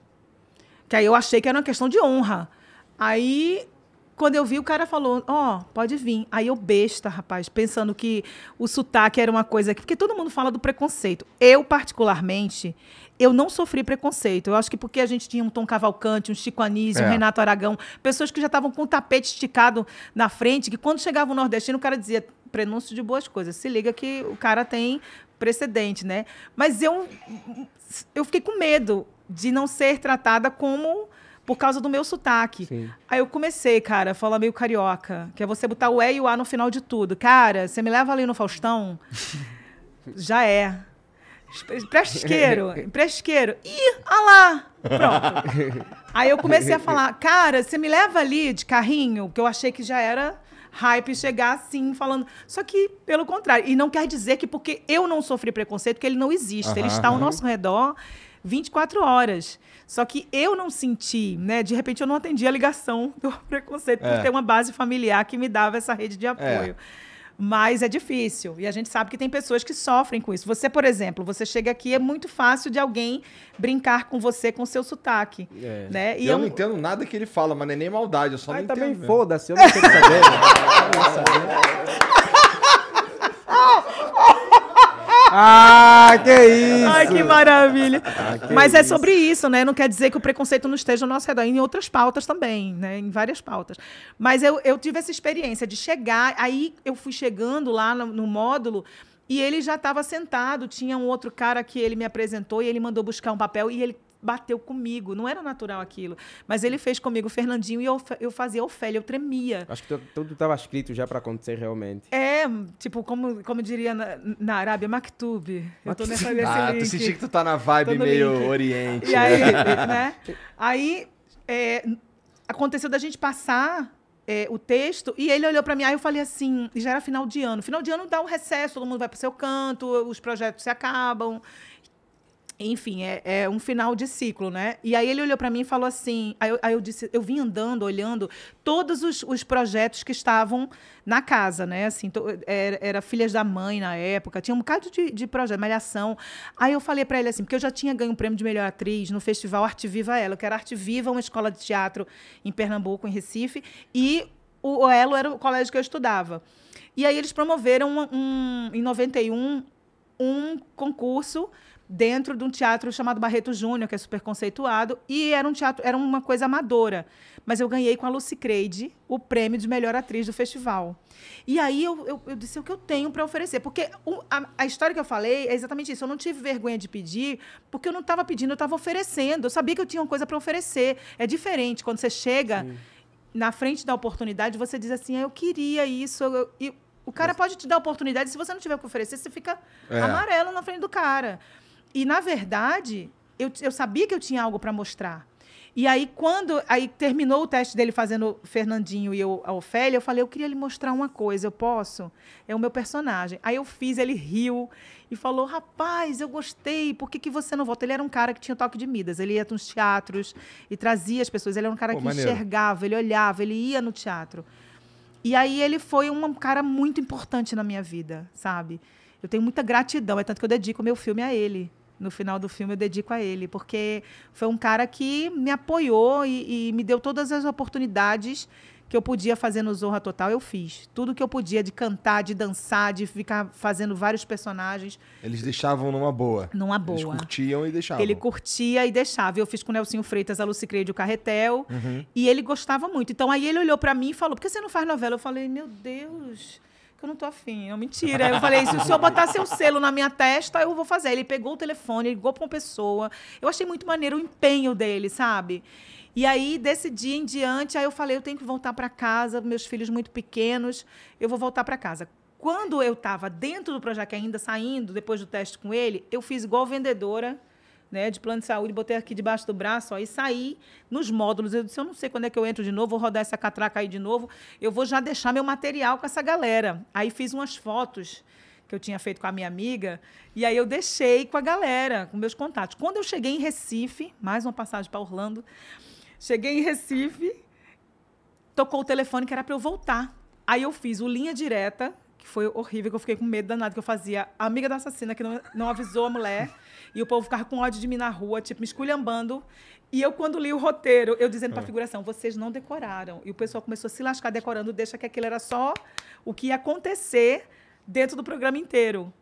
Que aí eu achei que era uma questão de honra. Aí quando eu vi, o cara falou, ó, oh, pode vir. Aí eu, besta, rapaz, pensando que o sotaque era uma coisa que. Porque todo mundo fala do preconceito. Eu, particularmente, eu não sofri preconceito. Eu acho que porque a gente tinha um Tom Cavalcante, um Chico Anísio, é. um Renato Aragão, pessoas que já estavam com o tapete esticado na frente, que quando chegava o nordestino, o cara dizia prenúncio de boas coisas. Se liga que o cara tem precedente, né? Mas eu, eu fiquei com medo de não ser tratada como por causa do meu sotaque. Sim. Aí eu comecei, cara, a falar meio carioca, que é você botar o E e o A no final de tudo. Cara, você me leva ali no Faustão? já é. Empresqueiro, empresqueiro. Ih, olha lá! Pronto. Aí eu comecei a falar, cara, você me leva ali de carrinho, que eu achei que já era hype chegar assim, falando. Só que, pelo contrário, e não quer dizer que porque eu não sofri preconceito, que ele não existe. Uhum, ele está ao nosso redor 24 horas. Só que eu não senti, né? De repente eu não atendi a ligação do preconceito é. por ter uma base familiar que me dava essa rede de é. apoio. É. Mas é difícil. E a gente sabe que tem pessoas que sofrem com isso. Você, por exemplo, você chega aqui, é muito fácil de alguém brincar com você com seu sotaque. É. Né? E eu, eu, é não entendo nada que ele fala, mas não é nem maldade, eu só não entendo. também foda-se, eu não quero saber. Né? Ah, que isso! Ai, que maravilha. Ah, que Mas é sobre isso, né? Não quer dizer que o preconceito não esteja ao nosso redor, em outras pautas também, né? Em várias pautas. Mas eu, eu tive essa experiência de chegar, aí eu fui chegando lá no, no módulo. E ele já estava sentado, tinha um outro cara que ele me apresentou e ele mandou buscar um papel e ele bateu comigo. Não era natural aquilo. Mas ele fez comigo, Fernandinho, e eu, eu fazia Ofélia, eu tremia. Acho que tudo estava escrito já para acontecer realmente. É, tipo, como, como diria na, na Arábia, Maktub. Eu tô nessa nesse ah, link. tu senti que tu tá na vibe meio link. Oriente. E aí, né? né? Aí é, aconteceu da gente passar é, o texto e ele olhou para mim. Aí eu falei assim, já era final de ano. Final de ano dá um recesso, todo mundo vai para o seu canto, os projetos se acabam. Enfim, é, é, um final de ciclo, né? E aí ele olhou para mim e falou assim. Aí eu, aí eu, disse, eu vim andando, olhando todos os, os projetos que estavam na casa, né? Assim, to, era, é, era, Filhas da Mãe na época, tinha um bocado de, de projeto, malhação. Aí eu falei para ele assim, porque eu já tinha ganho o um prêmio de melhor atriz no Festival Arte Viva Ela, que era Arte Viva, uma escola de teatro em Pernambuco, em Recife, e o Elo era o colégio que eu estudava. E aí eles promoveram um, um em 91 um concurso dentro de um teatro chamado Barreto Júnior, que é super conceituado, e era um teatro, era uma coisa amadora. Mas eu ganhei com a Lucy Creide o prêmio de melhor atriz do festival. E aí eu, eu, eu disse o que eu tenho para oferecer. Porque o, a, a, história que eu falei é exatamente isso. Eu não tive vergonha de pedir, porque eu não estava pedindo, eu estava oferecendo. Eu sabia que eu tinha uma coisa para oferecer. É diferente quando você chega. Sim. Na frente da oportunidade, você diz assim: ah, Eu queria isso. Eu, eu, o cara pode te dar oportunidade, se você não tiver o que oferecer, você fica é. amarelo na frente do cara. E, na verdade, eu, eu sabia que eu tinha algo para mostrar. E aí, quando aí terminou o teste dele fazendo Fernandinho e eu, a Ofélia, eu falei, eu queria lhe mostrar uma coisa, eu posso? É o meu personagem. Aí eu fiz, ele riu e falou, rapaz, eu gostei, por que, que você não volta? Ele era um cara que tinha toque de Midas, ele ia nos teatros e trazia as pessoas, ele era um cara Pô, que maneiro. enxergava, ele olhava, ele ia no teatro. E aí ele foi um cara muito importante na minha vida, sabe? Eu tenho muita gratidão, é tanto que eu dedico o meu filme a ele no final do filme eu dedico a ele, porque foi um cara que me apoiou e, e, me deu todas as oportunidades que eu podia fazer no Zorra Total, eu fiz. Tudo que eu podia, de cantar, de dançar, de ficar fazendo vários personagens. Eles deixavam numa boa. Numa boa. Eles curtiam e deixavam. Ele curtia e deixava. Eu fiz com o Nelsinho Freitas, a Lucy Creio o Carretel. Uhum. E ele gostava muito. Então aí ele olhou para mim e falou, por que você não faz novela? Eu falei, meu Deus que eu não tô afim. é mentira. Eu falei, se o senhor botar seu selo na minha testa, eu vou fazer. Ele pegou o telefone, ligou pra uma pessoa. Eu achei muito maneiro o empenho dele, sabe? E aí, desse dia em diante, aí eu falei, eu tenho que voltar para casa, meus filhos muito pequenos, eu vou voltar para casa. Quando eu estava dentro do projeto ainda saindo, depois do teste com ele, eu fiz igual vendedora, né, de plano de saúde, botei aqui debaixo do braço ó, e saí nos módulos. Eu disse, eu não sei quando é que eu entro de novo, vou rodar essa catraca aí de novo, eu vou já deixar meu material com essa galera. Aí fiz umas fotos que eu tinha feito com a minha amiga, e aí eu deixei com a galera, com meus contatos. Quando eu cheguei em Recife, mais uma passagem para Orlando, cheguei em Recife, tocou o telefone que era para eu voltar. Aí eu fiz o linha direta que foi horrível, que eu fiquei com medo danado, que eu fazia amiga da assassina, que não, não avisou a mulher, e o povo ficava com ódio de mim na rua, tipo, me esculhambando. E eu, quando li o roteiro, eu dizendo para a é. figuração, vocês não decoraram. E o pessoal começou a se lascar decorando, deixa que aquilo era só o que ia acontecer dentro do programa inteiro.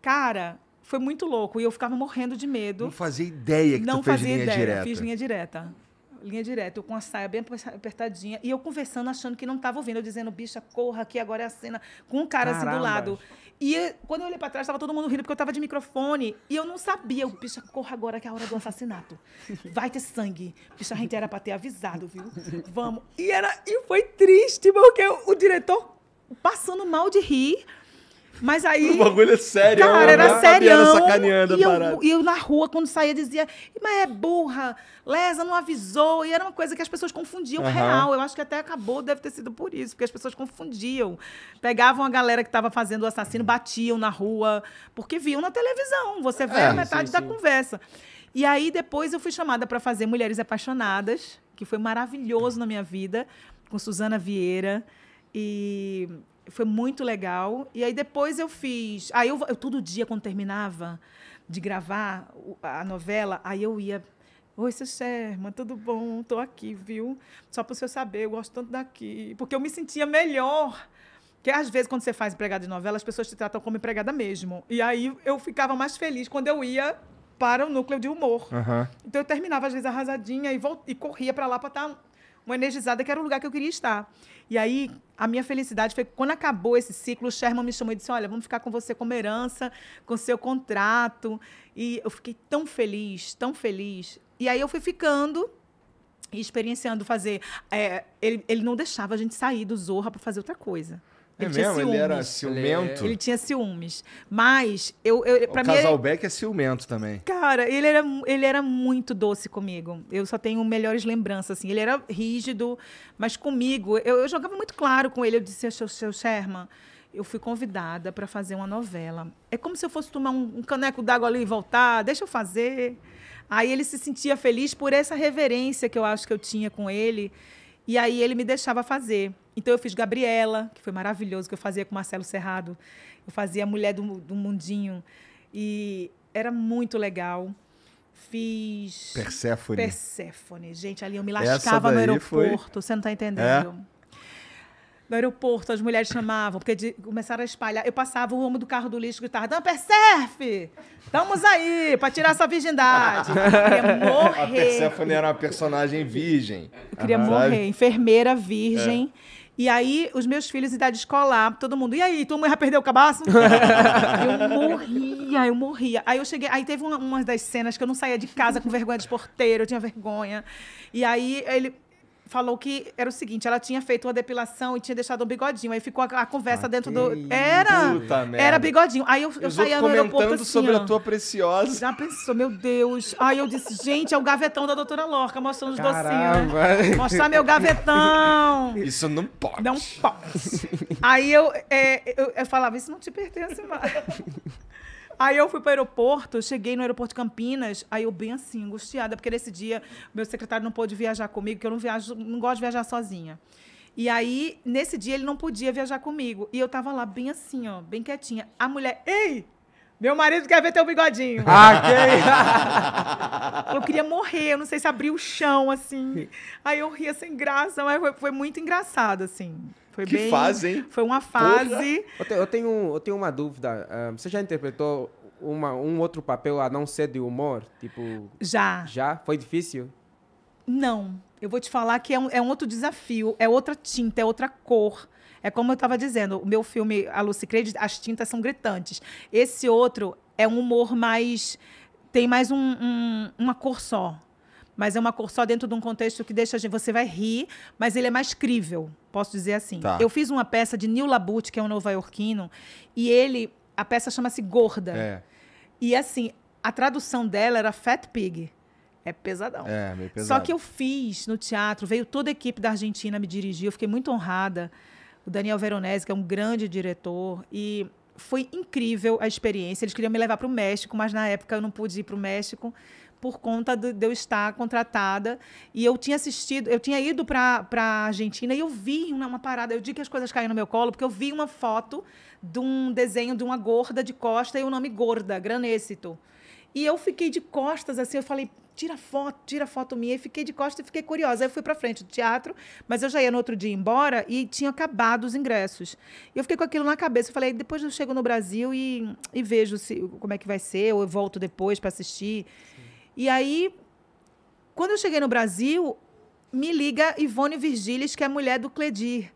Cara, foi muito louco. E eu ficava morrendo de medo. Não fazia ideia que não tu fez fazia linha ideia, direta. Não fazia ideia, fiz linha direta linha direta, eu com a saia bem apertadinha, e eu conversando, achando que não estava ouvindo, eu dizendo, bicha, corra, que agora é a cena, com um cara assim do lado. E quando eu olhei para trás, estava todo mundo rindo, porque eu estava de microfone, e eu não sabia, bicha, corra agora, que é a hora do assassinato. Vai ter sangue. Bicha, a gente era para ter avisado, viu? Vamos. E, era, e foi triste, porque o diretor passando mal de rir, mas aí. O bagulho é sério, Cara, era sério. E eu, eu na rua, quando saía, dizia, mas é burra, Lesa não avisou. E era uma coisa que as pessoas confundiam uhum. real. Eu acho que até acabou, deve ter sido por isso, porque as pessoas confundiam. Pegavam a galera que estava fazendo o assassino, uhum. batiam na rua, porque viam na televisão. Você vê é, a metade sim, da conversa. E aí depois eu fui chamada para fazer Mulheres Apaixonadas, que foi maravilhoso na minha vida, com Suzana Vieira. E foi muito legal. E aí depois eu fiz. Aí eu, eu todo dia, quando terminava de gravar a novela, aí eu ia Oi, seu Sherman, tudo bom? Estou aqui, viu? Só para o senhor saber, eu gosto tanto daqui. Porque eu me sentia melhor. Porque às vezes, quando você faz empregada de novela, as pessoas te tratam como empregada mesmo. E aí eu ficava mais feliz quando eu ia para o núcleo de humor. Uhum. Então eu terminava, às vezes, arrasadinha e, e corria para lá para estar uma energizada, que era o lugar que eu queria estar. E aí, a minha felicidade foi quando acabou esse ciclo, o Sherman me chamou e disse: Olha, vamos ficar com você como herança, com seu contrato. E eu fiquei tão feliz, tão feliz. E aí eu fui ficando e experienciando fazer. É, ele, ele não deixava a gente sair do Zorra para fazer outra coisa. É ele é mesmo? Ciúmes. Ele era ciumento? Ele tinha ciúmes. Mas, eu, eu pra o mim... O Casal Beck é ciumento também. Cara, ele era, ele era muito doce comigo. Eu só tenho melhores lembranças, assim. Ele era rígido, mas comigo... Eu, eu jogava muito claro com ele. Eu disse, seu, seu Sherman, eu fui convidada para fazer uma novela. É como se eu fosse tomar um, um caneco d'água ali e voltar. Deixa eu fazer. Aí ele se sentia feliz por essa reverência que eu acho que eu tinha com ele. E aí ele me deixava fazer. Então eu fiz Gabriela, que foi maravilhoso, que eu fazia com Marcelo Serrado. Eu fazia a Mulher do, do Mundinho. E era muito legal. Fiz. Perséfone. Perséfone. Gente, ali eu me lascava no aeroporto, foi... você não está entendendo. É do aeroporto, as mulheres chamavam, porque de, começaram a espalhar. Eu passava o rumo do carro do lixo, gritava, Dampersurf! Estamos aí, para tirar essa virgindade. Eu queria morrer. A Persephone era uma personagem virgem. Eu queria uhum. morrer, enfermeira virgem. É. E aí, os meus filhos, idade escolar, todo mundo, e aí, tua mãe já perdeu o cabaço? eu morria, eu morria. Aí eu cheguei, aí teve uma, uma das cenas que eu não saía de casa com vergonha de porteiro, eu tinha vergonha. E aí, ele falou que era o seguinte, ela tinha feito uma depilação e tinha deixado um bigodinho. Aí ficou a, a conversa ah, dentro do. Era! era bigodinho. Aí eu, eu saía no aeroporto. Assim, sobre ó. a tua preciosa. Já pensou, meu Deus. Aí eu disse, gente, é o gavetão da doutora Lorca, mostrando os Caramba. docinhos. Mostrar meu gavetão. Isso não pode. Não pode. Aí eu, é, eu, eu falava, isso não te pertence mais. Aí eu fui para o aeroporto, cheguei no aeroporto de Campinas, aí eu bem assim, angustiada, porque nesse dia meu secretário não pôde viajar comigo, que eu não viajo, não gosto de viajar sozinha. E aí, nesse dia, ele não podia viajar comigo. E eu tava lá bem assim, ó, bem quietinha. A mulher, ei, meu marido quer ver teu bigodinho. Ah, que... eu queria morrer, eu não sei se abriu o chão, assim. Aí eu ria sem graça, mas foi, foi muito engraçado, assim. Foi que bem, fase, hein? Foi uma fase. Eu tenho, eu, tenho, eu tenho uma dúvida. Uh, você já interpretou uma, um outro papel a não ser de humor? Tipo. Já. Já? Foi difícil? Não. Eu vou te falar que é um, é um outro desafio, é outra tinta, é outra cor. É como eu estava dizendo, o meu filme A Lucy Creed, as tintas são gritantes. Esse outro é um humor mais. tem mais um, um, uma cor só. Mas é uma cor só dentro de um contexto que deixa gente. Você vai rir, mas ele é mais crível, posso dizer assim. Tá. Eu fiz uma peça de Neil Labute, que é um nova-iorquino, e ele. A peça chama-se Gorda. É. E assim, a tradução dela era Fat Pig. É pesadão. É, meio pesado. Só que eu fiz no teatro, veio toda a equipe da Argentina me dirigir, eu fiquei muito honrada. O Daniel Veronese, que é um grande diretor, e foi incrível a experiência. Eles queriam me levar para o México, mas na época eu não pude ir para o México por conta de, eu estar contratada. E eu tinha assistido, eu tinha ido para a Argentina e eu vi uma, uma, parada. Eu digo que as coisas caíram no meu colo, porque eu vi uma foto de um desenho de uma gorda de costa e o nome Gorda, Granêxito. E eu fiquei de costas assim, eu falei, tira foto, tira foto minha. E fiquei de costas e fiquei curiosa. Aí eu fui para frente do teatro, mas eu já ia no outro dia embora e tinha acabado os ingressos. E eu fiquei com aquilo na cabeça. Eu falei, depois eu chego no Brasil e, e vejo se, como é que vai ser, ou eu volto depois para assistir. Sim. E aí, quando eu cheguei no Brasil, me liga Ivone Virgílias que é a mulher do Cledir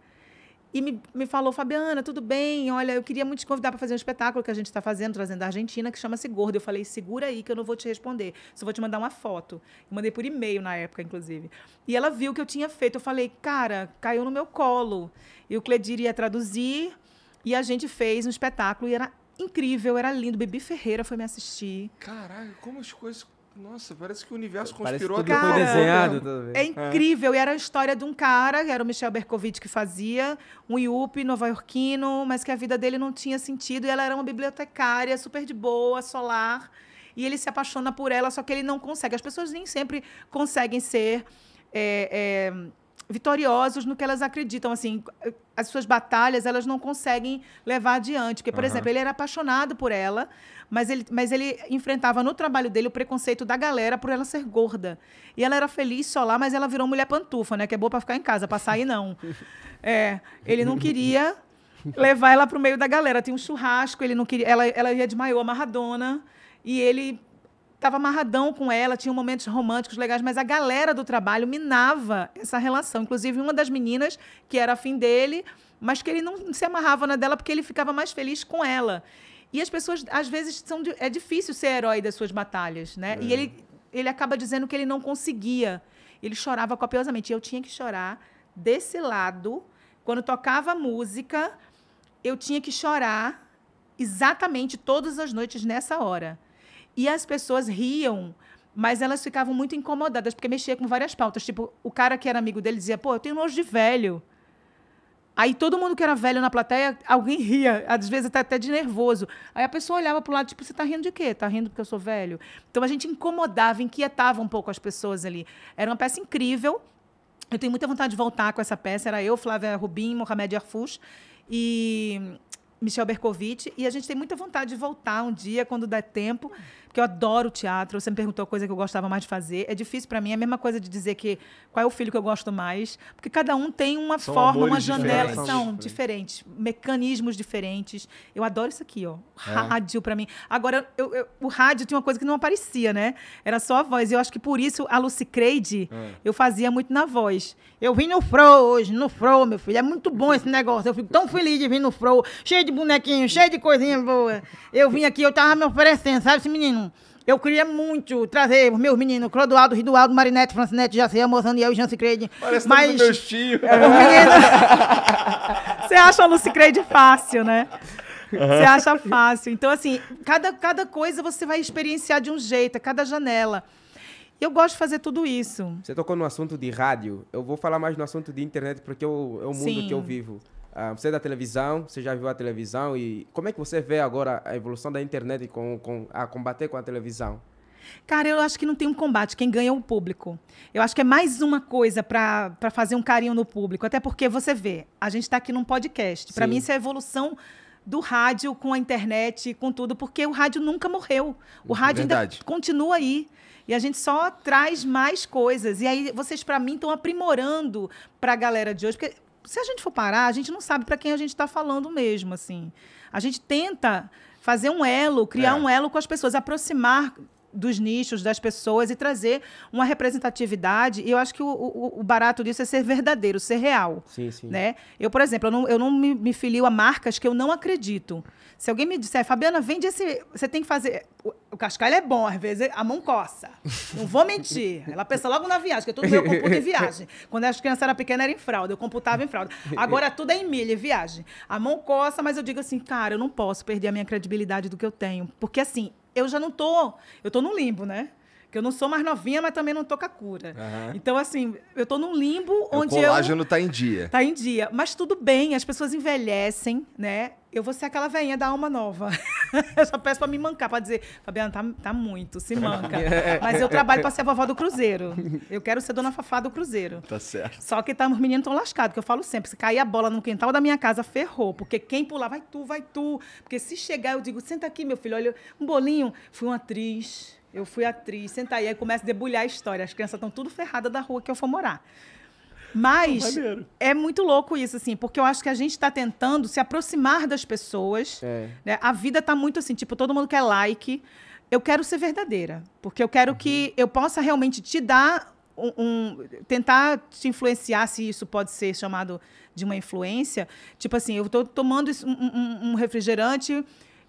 e me, me falou, Fabiana, tudo bem? Olha, eu queria muito te convidar para fazer um espetáculo que a gente está fazendo, trazendo da Argentina, que chama-se Gorda. Eu falei, segura aí que eu não vou te responder, só vou te mandar uma foto. Eu mandei por e-mail na época, inclusive. E ela viu o que eu tinha feito. Eu falei, cara, caiu no meu colo. E o Cledir ia traduzir, e a gente fez um espetáculo, e era incrível, era lindo. Bibi Ferreira foi me assistir. Caralho, como as coisas nossa, parece que o universo conspirou que tudo foi desenhado. Também. Tá é incrível. É. E era a história de um cara, que era o Michel Berkovitch que fazia, um iupe nova-iorquino, mas que a vida dele não tinha sentido. E ela era uma bibliotecária super de boa, solar. E ele se apaixona por ela, só que ele não consegue. As pessoas nem sempre conseguem ser... É, é, vitoriosos no que elas acreditam. Assim, as suas batalhas elas não conseguem levar adiante. Porque, por uhum. exemplo, ele era apaixonado por ela, mas ele, mas ele enfrentava no trabalho dele o preconceito da galera por ela ser gorda. E ela era feliz só lá, mas ela virou mulher pantufa, né? Que é boa para ficar em casa, para sair não. É, ele não queria levar ela para o meio da galera. Tinha um churrasco, ele não queria. Ela, ela ia de maiô amarradona. E ele estava amarradão com ela, tinha momentos românticos legais, mas a galera do trabalho minava essa relação. Inclusive, uma das meninas, que era afim dele, mas que ele não se amarrava na dela porque ele ficava mais feliz com ela. E as pessoas, às vezes, são de, é difícil ser herói das suas batalhas, né? É. E ele, ele acaba dizendo que ele não conseguia. Ele chorava copiosamente. e Eu tinha que chorar desse lado. Quando tocava música, eu tinha que chorar exatamente todas as noites nessa hora. E as pessoas riam, mas elas ficavam muito incomodadas, porque mexia com várias pautas. Tipo, o cara que era amigo dele dizia, pô, eu tenho nojo de velho. Aí todo mundo que era velho na plateia, alguém ria, às vezes até, até de nervoso. Aí a pessoa olhava para o lado, tipo, você está rindo de quê? Está rindo porque eu sou velho? Então a gente incomodava, inquietava um pouco as pessoas ali. Era uma peça incrível. Eu tenho muita vontade de voltar com essa peça. Era eu, Flávia Rubim, Mohamed Arfush. E Michel Bercovitch, e a gente tem muita vontade de voltar um dia, quando der tempo, porque eu adoro teatro. Você me perguntou a coisa que eu gostava mais de fazer. É difícil para mim, é a mesma coisa de dizer que qual é o filho que eu gosto mais, porque cada um tem uma São forma, uma janela, diferentes. são diferentes, mecanismos diferentes. Eu adoro isso aqui, ó. É. Rádio é. para mim. Agora, eu, eu, o rádio tinha uma coisa que não aparecia, né? Era só a voz. Eu acho que por isso a Lucy Creide, é. eu fazia muito na voz. Eu vim no Fro hoje, no Fro, meu filho. É muito bom esse negócio. Eu fico tão feliz de vir no Fro, cheio de bonequinho, cheio de coisinha boa. Eu vim aqui, eu tava me oferecendo, sabe esse menino? eu queria muito trazer os meus meninos, Clodoaldo, Ridualdo, Marinete, Francinete, Jacea, Mozaniel e Janci Creide. Parece mas... meus tios. É, Você acha a Lucy Creide fácil, né? Você acha fácil. Então, assim, cada, cada coisa você vai experienciar de um jeito, a cada janela. Eu gosto de fazer tudo isso. Você tocou no assunto de rádio. Eu vou falar mais no assunto de internet, porque é o, é o mundo Sim. que eu vivo. Ah, você é da televisão, você já viu a televisão e como é que você vê agora a evolução da internet com, com, a combater com a televisão? Cara, eu acho que não tem um combate. Quem ganha é o público. Eu acho que é mais uma coisa para fazer um carinho no público. Até porque você vê, a gente está aqui num podcast. Para mim, isso é a evolução do rádio com a internet, com tudo, porque o rádio nunca morreu. O é rádio Verdade. ainda continua aí. E a gente só traz mais coisas. E aí vocês, para mim, estão aprimorando para a galera de hoje. Porque se a gente for parar, a gente não sabe para quem a gente está falando mesmo, assim. A gente tenta fazer um elo, criar é. um elo com as pessoas, aproximar dos nichos, das pessoas e trazer uma representatividade. E eu acho que o, o, o barato disso é ser verdadeiro, ser real. Sim, sim. Né? Eu, por exemplo, eu não, eu não me, me, filio a marcas que eu não acredito. Se alguém me disser, Fabiana, vende esse. Você tem que fazer. O, o cascalho é bom, às vezes a mão coça. Não vou mentir. Ela pensa logo na viagem, porque tudo eu computo em viagem. Quando as crianças eram pequenas, era em fralda, eu computava em fralda. Agora tudo é em milha, viagem. A mão coça, mas eu digo assim, cara, eu não posso perder a minha credibilidade do que eu tenho. Porque assim, eu já não tô, eu tô no limbo, né? Porque eu não sou mais novinha, mas também não tô com a cura. Uhum. Então, assim, eu tô num limbo onde. O colágeno eu... tá em dia. Tá em dia. Mas tudo bem, as pessoas envelhecem, né? Eu vou ser aquela veinha da alma nova. eu só peço pra me mancar, pra dizer, Fabiana, tá, tá muito, se manca. Mas eu trabalho pra ser a vovó do Cruzeiro. Eu quero ser dona Fafá do Cruzeiro. Tá certo. Só que tá, os meninos tão lascados, que eu falo sempre, se cair a bola no quintal da minha casa, ferrou. Porque quem pular, vai tu, vai tu. Porque se chegar, eu digo, senta aqui, meu filho, olha, um bolinho. Fui uma atriz eu fui atriz, senta aí, aí começa a debulhar a história. As crianças estão tudo ferradas da rua que eu for morar. Mas é muito louco isso, assim, porque eu acho que a gente está tentando se aproximar das pessoas. É. Né? A vida está muito assim, tipo, todo mundo quer like. Eu quero ser verdadeira, porque eu quero uhum. que eu possa realmente te dar um, um, tentar te influenciar, se isso pode ser chamado de uma influência. Tipo assim, eu estou tomando um, um refrigerante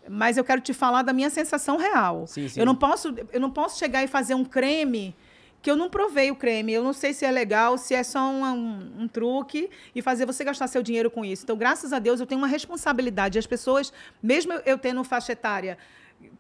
mas eu quero te falar da minha sensação real. Sim, sim. Eu não posso, eu não posso chegar e fazer um creme que eu não provei o creme. Eu não sei se é legal, se é só um, um, um, truque e fazer você gastar seu dinheiro com isso. Então, graças a Deus, eu tenho uma responsabilidade. As pessoas, mesmo eu tendo faixa etária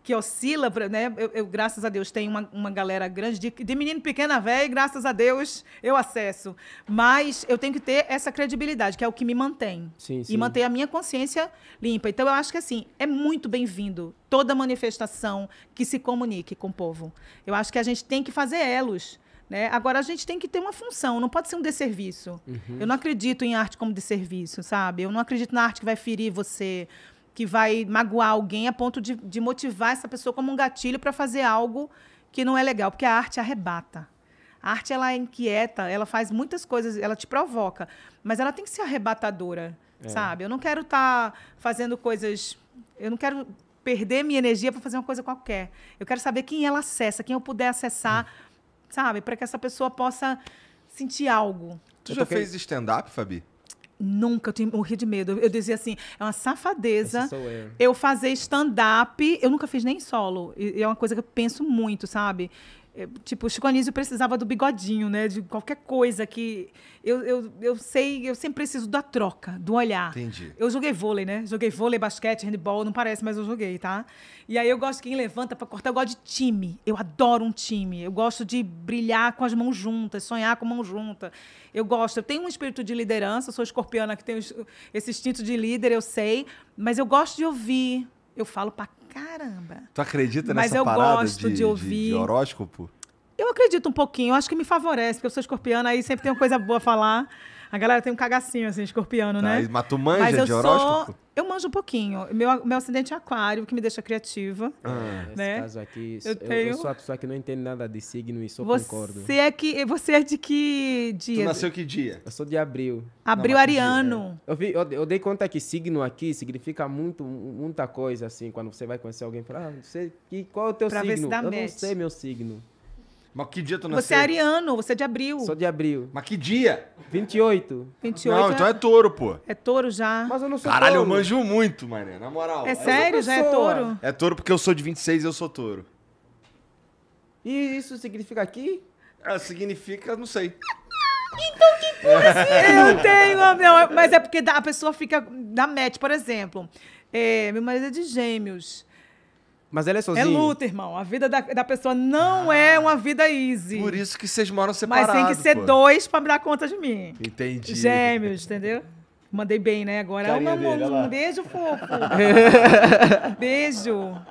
que oscila, né? Eu, eu, graças a Deus, tenho uma, uma galera grande, de, de menino pequena velho, graças a Deus, eu acesso. Mas eu tenho que ter essa credibilidade, que é o que me mantém. Sim, sim. E manter a minha consciência limpa. Então, eu acho que, assim, é muito bem-vindo toda manifestação que se comunique com o povo. Eu acho que a gente tem que fazer elos. Né? Agora, a gente tem que ter uma função, não pode ser um desserviço. Uhum. Eu não acredito em arte como desserviço, sabe? Eu não acredito na arte que vai ferir você, que vai magoar alguém a ponto de, de motivar essa pessoa como um gatilho para fazer algo que não é legal, porque a arte arrebata. A arte ela é inquieta, ela faz muitas coisas, ela te provoca, mas ela tem que ser arrebatadora, é. sabe? Eu não quero estar tá fazendo coisas, eu não quero perder minha energia para fazer uma coisa qualquer. Eu quero saber quem ela acessa, quem eu puder acessar, hum. sabe? Para que essa pessoa possa sentir algo. Tu já fez stand-up, Fabi? Nunca, eu tinha, morri de medo. Eu, eu dizia assim, é uma safadeza eu. eu. fazer stand-up. Eu nunca fiz nem solo. E, é uma coisa que eu penso muito, sabe? É, tipo, o Chico Anísio precisava do bigodinho, né? De qualquer coisa que. Eu, eu, eu sei, eu sempre preciso da troca, do olhar. Entendi. Eu joguei vôlei, né? Joguei vôlei, basquete, handball, não parece, mas eu joguei, tá? E aí eu gosto de quem levanta pra cortar, eu gosto de time. Eu adoro um time. Eu gosto de brilhar com as mãos juntas, sonhar com a mão junta. Eu gosto, eu tenho um espírito de liderança, sou escorpiana que tem esse instinto de líder, eu sei, mas eu gosto de ouvir. Eu falo pra caramba. Tu acredita Mas eu parada gosto de, de ouvir. De, de horóscopo? Eu acredito um pouquinho, eu acho que me favorece, porque eu sou escorpiana, aí sempre tem uma coisa boa a falar. A galera tem um cagacinho, assim, escorpiano, tá, né? Mas tu manja mas eu de horóscopo? Sou... Eu manjo um pouquinho. Meu, meu acidente é aquário, que me deixa criativa. Ah, nesse né? caso aqui, eu, tenho... eu, sou a pessoa que não entende nada de signo e sou você concordo. É que, você é de que dia? Tu nasceu que dia? Eu sou de abril. Abril não, ariano. É. Eu, vi, eu, eu, dei conta que signo aqui significa muito, muita coisa, assim, quando você vai conhecer alguém. Fala, ah, você, sei, qual é o teu pra signo? eu match. não sei meu signo. Mas que dia tu nasceu? Você é ariano, você é de abril. Sou de abril. Mas que dia? 28. 28 não, é- então é touro, pô. É touro já. Mas eu não sou Caralho, touro. eu manjo muito, mané, na moral. É sério? Já é touro? É touro porque eu sou de 26 e eu sou touro. E isso significa aqui? É, significa, não sei. Então que coisa! eu tenho, não, mas é porque a pessoa fica, na match, por exemplo. É, meu marido é de gêmeos. Mas ela é, é sozinha. É luta, irmão. A vida da, da pessoa não ah, é uma vida easy. Por isso que vocês moram separados. Mas tem que ser pô. dois pra dar conta de mim. Entendi. Gêmeos, entendeu? Mandei bem, né? Agora. é uma dele, um beijo, fofo. beijo.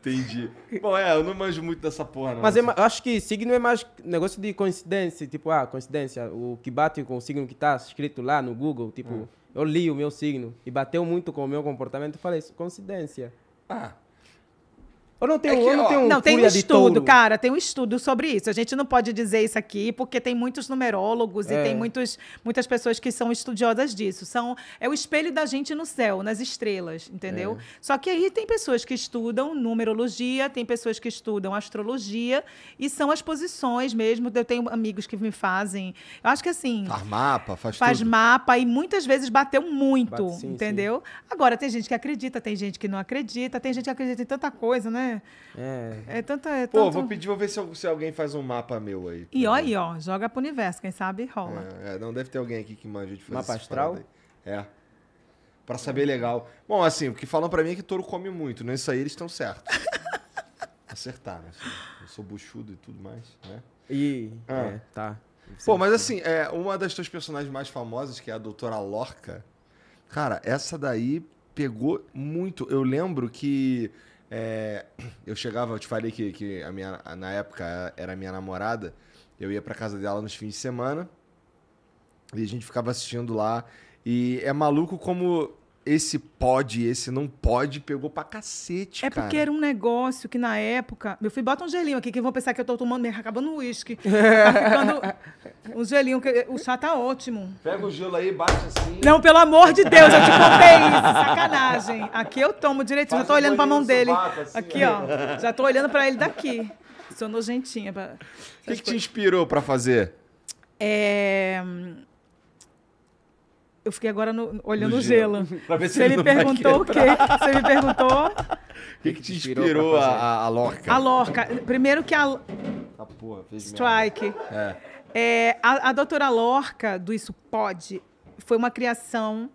Entendi. Bom, é, eu não manjo muito dessa porra, não. Mas é, eu acho que signo é mais negócio de coincidência. Tipo, ah, coincidência. O que bate com o signo que tá escrito lá no Google. Tipo, hum. eu li o meu signo e bateu muito com o meu comportamento. Eu falei, isso, coincidência. Ah, É eu não tenho, é que, não Não, tem um estudo, cara, tem um estudo sobre isso. A gente não pode dizer isso aqui porque tem muitos numerólogos é. e tem é. muitos, muitas pessoas que são estudiosas disso. São é o espelho da gente no céu, nas estrelas, entendeu? É. Só que aí tem pessoas que estudam numerologia, tem pessoas que estudam astrologia e são as posições mesmo. Eu tenho amigos que me fazem, eu acho que assim, faz mapa, faz, faz tudo. mapa e muitas vezes bateu muito, Bate, sim, entendeu? Sim. Agora tem gente que acredita, tem gente que não acredita, tem gente que acredita em tanta coisa, né? tanta. É, é tanta. É Pô, tanto... vou pedir, vou ver se, se, alguém faz um mapa meu aí. E olha aí, ó, joga pro universo, quem sabe rola. É, é, não deve ter alguém aqui que manja de fazer Mapa astral? É. Pra saber legal. Bom, assim, o que falam para mim é que touro come muito, né? Isso aí eles estão certos. Acertar, né? Assim, eu sou buchudo e tudo mais, né? E. Ah. É, tá. Pô, mas assim, é, uma das tuas personagens mais famosas, que é a Doutora Lorca, cara, essa daí pegou muito. Eu lembro que é, eu chegava, eu te falei que, que a minha, na época era minha namorada, eu ia pra casa dela nos fins de semana e a gente ficava assistindo lá. E é maluco como esse pode, esse não pode, pegou pra cacete, É cara. porque era um negócio que na época... Meu filho, bota um gelinho aqui, que vão pensar que eu tô tomando, mesmo, acabando uísque. Tá ficando um gelinho, o chá tá ótimo. Pega o gelo aí, bate assim. Não, pelo amor de Deus, eu te contei isso, sacanagem. Aqui eu tomo direitinho, Faz já tô um olhando pra mão dele. assim, aqui, ó, já tô olhando pra ele daqui. Sou nojentinha. Pra... O que, que te inspirou pra fazer? É eu fiquei agora no, olhando o gelo. gelo. Ver se, ele, me perguntou o quê? Você me perguntou. O que, que te inspirou a, a Lorca? A Lorca. Primeiro que a. A tá, porra, Strike. É. É, a, a doutora Lorca, do Isso Pode, foi uma criação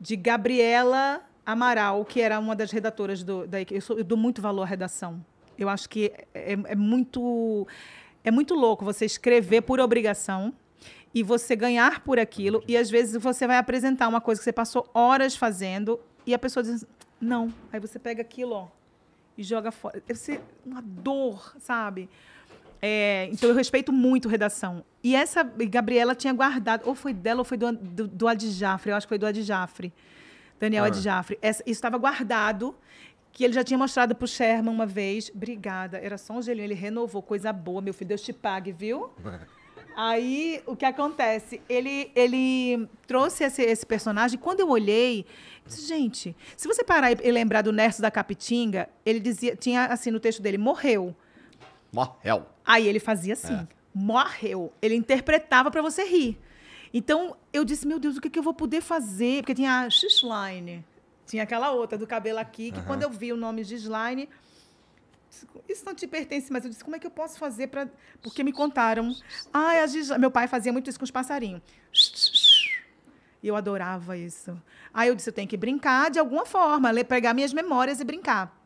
de Gabriela Amaral, que era uma das redatoras do, da eu, eu dou muito valor à redação. Eu acho que é, é, é muito é muito louco você escrever por obrigação e você ganhar por aquilo. E às vezes você vai apresentar uma coisa que você passou horas fazendo e a pessoa diz: não. Aí você pega aquilo, ó, e joga fora. Deve ser uma dor, sabe? É, então eu respeito muito redação. E essa Gabriela tinha guardado, ou foi dela ou foi do, do, do Adjafre, eu acho que foi do Adjafre. Daniel ah. Adjafre. Essa, isso estava guardado, que ele já tinha mostrado para o Sherman uma vez. Obrigada, era só um gelinho, ele renovou, coisa boa, meu filho, Deus te pague, viu? Aí, o que acontece? Ele, ele trouxe esse, esse personagem. Quando eu olhei, eu disse, gente, se você parar e lembrar do Nerso da Capitinga, ele dizia, tinha assim no texto dele, morreu. Morreu. Aí ele fazia assim, é. morreu. Ele interpretava para você rir. Então, eu disse, meu Deus, o que, que eu vou poder fazer? Porque tinha a X-Line, tinha aquela outra do cabelo aqui, que uhum. quando eu vi o nome de Gisline, isso não te pertence, mas eu disse, como é que eu posso fazer para... Porque me contaram. Ai, a Meu pai fazia muito isso com os passarinhos. E eu adorava isso. Aí eu disse, eu tenho que brincar de alguma forma, pegar minhas memórias e brincar.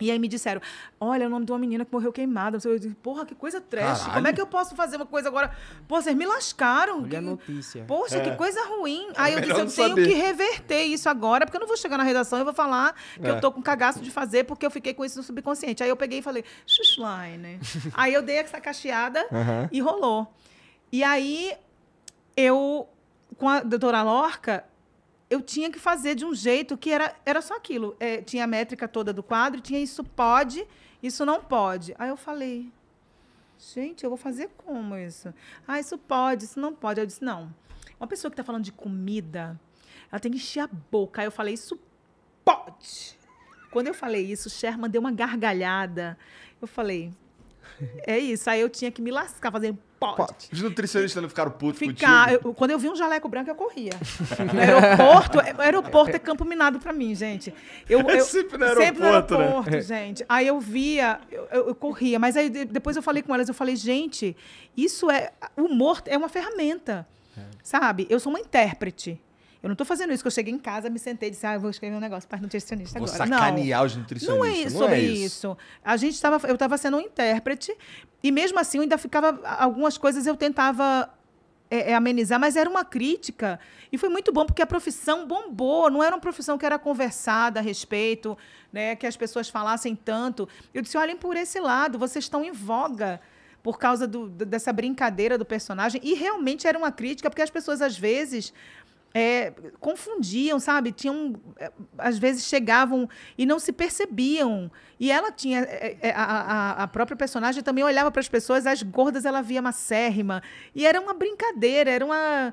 E aí me disseram, olha, é o nome de uma menina que morreu queimada. Eu disse, porra, que coisa trash. Caralho. Como é que eu posso fazer uma coisa agora? Pô, vocês me lascaram. Olha que... a notícia. Poxa, é. que coisa ruim. É aí eu disse, eu tenho saber. que reverter isso agora, porque eu não vou chegar na redação e vou falar que é. eu tô com cagaço de fazer, porque eu fiquei com isso no subconsciente. Aí eu peguei e falei, Xuxline. aí eu dei essa cacheada uhum. e rolou. E aí eu, com a doutora Lorca, eu tinha que fazer de um jeito que era, era só aquilo. É, tinha a métrica toda do quadro, tinha isso pode, isso não pode. Aí eu falei, gente, eu vou fazer como isso? Ah, isso pode, isso não pode. Eu disse, não. Uma pessoa que está falando de comida, ela tem que encher a boca. Aí eu falei, isso pode. Quando eu falei isso, Sherman deu uma gargalhada. Eu falei, é isso. Aí eu tinha que me lascar, fazer pode. Os nutricionistas não ficaram putos Ficar, eu, quando eu vi um jaleco branco, eu corria. No aeroporto, é, aeroporto é campo minado pra mim, gente. Eu, é eu é sempre no aeroporto, sempre no aeroporto né? gente. Aí eu via, eu, eu, corria. Mas aí depois eu falei com elas, eu falei, gente, isso é... o Humor é uma ferramenta, é. sabe? Eu sou uma intérprete. Eu não estou fazendo isso, que eu cheguei em casa, me sentei e disse, ah, eu vou escrever um negócio para nutricionista vou agora. sacanear não, os nutricionistas. Não é isso, não é sobre é isso. isso. A gente tava, eu estava sendo um intérprete e mesmo assim eu ainda ficava, algumas coisas eu tentava é, é amenizar, mas era uma crítica. E foi muito bom, porque a profissão bombou, não era uma profissão que era conversada a respeito, né, que as pessoas falassem tanto. Eu disse: olhem por esse lado, vocês estão em voga por causa do, dessa brincadeira do personagem. E realmente era uma crítica, porque as pessoas, às vezes, é, confundiam, sabe? Tinham, é, às vezes chegavam e não se percebiam. E ela tinha, é, é, a, a, a própria personagem também olhava para as pessoas, as gordas ela via macérrima. E era uma brincadeira, era uma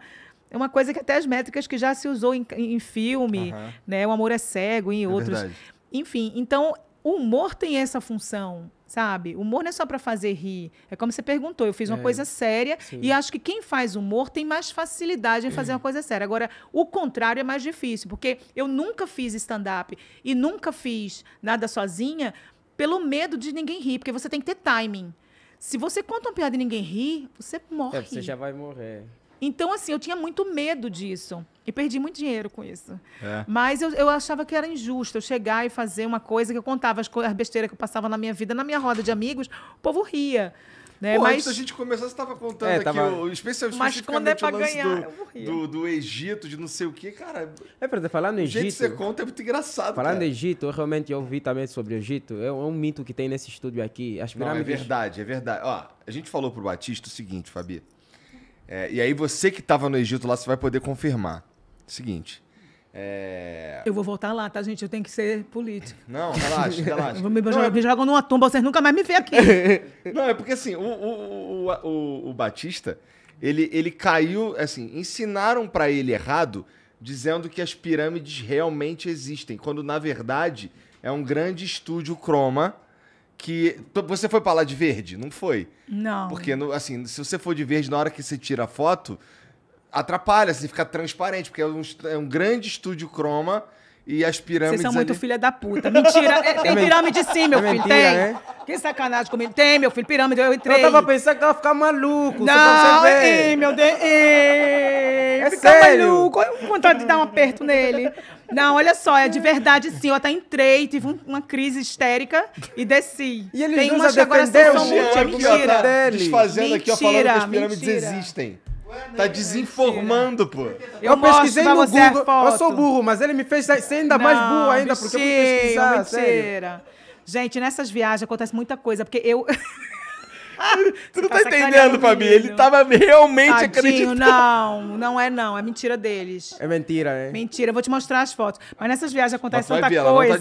é uma coisa que até as métricas que já se usou em, em filme, uhum. né? O Amor é Cego e em é outros. Verdade. Enfim, então o humor tem essa função sabe? Humor não é só para fazer rir. É como você perguntou, eu fiz uma é, coisa séria sim. e acho que quem faz humor tem mais facilidade em fazer uma coisa séria. Agora, o contrário é mais difícil, porque eu nunca fiz stand-up e nunca fiz nada sozinha pelo medo de ninguém rir, porque você tem que ter timing. Se você conta uma piada e ninguém ri, você é, morre. É, você já vai morrer. Então, assim, eu tinha muito medo disso. E perdi muito dinheiro com isso. É. Mas eu, eu achava que era injusto eu chegar e fazer uma coisa que eu contava as, as besteiras que eu passava na minha vida, na minha roda de amigos, o povo ria. Né? Pô, mas... antes da gente começar, você estava contando é, aqui, tava... o, especialmente mas quando é pra ganhar, do, do, do, Egito, de não sei o que, cara. É, pra falar no Egito. O jeito que você conta é muito engraçado. Falar no Egito, eu realmente ouvi também sobre o Egito. É, é um, mito que tem nesse estúdio aqui. As pirâmides... Não, é verdade, é verdade. Ó, a gente falou pro Batista o seguinte, Fabi. É, e aí você que estava no Egito lá, você vai poder confirmar. Seguinte. É... Eu vou voltar lá, tá, gente? Eu tenho que ser político. Não, relaxa, relaxa. me, não, jogar, é... me numa tumba, vocês nunca mais me vê aqui. não, é porque assim, o, o, o, o, o Batista, ele, ele caiu, assim, ensinaram para ele errado, dizendo que as pirâmides realmente existem, quando na verdade é um grande estúdio croma que. Você foi pra lá de verde? Não foi. Não. Porque, assim, se você for de verde na hora que você tira a foto, atrapalha, assim, fica transparente, porque é um, é um grande estúdio croma. E as pirâmides. Vocês são muito ali... filha da puta. Mentira. É, tem pirâmide sim, meu é filho. Mentira, tem. Né? Que sacanagem comigo. Tem, meu filho, pirâmide. Eu entrei. Eu tava pensando que ela ia ficar maluco. Não, ei, meu Deus. Ei, é fica sério? maluco. Eu vontade de dar um aperto nele. Não, olha só, é de verdade sim. Eu até entrei, tive um, uma crise histérica e desci. E eles Tem umas que agora são multi. É mentira. Tá desfazendo mentira, aqui, ó, falando que as pirâmides mentira. existem. Tá desinformando, pô. Eu, pesquisei no Google. Eu sou burro, mas ele me fez ser ainda não, mais burro ainda, porque eu fui pesquisar, mentira. Sério. Gente, nessas viagens acontece muita coisa, porque eu tu não tá, tá entendendo, Fabi. Ele tava realmente Tadinho, acreditando. Não, não é não. É mentira deles. É mentira, é? Mentira. Eu vou te mostrar as fotos. Mas nessas viagens acontece tanta ver, coisa. Ela não tá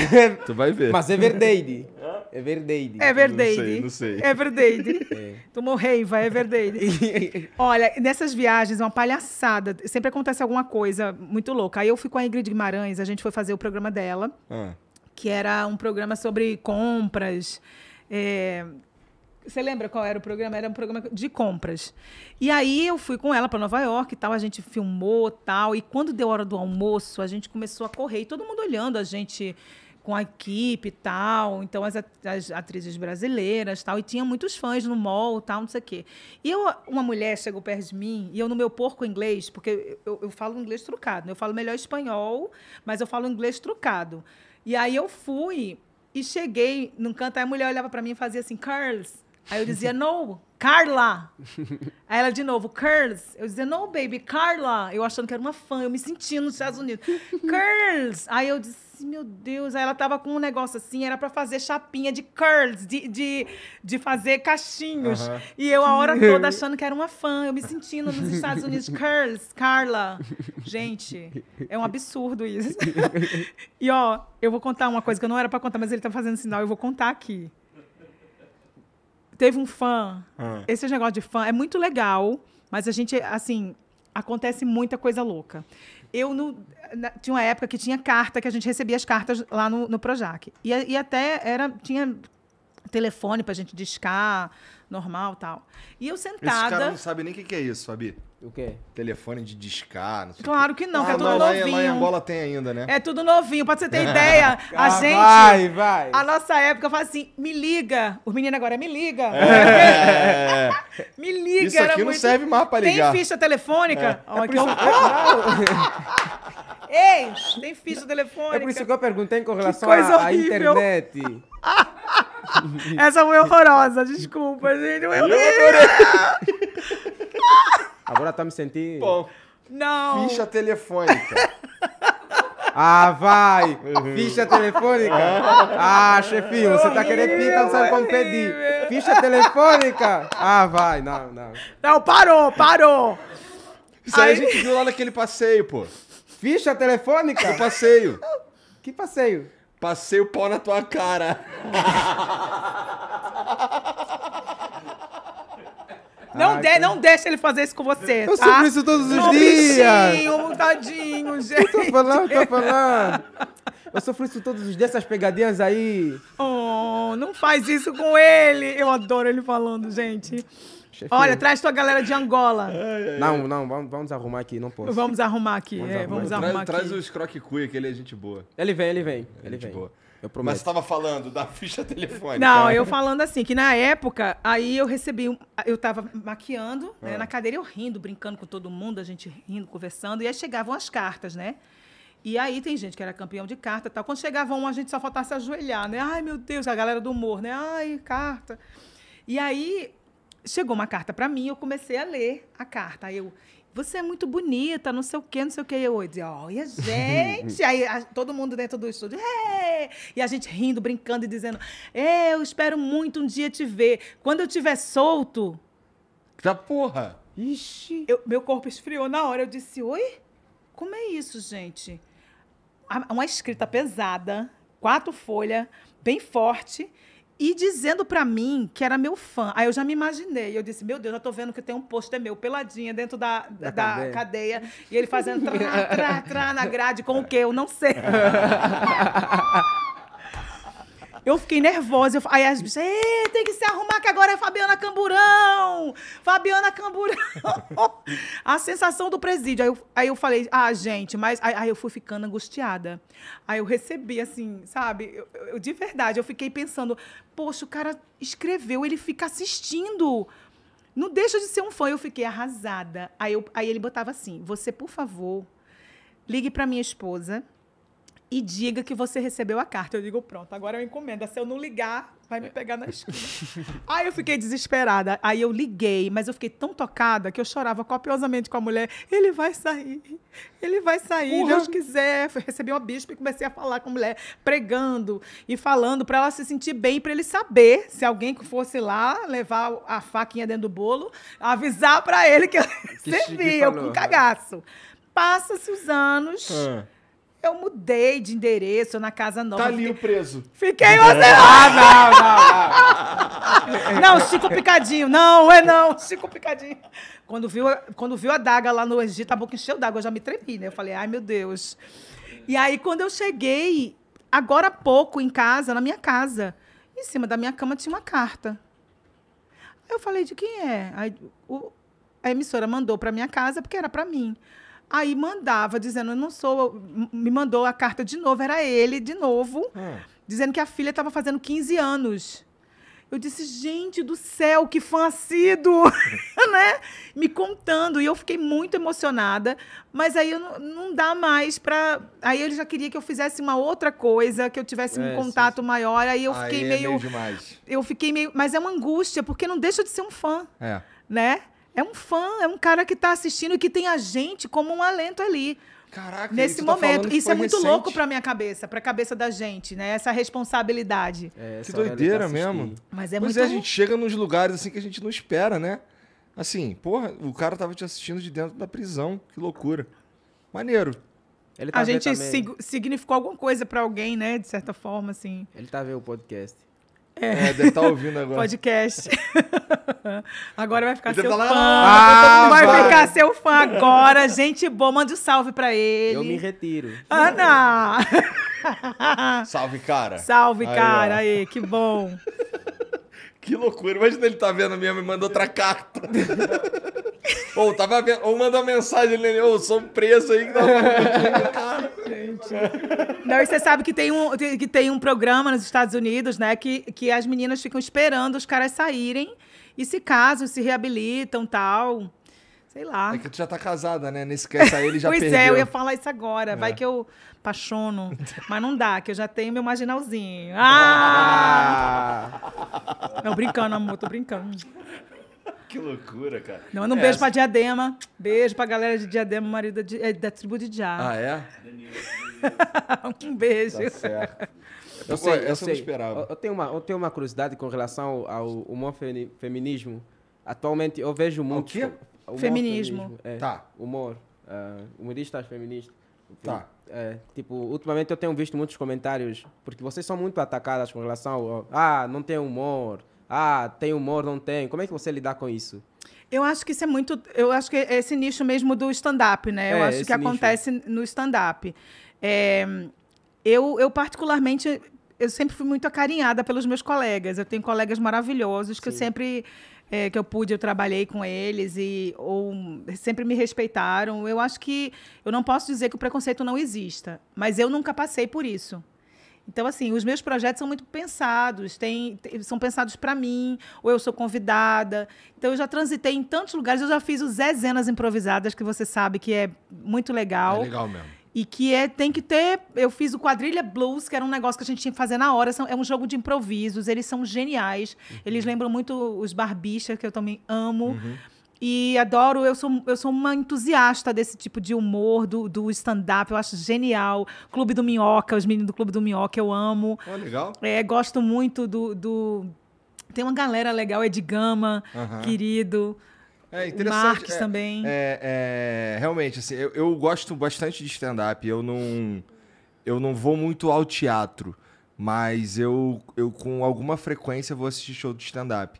de verde. tu vai ver. Mas é verdade. É verdade. É verdade. Não sei, não sei. É verdade. É. Tomou vai é verdade. Olha, nessas viagens é uma palhaçada. Sempre acontece alguma coisa muito louca. Aí eu fui com a Ingrid Guimarães, a gente foi fazer o programa dela, ah. que era um programa sobre compras. É, você lembra qual era o programa? Era um programa de compras. E aí eu fui com ela para Nova York e tal, a gente filmou tal. E quando deu hora do almoço, a gente começou a correr e todo mundo olhando a gente com a equipe e tal. Então, as, atrizes brasileiras tal. E tinha muitos fãs no mall tal, não sei o quê. E eu, uma mulher chegou perto de mim, e eu, no meu porco inglês, porque eu, eu falo inglês trucado. Né? eu falo melhor espanhol, mas eu falo inglês trucado. E aí eu fui e cheguei num canto, aí a mulher olhava para mim e fazia assim, Carlos. Aí eu dizia, no, Carla. Aí ela de novo, Curls. Eu dizia, no, baby, Carla. Eu achando que era uma fã, eu me sentindo nos Estados Unidos. Curls. Aí eu disse, meu Deus. Aí ela tava com um negócio assim, era para fazer chapinha de curls, de, de, de fazer cachinhos. Uh -huh. E eu a hora toda achando que era uma fã, eu me sentindo nos Estados Unidos, Curls, Carla. Gente, é um absurdo isso. e ó, eu vou contar uma coisa que eu não era para contar, mas ele tá fazendo sinal, eu vou contar aqui teve um fã. Hum. Esse negócio de fã é muito legal, mas a gente, assim, acontece muita coisa louca. Eu no, na, tinha uma época que tinha carta, que a gente recebia as cartas lá no, no Projac. E, e até era, tinha telefone pra gente discar, normal tal. E eu sentada. Esse cara não sabe nem o que, que é isso, Fabi. O quê? Telefone de discar, não sei Claro que não, ah, que é ah, tudo novinho. Lá, bola em Angola tem ainda, né? É tudo novinho. Pra você ter ideia, a ah, gente. Vai, vai. A nossa época fala assim: me liga. Os meninos agora, é, me liga. É. me liga. Isso aqui não muito... serve mais pra ligar. Tem ficha telefônica? É. Oh, é Ei, tem ficha telefônica. É por isso que eu perguntei com relação à internet. Essa foi horrorosa, desculpa, gente. Eu, eu adorei. Agora tá me sentindo. Bom. Não! Ficha telefônica. Ah, vai! Uhum. Ficha telefônica? Ah, chefinho, você tá querendo pinta, não sabe como pedir. Ficha telefônica? Ah, vai, não, não. Não, parou, parou! Isso aí, aí a gente viu lá naquele passeio, pô. Ficha telefônica? o passeio. Que passeio? Passei o pó na tua cara. Não, ah, de, então. não deixa ele fazer isso com você. Eu tá? sofro isso todos os um dias. Bichinho, tadinho, gente. Eu tô falando, eu tô falando. Eu sofro isso todos os dias, essas pegadinhas aí. Oh, não faz isso com ele. Eu adoro ele falando, gente. Olha, traz tua galera de Angola. É, é, é. Não, não, vamos, vamos, arrumar aqui, não posso. Vamos arrumar aqui, vamos, é, arrumar, vamos arrumar traz, aqui. Traz os croque cuia, que ele é gente boa. Ele vem, ele vem. É ele gente vem. boa. Eu prometo. Mas você estava falando da ficha telefônica. Não, eu falando assim, que na época, aí eu recebi. eu estava maquiando, né, ah. na cadeira eu rindo, brincando com todo mundo, a gente rindo, conversando. E aí chegavam as cartas, né? E aí tem gente que era campeão de carta e tal. Quando chegava um, a gente só faltava se ajoelhar, né? Ai, meu Deus, a galera do humor, né? Ai, carta. E aí chegou uma carta para mim, eu comecei a ler a carta. Aí eu, você é muito bonita, não sei o quê, não sei o quê. E eu olha, gente! aí a, todo mundo dentro do estúdio, Ê! e a gente rindo, brincando e dizendo, eu espero muito um dia te ver. Quando eu tiver solto... Da porra! Ixi! Eu, meu corpo esfriou na hora. Eu disse, oi? Como é isso, gente? Uma escrita pesada, quatro folhas, bem forte e dizendo para mim que era meu fã. Aí eu já me imaginei. Eu disse, meu Deus, eu tô vendo que tem um pôster é meu, peladinha, dentro da, da, da cadeia. cadeia. E ele fazendo trá, na grade com o quê? Eu não sei. Eu fiquei nervosa. Eu, aí as bichas, tem que se arrumar que agora é Fabiana Camburão! Fabiana Camburão! a sensação do presídio. Aí eu, aí eu falei, ah, gente, mas. Aí, aí, eu fui ficando angustiada. Aí eu recebi, assim, sabe? Eu, eu, de verdade, eu fiquei pensando, poxa, o cara escreveu, ele fica assistindo. Não deixa de ser um fã. Eu fiquei arrasada. Aí, eu, aí ele botava assim: você, por favor, ligue para minha esposa e diga que você recebeu a carta. Eu digo, pronto, agora eu encomenda. Se eu não ligar, vai me pegar na esquina. Aí eu fiquei desesperada. Aí eu liguei, mas eu fiquei tão tocada que eu chorava copiosamente com a mulher. Ele vai sair. Ele vai sair, uhum. Deus quiser. Eu recebi uma bispo e comecei a falar com a mulher, pregando e falando para ela se sentir bem, para ele saber se alguém que fosse lá levar a faquinha dentro do bolo, avisar para ele que eu que servia, com cagaço. Passa-se os anos. Ah eu mudei de endereço na casa nova. Tá ali o preso. Fiquei você. Ah, não, não, não. Não, Chico Picadinho. Não, é não, Chico Picadinho. Quando viu, quando viu a daga lá no Egito, a boca encheu d'água. Eu já me tremi, né? Eu falei, ai, meu Deus. E aí, quando eu cheguei, agora há pouco, em casa, na minha casa, em cima da minha cama tinha uma carta. eu falei, de quem é? Aí, o, a emissora mandou para minha casa porque era para mim. Aí mandava, dizendo, eu não sou. Me mandou a carta de novo, era ele de novo, é. dizendo que a filha estava fazendo 15 anos. Eu disse, gente do céu, que fã sido, né? Me contando. E eu fiquei muito emocionada. Mas aí não, não, dá mais para. Aí ele já queria que eu fizesse uma outra coisa, que eu tivesse é, um contato maior. Aí eu aí fiquei é meio. meio demais. Eu fiquei meio. Mas é uma angústia, porque não deixa de ser um fã. É. Né? É um fã, é um cara que está assistindo e que tem a gente como um alento ali. Caraca, nesse tá momento. Tá isso é muito recente. louco pra minha cabeça, pra cabeça da gente, né? Essa responsabilidade. É, essa que tá doideira mesmo. Mas é pois muito. É, a gente chega nos lugares assim que a gente não espera, né? Assim, porra, o cara tava te assistindo de dentro da prisão. Que loucura. Maneiro. Ele tá a gente sig significou alguma coisa para alguém, né? De certa forma, assim. Ele tá vendo o podcast. É, é deve estar tá ouvindo agora. Podcast. agora vai ficar seu tá fã. Ah, vai, vai, ficar seu fã agora. Gente boa, mande um salve pra ele. Eu me retiro. Ana! Ah, salve, cara. Salve, aí, cara. Aí, que bom. Que loucura. Imagina ele tá vendo mesmo e manda outra carta. ou, tava vendo, ou manda uma mensagem ali, ou oh, sou preso aí que tá Gente. Não, e você sabe que tem, um, que tem um programa nos Estados Unidos, né? Que, que as meninas ficam esperando os caras saírem e se casam, se reabilitam tal. Sei lá. É que tu já tá casada, né? Nesse caso aí ele já pois é, perdeu. Pois é, eu ia falar isso agora. É. Vai que eu apaixono. Mas não dá, que eu já tenho meu marginalzinho. Ah! não, brincando, amor, tô brincando. Que loucura, cara. Não, manda um é beijo essa. pra Diadema. Beijo pra galera de Diadema, marido de, é, da tribo de Diá. Ah, é? um beijo. Tá certo. Eu, eu sei, eu sei. eu esperava. Eu, eu, tenho uma, eu tenho uma curiosidade com relação ao, ao feminismo. Atualmente eu vejo muito. O quê? humor, feminismo. É, tá. Humor. Uh, humoristas feministas. Tá. É, tipo, ultimamente eu tenho visto muitos comentários, porque vocês são muito atacadas com relação ao, ah, não tem humor, ah, tem humor, não tem. Como é que você lidar com isso? Eu acho que isso é muito. Eu acho que é esse nicho mesmo do stand-up, né? É, eu acho que acontece no stand-up. É, eu, eu, particularmente, eu sempre fui muito acarinhada pelos meus colegas. Eu tenho colegas maravilhosos que Sim. eu sempre é, que eu pude, eu trabalhei com eles e ou, sempre me respeitaram. Eu acho que eu não posso dizer que o preconceito não exista, mas eu nunca passei por isso. Então, assim, os meus projetos são muito pensados, tem, são pensados para mim, ou eu sou convidada. Então, eu já transitei em tantos lugares, eu já fiz o Zezenas improvisadas, que você sabe que é muito legal. É legal mesmo. E que é, tem que ter. Eu fiz o Quadrilha Blues, que era um negócio que a gente tinha que fazer na hora. São, é um jogo de improvisos, eles são geniais. Uhum. Eles lembram muito os barbichas, que eu também amo. Uhum. E adoro, eu sou, eu sou uma entusiasta desse tipo de humor, do, do stand-up, eu acho genial. Clube do Minhoca, os meninos do Clube do Minhoca, eu amo. Oh, legal. É, gosto muito do, do. Tem uma galera legal, Ed Gama, uhum. querido. É interessante. Marques é, também. É, é, realmente, assim, eu, eu gosto bastante de stand-up. Eu não, eu não vou muito ao teatro, mas eu, eu com alguma frequência vou assistir show de stand-up.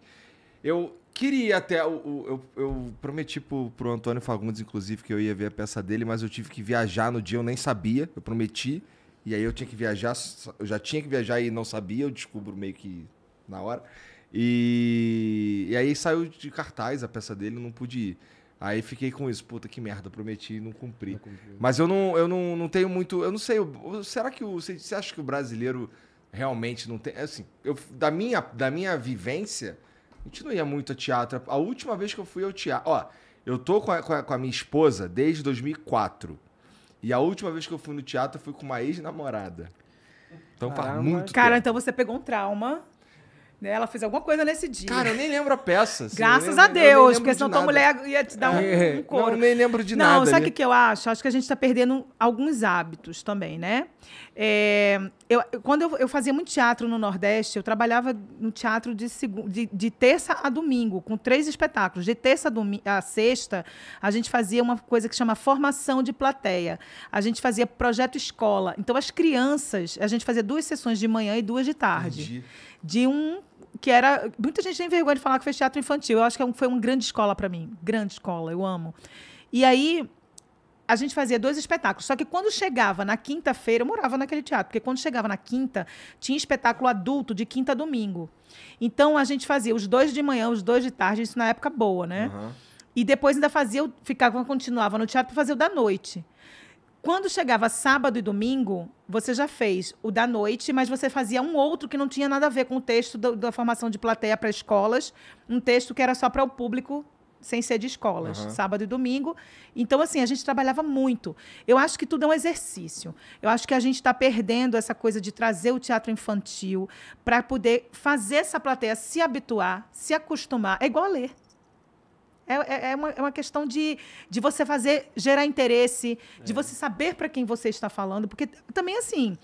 Eu queria até. Eu, eu, eu prometi pro, pro Antônio Fagundes, inclusive, que eu ia ver a peça dele, mas eu tive que viajar no dia, eu nem sabia, eu prometi. E aí eu tinha que viajar, eu já tinha que viajar e não sabia, eu descubro meio que na hora. E, e aí saiu de cartaz a peça dele, não pude ir. Aí fiquei com isso, puta que merda, prometi e não cumpri. Não Mas eu não, eu não, não tenho muito. Eu não sei, será que o. Você, você acha que o brasileiro realmente não tem. Assim, eu, da, minha, da minha vivência, a gente não ia muito a teatro. A última vez que eu fui ao teatro. Ó, eu tô com a, com a, com a minha esposa desde 2004. E a última vez que eu fui no teatro foi com uma ex-namorada. Então faz muito Cara, tempo. então você pegou um trauma né? Ela fez alguma coisa nesse dia. Cara, eu nem lembro a peça. Assim, Graças lembro, a Deus, porque senão de tua mulher ia te dar um, é, um couro. Não, eu nem lembro de não, nada. Não, sabe o que eu acho? Acho que a gente está perdendo alguns hábitos também, né? É, eu, quando eu, eu, fazia muito teatro no Nordeste, eu trabalhava no teatro de, de, de terça a domingo, com três espetáculos. De terça a, a sexta, a gente fazia uma coisa que chama formação de plateia. A gente fazia projeto escola. Então, as crianças, a gente fazia duas sessões de manhã e duas de tarde. Entendi. De um que era. Muita gente tem vergonha de falar que fez teatro infantil. Eu acho que é foi uma grande escola para mim. Grande escola, eu amo. E aí, a gente fazia dois espetáculos. Só que quando chegava na quinta-feira, eu morava naquele teatro, porque quando chegava na quinta, tinha espetáculo adulto de quinta a domingo. Então a gente fazia os dois de manhã, os dois de tarde, isso na época boa, né? Uhum. E depois ainda fazia, ficava, continuava no teatro para fazer o da noite. Quando chegava sábado e domingo, você já fez o da noite, mas você fazia um outro que não tinha nada a ver com o texto do, da formação de plateia para escolas, um texto que era só para o público sem ser de escolas, uhum. sábado e domingo. Então, assim, a gente trabalhava muito. Eu acho que tudo é um exercício. Eu acho que a gente está perdendo essa coisa de trazer o teatro infantil para poder fazer essa plateia se habituar, se acostumar. É igual a ler. É, é, é, uma, é uma questão de, de você fazer, gerar interesse, é. de você saber para quem você está falando. Porque também, assim,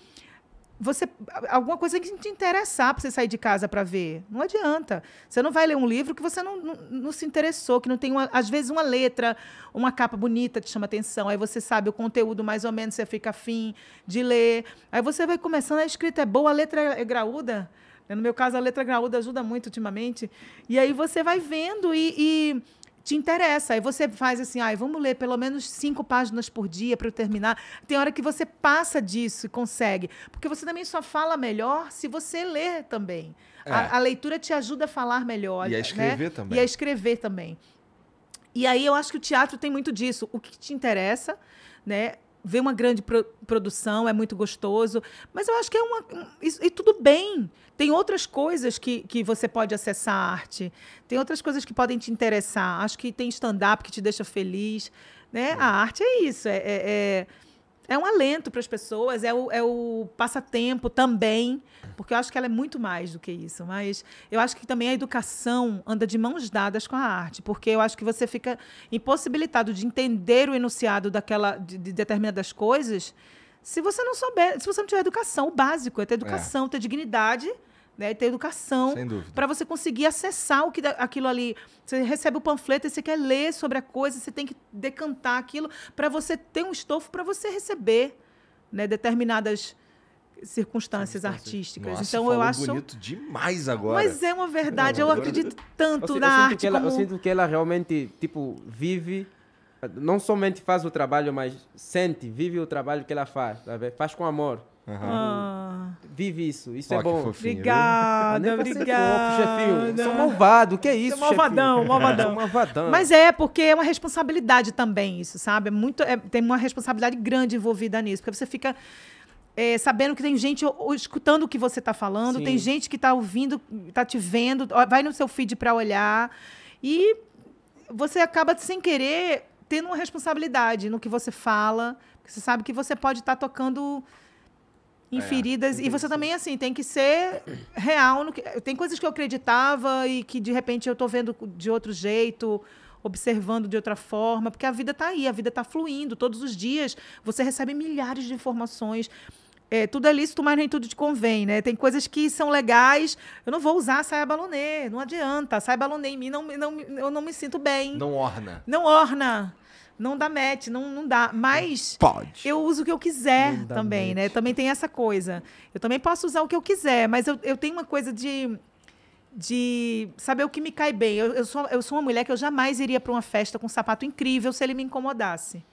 você alguma coisa que te interessar para você sair de casa para ver. Não adianta. Você não vai ler um livro que você não, não, não se interessou, que não tem, uma, às vezes, uma letra, uma capa bonita te chama atenção. Aí você sabe o conteúdo mais ou menos, você fica afim de ler. Aí você vai começando, a escrita é boa, a letra é graúda. No meu caso, a letra graúda ajuda muito ultimamente. E aí você vai vendo e, e te interessa. Aí você faz assim, ah, vamos ler pelo menos cinco páginas por dia para eu terminar. Tem hora que você passa disso e consegue. Porque você também só fala melhor se você ler também. É. A, a, leitura te ajuda a falar melhor. E a né? escrever né? também. E a escrever também. E aí eu acho que o teatro tem muito disso. O que te interessa, né? ver uma grande pro produção é muito gostoso, mas eu acho que é uma. E, e tudo bem. Tem outras coisas que, que você pode acessar a arte, tem outras coisas que podem te interessar. Acho que tem stand-up que te deixa feliz. Né? É. A arte é isso. é, é, é é um alento para as pessoas, é o, é o passatempo também, porque eu acho que ela é muito mais do que isso. Mas eu acho que também a educação anda de mãos dadas com a arte, porque eu acho que você fica impossibilitado de entender o enunciado daquela, de, de determinadas coisas se você não souber, se você não tiver educação, o básico é ter é. educação, é. ter dignidade né, ter educação para você conseguir acessar o que aquilo ali. Você recebe o panfleto e você quer ler sobre a coisa, você tem que decantar aquilo para você ter um estofo para você receber né, determinadas circunstâncias artísticas. Nossa, então eu acho bonito demais agora. Mas é uma verdade, eu acredito tanto eu, na arte ela, como... Eu sinto que ela realmente tipo vive não somente faz o trabalho, mas sente, vive o trabalho que ela faz, tá Faz com amor. Uhum. Ah. Vive isso, isso oh, é bom. obrigada, obrigada. Sou malvado, que é isso, Sou malvadão, malvadão. malvadão. Mas é, porque é uma responsabilidade também isso, sabe? É muito, é, tem uma responsabilidade grande envolvida nisso, porque você fica... É, sabendo que tem gente escutando o que você está falando, Sim. tem gente que está ouvindo, está te vendo, vai no seu feed para olhar. E você acaba, sem querer, tendo uma responsabilidade no que você fala, porque você sabe que você pode estar tá tocando inferidas é, E você também, assim, tem que ser real. No que... Tem coisas que eu acreditava e que, de repente, eu tô vendo de outro jeito, observando de outra forma, porque a vida está aí, a vida está fluindo. Todos os dias você recebe milhares de informações. É, tudo é lícito, mas nem tudo te convém, né? Tem coisas que são legais. Eu não vou usar saia balonê, não adianta. Saia balonê em mim, não, não, eu não me sinto bem. Não orna. Não orna. Não dá match, não, não dá. Mas Pode. eu uso o que eu quiser também, né? match. né? Também tem essa coisa. Eu também posso usar o que eu quiser, mas eu, eu tenho uma coisa de de saber o que me cai bem. Eu, eu, sou, eu sou uma mulher que eu jamais iria para uma festa com um sapato incrível se ele me incomodasse.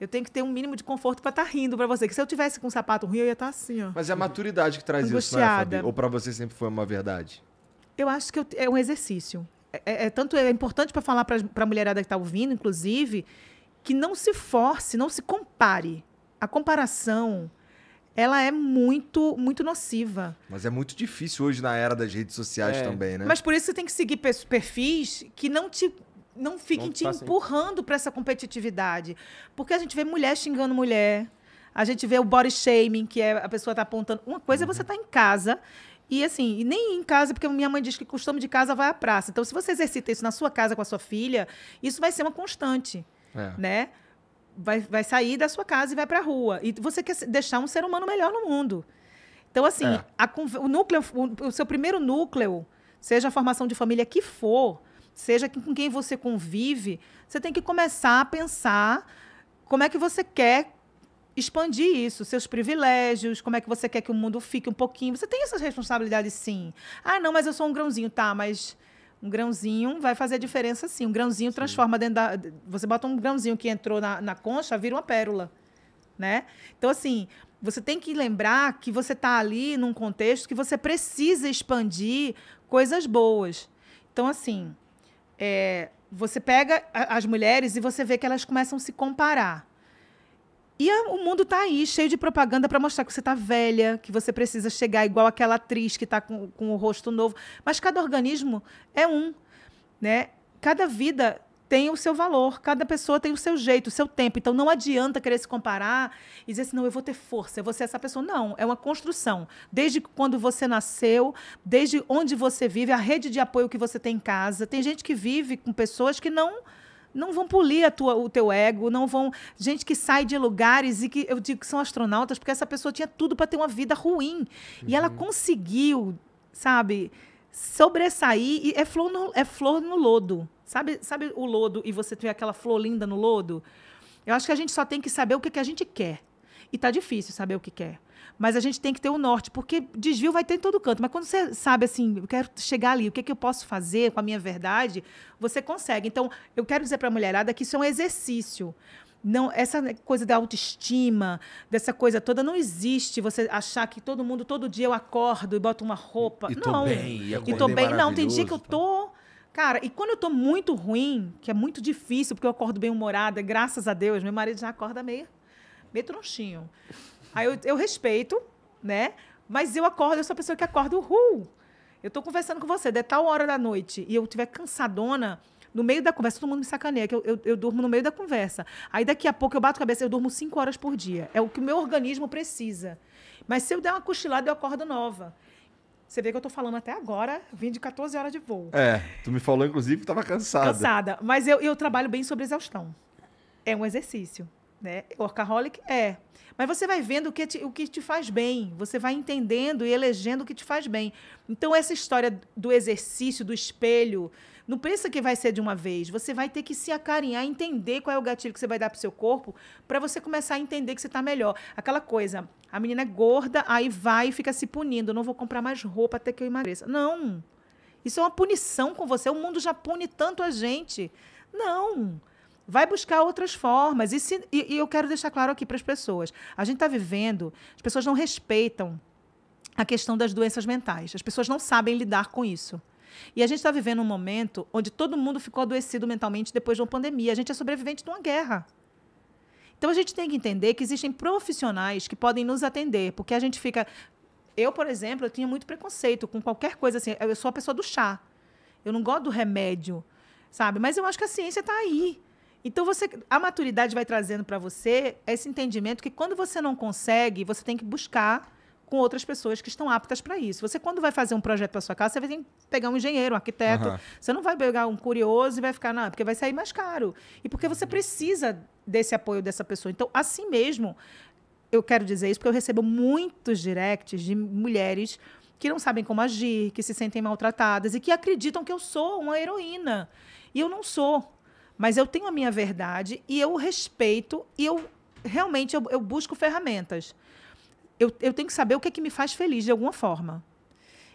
Eu tenho que ter um mínimo de conforto para estar tá rindo para você. Que se eu tivesse com um sapato ruim, eu ia estar tá assim, ó. Mas é a maturidade que traz angustiada. isso, né, Ou para você sempre foi uma verdade? Eu acho que eu, é um exercício. É, é, é tanto é importante para falar para a mulherada que está ouvindo, inclusive, que não se force, não se compare. A comparação ela é muito, muito nociva. Mas é muito difícil hoje na era das redes sociais é. também, né? Mas por isso você tem que seguir perfis que não te não fiquem não te, empurrando para essa competitividade, porque a gente vê mulher xingando mulher, a gente vê o body shaming, que é a pessoa tá apontando. Uma coisa uhum. é você uhum. tá em casa e assim, e nem em casa, porque minha mãe diz que costume de casa vai à praça. Então, se você exercita isso na sua casa com a sua filha, isso vai ser uma constante é. né? Vai, vai sair da sua casa e vai para a rua. E você quer deixar um ser humano melhor no mundo. Então, assim, é. a, o núcleo, o, o seu primeiro núcleo, seja a formação de família que for, seja com quem você convive, você tem que começar a pensar como é que você quer expandir isso, seus privilégios, como é que você quer que o mundo fique um pouquinho. Você tem essas responsabilidades, sim. Ah, não, mas eu sou um grãozinho, tá, mas um grãozinho vai fazer a diferença sim. Um grãozinho sim. transforma dentro da. Você bota um grãozinho que entrou na, na concha, vira uma pérola. Né? Então, assim, você tem que lembrar que você está ali num contexto que você precisa expandir coisas boas. Então, assim, é, você pega as mulheres e você vê que elas começam a se comparar. E o mundo tá aí, cheio de propaganda para mostrar que você tá velha, que você precisa chegar igual aquela atriz que tá com, com o rosto novo. Mas cada organismo é um, né? Cada vida tem o seu valor, cada pessoa tem o seu jeito, o seu tempo. Então não adianta querer se comparar e dizer assim, não, eu vou ter força, eu vou ser essa pessoa. Não, é uma construção. Desde quando você nasceu, desde onde você vive, a rede de apoio que você tem em casa. Tem gente que vive com pessoas que não não vão polir tua, o teu ego, não vão. Gente que sai de lugares e que eu digo que são astronautas, porque essa pessoa tinha tudo para ter uma vida ruim. Uhum. E ela uhum. conseguiu, sabe, sobressair e é flor no, é flor no lodo. Sabe, sabe o lodo e você tem aquela flor linda no lodo? Eu acho que a gente só tem que saber o que, que a gente quer. E tá difícil saber o que quer. Mas a gente tem que ter o norte, porque desvio vai ter em todo canto. Mas quando você sabe assim, eu quero chegar ali, o que, é que eu posso fazer com a minha verdade, você consegue. Então, eu quero dizer para a mulherada que isso é um exercício. Não, essa coisa da autoestima, dessa coisa toda, não existe você achar que todo mundo, todo dia eu acordo e boto uma roupa. E, e não. Bem, e, e tô bem. Não, tem dia que eu tá? tô. Cara, e quando eu tô muito ruim, que é muito difícil, porque eu acordo bem humorada, graças a Deus, meu marido já acorda meio, meio tronchinho. Aí eu, eu respeito, né? Mas eu acordo, eu sou a pessoa que acorda, uhul. Eu tô conversando com você, de tal hora da noite, e eu estiver cansadona, no meio da conversa, todo mundo me sacaneia, que eu, eu, eu, durmo no meio da conversa. Aí daqui a pouco eu bato a cabeça, eu durmo cinco horas por dia. É o que o meu organismo precisa. Mas se eu der uma cochilada, eu acordo nova. Você vê que eu tô falando até agora, vim de 14 horas de voo. É, tu me falou, inclusive, que tava cansada. Cansada. Mas eu, eu trabalho bem sobre exaustão. É um exercício. Né? Workaholic é. Mas você vai vendo o que, te, o que te faz bem, você vai entendendo e elegendo o que te faz bem. Então, essa história do exercício, do espelho, não pensa que vai ser de uma vez. Você vai ter que se acarinhar, entender qual é o gatilho que você vai dar para o seu corpo, para você começar a entender que você está melhor. Aquela coisa, a menina é gorda, aí vai e fica se punindo. Não vou comprar mais roupa até que eu emagreça. Não! Isso é uma punição com você. O mundo já pune tanto a gente. Não! Não! vai buscar outras formas. E, se, e, e eu quero deixar claro aqui para as pessoas: a gente está vivendo, as pessoas não respeitam a questão das doenças mentais, as pessoas não sabem lidar com isso. E a gente está vivendo um momento onde todo mundo ficou adoecido mentalmente depois de uma pandemia. A gente é sobrevivente de uma guerra. Então a gente tem que entender que existem profissionais que podem nos atender, porque a gente fica. Eu, por exemplo, eu tinha muito preconceito com qualquer coisa assim. Eu sou a pessoa do chá. Eu não gosto do remédio, sabe? Mas eu acho que a ciência está aí. Então você, a maturidade vai trazendo para você esse entendimento que quando você não consegue, você tem que buscar com outras pessoas que estão aptas para isso. Você quando vai fazer um projeto para sua casa, você vai que pegar um engenheiro, um arquiteto. Uhum. Você não vai pegar um curioso e vai ficar não, é porque vai sair mais caro. E porque você precisa desse apoio dessa pessoa. Então, assim mesmo, eu quero dizer isso porque eu recebo muitos directs de mulheres que não sabem como agir, que se sentem maltratadas e que acreditam que eu sou uma heroína. E eu não sou. Mas eu tenho a minha verdade e eu respeito e eu realmente eu, eu busco ferramentas. Eu, eu, tenho que saber o que é que me faz feliz de alguma forma.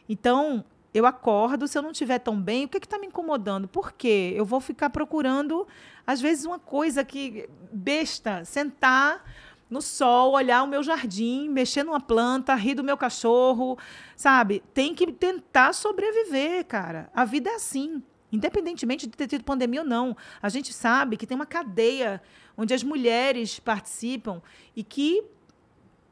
Então, eu acordo, se eu não estiver tão bem, o que é que está me incomodando? Por quê? Eu vou ficar procurando, às vezes, uma coisa que besta, sentar no sol, olhar o meu jardim, mexer numa planta, rir do meu cachorro, sabe? Tem que tentar sobreviver, cara. A vida é assim. Independentemente de ter tido pandemia ou não, a gente sabe que tem uma cadeia onde as mulheres participam e que,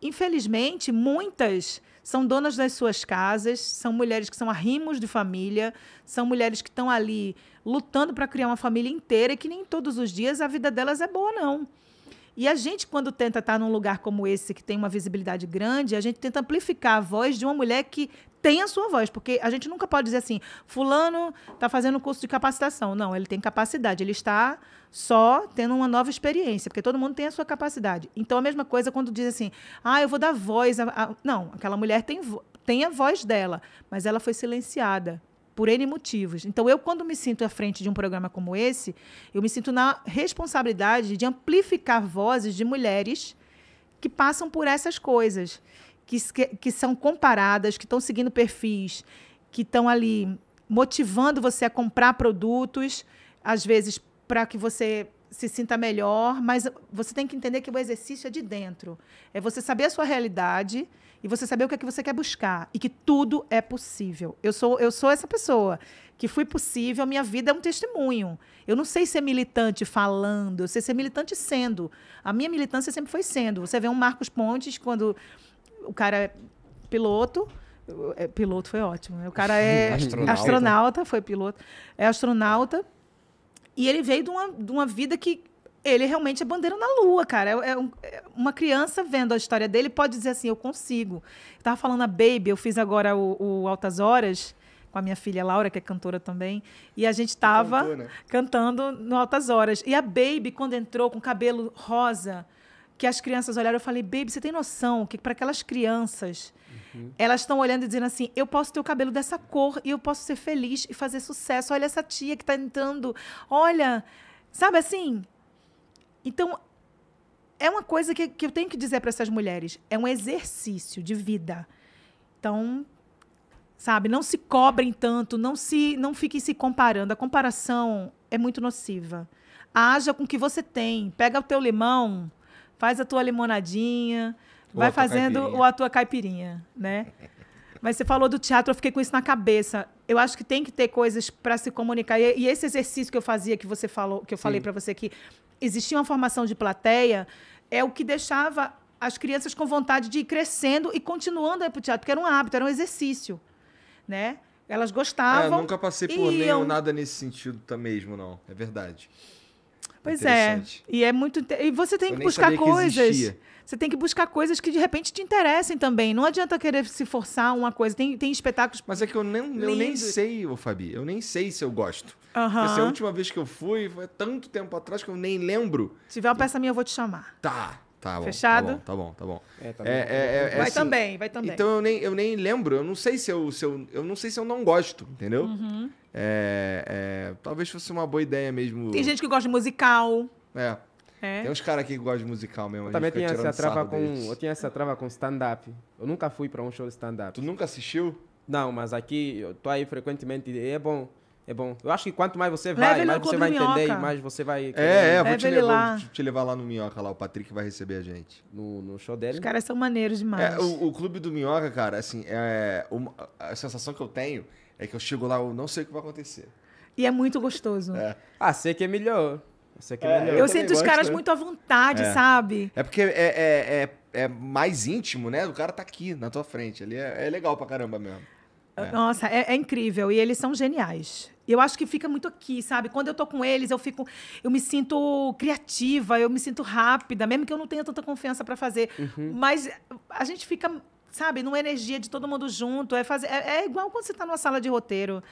infelizmente, muitas são donas das suas casas, são mulheres que são arrimos de família, são mulheres que estão ali lutando para criar uma família inteira e que nem todos os dias a vida delas é boa, não. E a gente, quando tenta estar num lugar como esse, que tem uma visibilidade grande, a gente tenta amplificar a voz de uma mulher que tem a sua voz, porque a gente nunca pode dizer assim, fulano está fazendo curso de capacitação. Não, ele tem capacidade, ele está só tendo uma nova experiência, porque todo mundo tem a sua capacidade. Então, a mesma coisa quando diz assim, ah, eu vou dar voz. A, Não, aquela mulher tem, tem a voz dela, mas ela foi silenciada por N motivos. Então, eu, quando me sinto à frente de um programa como esse, eu me sinto na responsabilidade de amplificar vozes de mulheres que passam por essas coisas que, que são comparadas, que estão seguindo perfis, que estão ali motivando você a comprar produtos, às vezes para que você se sinta melhor, mas você tem que entender que o exercício é de dentro. É você saber a sua realidade e você saber o que é que você quer buscar e que tudo é possível. Eu sou eu sou essa pessoa que fui possível, minha vida é um testemunho. Eu não sei ser militante falando, eu sei ser militante sendo. A minha militância sempre foi sendo. Você vê um Marcos Pontes quando o cara é piloto, é, piloto foi ótimo, né? O cara é astronauta. astronauta. foi piloto, é astronauta, e ele veio de uma, de uma vida que ele realmente é bandeira na lua, cara. É, é, um, é, uma criança vendo a história dele pode dizer assim, eu consigo. Eu tava falando a Baby, eu fiz agora o, o Altas Horas, com a minha filha Laura, que é cantora também, e a gente estava né? cantando no Altas Horas. E a Baby, quando entrou com cabelo rosa, que as crianças olharam, eu falei, baby, você tem noção que para aquelas crianças, uhum. elas estão olhando e dizendo assim, eu posso ter o cabelo dessa cor e eu posso ser feliz e fazer sucesso. Olha essa tia que está entrando, olha, sabe assim? Então, é uma coisa que, que eu tenho que dizer para essas mulheres, é um exercício de vida. Então, sabe, não se cobrem tanto, não se, não fiquem se comparando. A comparação é muito nociva. Haja com o que você tem, pega o teu limão, faz a tua limonadinha, vai fazendo caipirinha. a tua caipirinha, né? Mas você falou do teatro, eu fiquei com isso na cabeça. Eu acho que tem que ter coisas para se comunicar. E, e, esse exercício que eu fazia, que você falou, que eu Sim. falei para você que existia uma formação de plateia, é o que deixava as crianças com vontade de ir crescendo e continuando a ir para o teatro, porque era um hábito, era um exercício, né? Elas ah, gostavam. É, eu nunca passei por nenhum, nada nesse sentido tá mesmo, não. É verdade. Pois é. E é muito. E você tem eu que buscar coisas. Que você tem que buscar coisas que de repente te interessem também. Não adianta querer se forçar uma coisa. Tem, tem espetáculos. Mas é que eu, nem eu nem sei, ô Fabi. Eu nem sei se eu gosto. Uhum. Essa é a última vez que eu fui, foi tanto tempo atrás que eu nem lembro. Se tiver uma peça minha, eu vou te chamar. Tá. Tá bom, tá Fechado? Tá bom, tá bom. Tá bom. É, tá é, bom. É, é, é, vai assim, também, vai também. Então eu nem, eu nem lembro, eu não sei se eu, se eu, eu não sei se eu não gosto, entendeu? Uhum. É, talvez fosse uma boa ideia mesmo. Tem gente que gosta de musical. É. Tem uns caras aqui que gostam de musical mesmo. Eu também tinha essa trava com, deles. eu tinha essa trava com stand-up. Eu nunca fui para um show de stand-up. Tu nunca assistiu? Não, mas aqui eu tô aí frequentemente e é bom. É bom. Eu acho que quanto mais você vai, mais você vai entender e mais você vai. É, é, vou te, levar, vou te, levar lá no Minhoca, lá. O Patrick vai receber a gente. No, no show dele. Os caras são maneiros demais. É, o, o, clube do Minhoca, cara, assim, é, uma, a sensação que eu tenho é que eu chego lá, eu não sei o que vai acontecer. E é muito gostoso. É. Ah, sei que é melhor. Sei que é, é melhor. Eu, eu sinto os caras né? muito à vontade, é. sabe? É porque é, é, é, mais íntimo, né? O cara tá aqui na tua frente. Ali é, é legal pra caramba mesmo. É. Nossa, é, é, incrível. E eles são geniais. Eu acho que fica muito aqui, sabe? Quando eu tô com eles, eu fico, eu me sinto criativa, eu me sinto rápida, mesmo que eu não tenha tanta confiança para fazer. Uhum. Mas a gente fica, sabe, numa energia de todo mundo junto. É, fazer, é, é igual quando você tá numa sala de roteiro.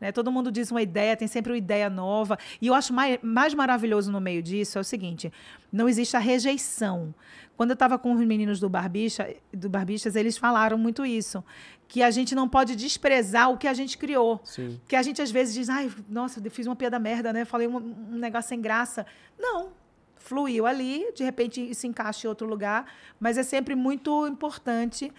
Né? Todo mundo diz uma ideia, tem sempre uma ideia nova. E eu acho mais, mais maravilhoso no meio disso é o seguinte: não existe a rejeição. Quando eu estava com os meninos do Barbicha, do Barbixas, eles falaram muito isso que a gente não pode desprezar o que a gente criou. Sim. Que a gente às vezes diz, ai, nossa, fiz uma piada merda, né? Falei um, um negócio sem graça. Não, fluiu ali, de repente se encaixa em outro lugar, mas é sempre muito importante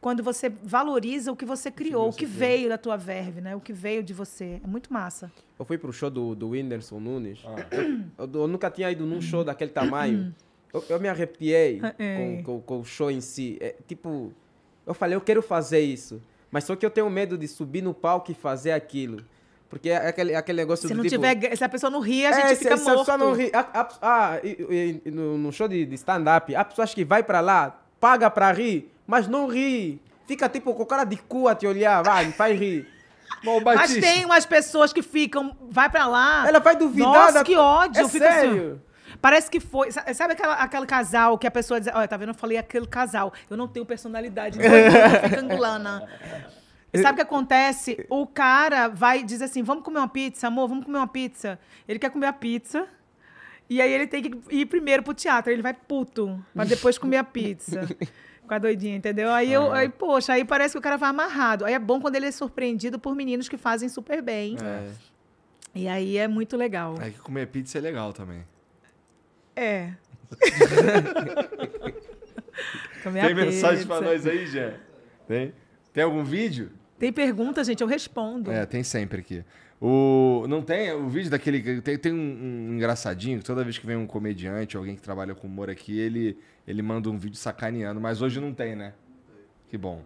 quando você valoriza o que você criou, o que, veio da tua verve, né? O que veio de você. É muito massa. Eu fui pro show do, do Whindersson Nunes. Ah. Eu, eu, eu, nunca tinha ido num show daquele tamanho. Eu, eu me arrepiei é. com, com, com, o show em si. É, tipo, eu falei, eu quero fazer isso. Mas só que eu tenho medo de subir no palco e fazer aquilo. Porque é aquele, é aquele negócio se do não tipo... Tiver, se a pessoa não rir, a gente é, fica se, morto. Se a pessoa não rir... ah, e, e, no, no, show de, de stand-up, a pessoa acha que vai pra lá, paga pra rir, mas não ri. Fica tipo com cara de cu a te olhar, vai, me faz rir. Bom, mas tem umas pessoas que ficam, vai pra lá... Ela vai duvidar... Nossa, da... que ódio! É assim, sério. Assim, Parece que foi. Sabe aquela, aquele casal que a pessoa diz: Olha, tá vendo? Eu falei aquele casal. Eu não tenho personalidade, então angolana. sabe o que acontece? O cara vai dizer assim: vamos comer uma pizza, amor, vamos comer uma pizza. Ele quer comer a pizza. E aí ele tem que ir primeiro pro teatro. Ele vai puto, pra depois comer a pizza. com a doidinha, entendeu? Aí eu, aí, poxa, aí parece que o cara vai amarrado. Aí é bom quando ele é surpreendido por meninos que fazem super bem. É. E aí é muito legal. É que comer pizza é legal também. É. Tem mensagem para nós aí, Jé? Tem? Tem algum vídeo? Tem pergunta, gente, eu respondo. É, tem sempre aqui. O, não tem o vídeo daquele. Tem, tem um, um, engraçadinho que toda vez que vem um comediante, alguém que trabalha com humor aqui, ele, ele manda um vídeo sacaneando, mas hoje não tem, né? Que bom.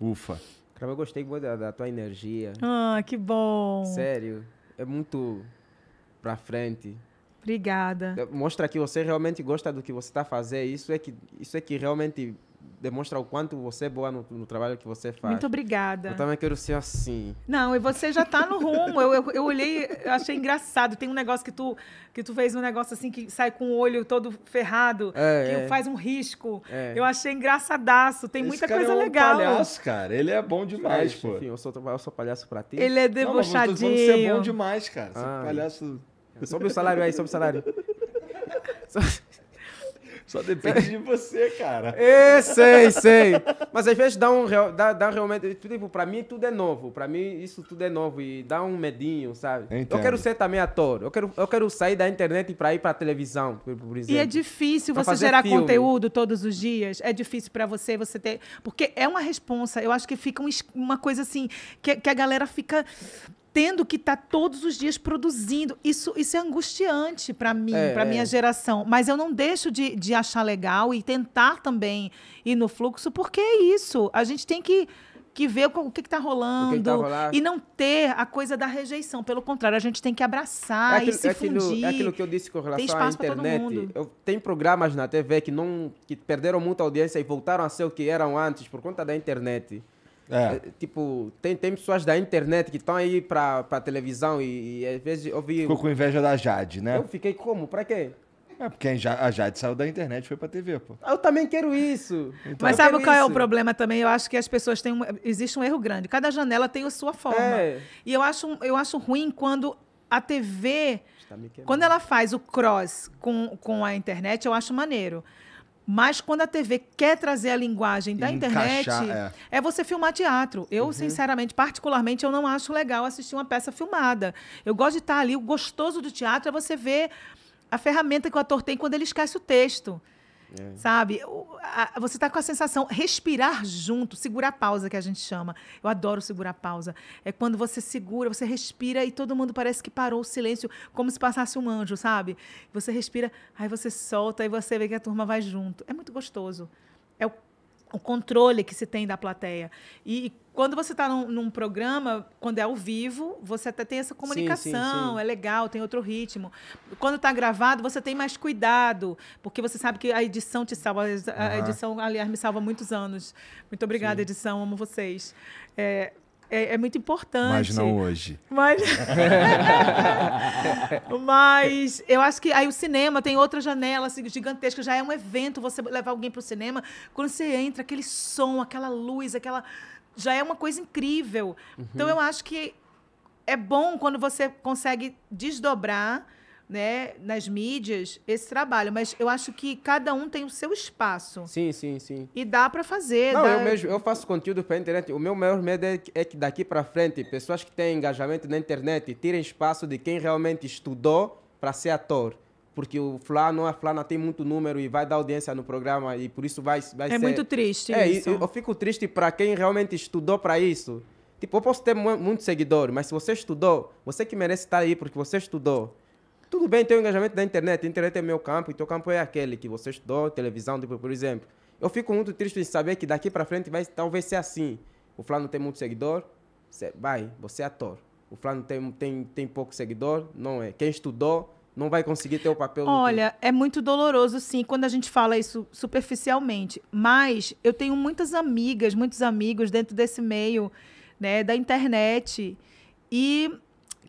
Ufa. Cara, eu gostei da, da tua energia. Ah, que bom. Sério. É muito pra frente. Obrigada. Mostra que você realmente gosta do que você está fazendo. Isso é que isso é que realmente demonstra o quanto você é boa no, no trabalho que você faz. Muito obrigada. Eu também quero ser assim. Não, e você já está no rumo. eu, eu, eu, olhei, eu achei engraçado. Tem um negócio que tu que tu fez um negócio assim que sai com o olho todo ferrado, é, que é. faz um risco. É. Eu achei engraçadaço. Tem Esse muita coisa é um legal. Palhaço, cara. Ele é bom demais, é, pô. Enfim, eu sou eu sou palhaço para ti. Ele é debochadinho. Não, mas eu falando você é bom demais, cara. Você é ah. palhaço Sobe o salário aí, sobe o salário. Só, Só depende de você, cara. É, sei, sei. Mas às vezes dá um dá, dá realmente. Tipo, pra mim tudo é novo. Pra mim isso tudo é novo e dá um medinho, sabe? Entendo. Eu quero ser também ator. Eu quero, eu quero sair da internet pra ir pra televisão, por, exemplo. E é difícil você gerar filme. conteúdo todos os dias. É difícil pra você, você ter. Porque é uma responsa. Eu acho que fica uma coisa assim, que, que a galera fica tendo que estar tá todos os dias produzindo. Isso, isso é angustiante para mim, é, para é. minha geração. Mas eu não deixo de, de achar legal e tentar também ir no fluxo, porque é isso. A gente tem que que ver o que está tá rolando, tá rolando, e não ter a coisa da rejeição. Pelo contrário, a gente tem que abraçar é aquilo, e é se aquilo, é fundir. É aquilo que eu disse com relação à internet. Eu, tem programas na TV que, não, que perderam muita audiência e voltaram a ser o que eram antes por conta da internet. É. Eh, tipo, tem, tem pessoas da internet que estão aí para pra televisão e, e, às vezes ouvi. Ficou com inveja da Jade, né? Eu fiquei como? Para quê? É porque a Jade saiu da internet e foi pra TV, pô. Eu também quero isso. Então, Mas sabe qual isso? é o problema também? Eu acho que as pessoas têm. Um, existe um erro grande. Cada janela tem a sua forma. É. E eu acho, eu acho ruim quando a TV. Quando ela faz o cross com, com a internet, eu acho maneiro. Mas quando a TV quer trazer a linguagem da Encaixar, internet, é. é. você filmar teatro. Eu, uhum. sinceramente, particularmente, eu não acho legal assistir uma peça filmada. Eu gosto de estar ali. O gostoso do teatro é você ver a ferramenta que o ator tem quando ele esquece o texto. É. Sabe? Você está com a sensação, respirar junto, segurar a pausa, que a gente chama. Eu adoro segurar a pausa. É quando você segura, você respira e todo mundo parece que parou o silêncio, como se passasse um anjo, sabe? Você respira, aí você solta e você vê que a turma vai junto. É muito gostoso. É o o controle que se tem da plateia. E quando você está num, num, programa, quando é ao vivo, você até tem essa comunicação, sim, sim, sim. é legal, tem outro ritmo. Quando está gravado, você tem mais cuidado, porque você sabe que a edição te salva. A edição, aliás, me salva muitos anos. Muito obrigada, edição, amo vocês. É, é, é, muito importante. Mas não hoje. Mas... Mas eu acho que aí o cinema tem outra janela assim, gigantesca, já é um evento você levar alguém para o cinema. Quando você entra, aquele som, aquela luz, aquela. Já é uma coisa incrível. Então, uhum. Então eu acho que é bom quando você consegue desdobrar né, nas mídias esse trabalho, mas eu acho que cada um tem o seu espaço. Sim, sim, sim. E dá para fazer. Não, dá... eu mesmo, eu faço conteúdo para internet. O meu maior medo é que, é que daqui para frente pessoas que têm engajamento na internet tirem espaço de quem realmente estudou para ser ator porque o fulano, a não tem muito número e vai dar audiência no programa e por isso vai, vai é ser... É muito triste é, isso. Eu, eu fico triste para quem realmente estudou para isso. Tipo, eu posso ter muito seguidor, mas se você estudou, você que merece estar aí porque você estudou. Tudo bem tem o engajamento da internet, a internet é meu campo, e teu campo é aquele que você estudou, televisão, tipo, por exemplo. Eu fico muito triste de saber que daqui para frente vai talvez ser assim. O não tem muito seguidor, você, vai, você é ator. O Flávio tem, tem, tem pouco seguidor, não é. Quem estudou não vai conseguir ter o papel. Olha, é muito doloroso, sim, quando a gente fala isso superficialmente. Mas eu tenho muitas amigas, muitos amigos dentro desse meio né, da internet. E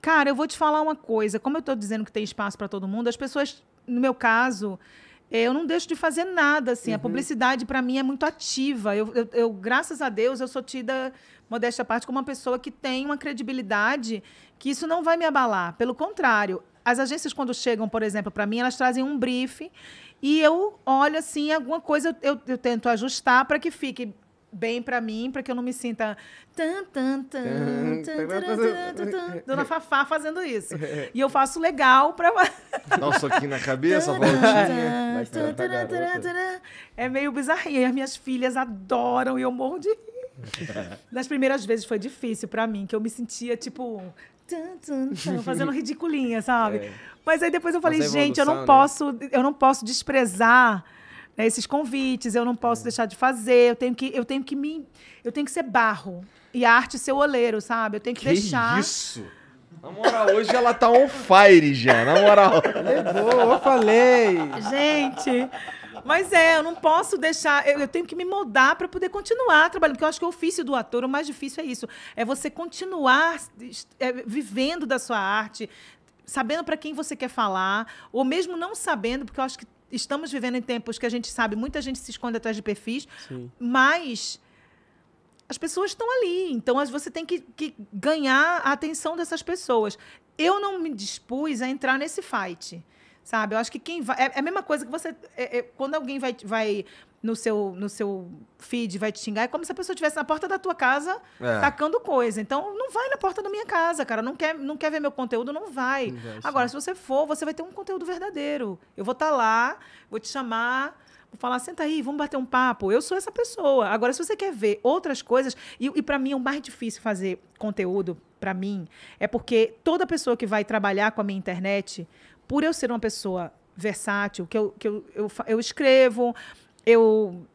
Cara, eu vou te falar uma coisa. Como eu estou dizendo que tem espaço para todo mundo, as pessoas, no meu caso, eh, eu não deixo de fazer nada, assim. Uhum. A publicidade, para mim, é muito ativa. Eu, eu, eu, graças a Deus, eu sou tida, modéstia à parte, como uma pessoa que tem uma credibilidade que isso não vai me abalar. Pelo contrário, as agências, quando chegam, por exemplo, para mim, elas trazem um briefing e eu olho, assim, alguma coisa eu, eu, eu tento ajustar para que fique bem para mim, para que eu não me sinta tan tan tan, dona Fafá fazendo isso. E eu faço legal para Nossa, aqui na cabeça, voltinha. É meio bizarrinho, as minhas filhas adoram e eu morro de rir. Nas primeiras vezes foi difícil para mim, que eu me sentia tipo fazendo ridiculinha, sabe? Mas aí depois eu falei, gente, eu não posso, eu não posso desprezar né, esses convites, eu não posso é. deixar de fazer, eu tenho que, eu tenho que me. Eu tenho que ser barro. E a arte ser oleiro, sabe? Eu tenho que, que deixar. Isso! Na moral, hoje ela tá on fire já, na moral. Levou, eu falei. Gente, mas é, eu não posso deixar, eu, eu tenho que me moldar para poder continuar trabalhando, porque eu acho que o ofício do ator, o mais difícil é isso, é você continuar é, vivendo da sua arte, sabendo para quem você quer falar, ou mesmo não sabendo, porque eu acho que estamos vivendo em tempos que a gente sabe, muita gente se esconde atrás de perfis, Sim. mas as pessoas estão ali. Então você tem que, que, ganhar a atenção dessas pessoas. Eu não me dispus a entrar nesse fight. Sabe? Eu acho que quem vai. É, é a mesma coisa que você. É, é, quando alguém vai, vai no seu, no seu feed vai te xingar, é como se a pessoa estivesse na porta da tua casa é. tacando coisa. Então, não vai na porta da minha casa, cara. Não quer, não quer ver meu conteúdo, não vai. Agora, se você for, você vai ter um conteúdo verdadeiro. Eu vou estar tá lá, vou te chamar. Vou falar, senta aí, vamos bater um papo. Eu sou essa pessoa. Agora, se você quer ver outras coisas, e, e para mim é o mais difícil fazer conteúdo, para mim, é porque toda pessoa que vai trabalhar com a minha internet, por eu ser uma pessoa versátil, que eu, que eu, eu, eu escrevo, eu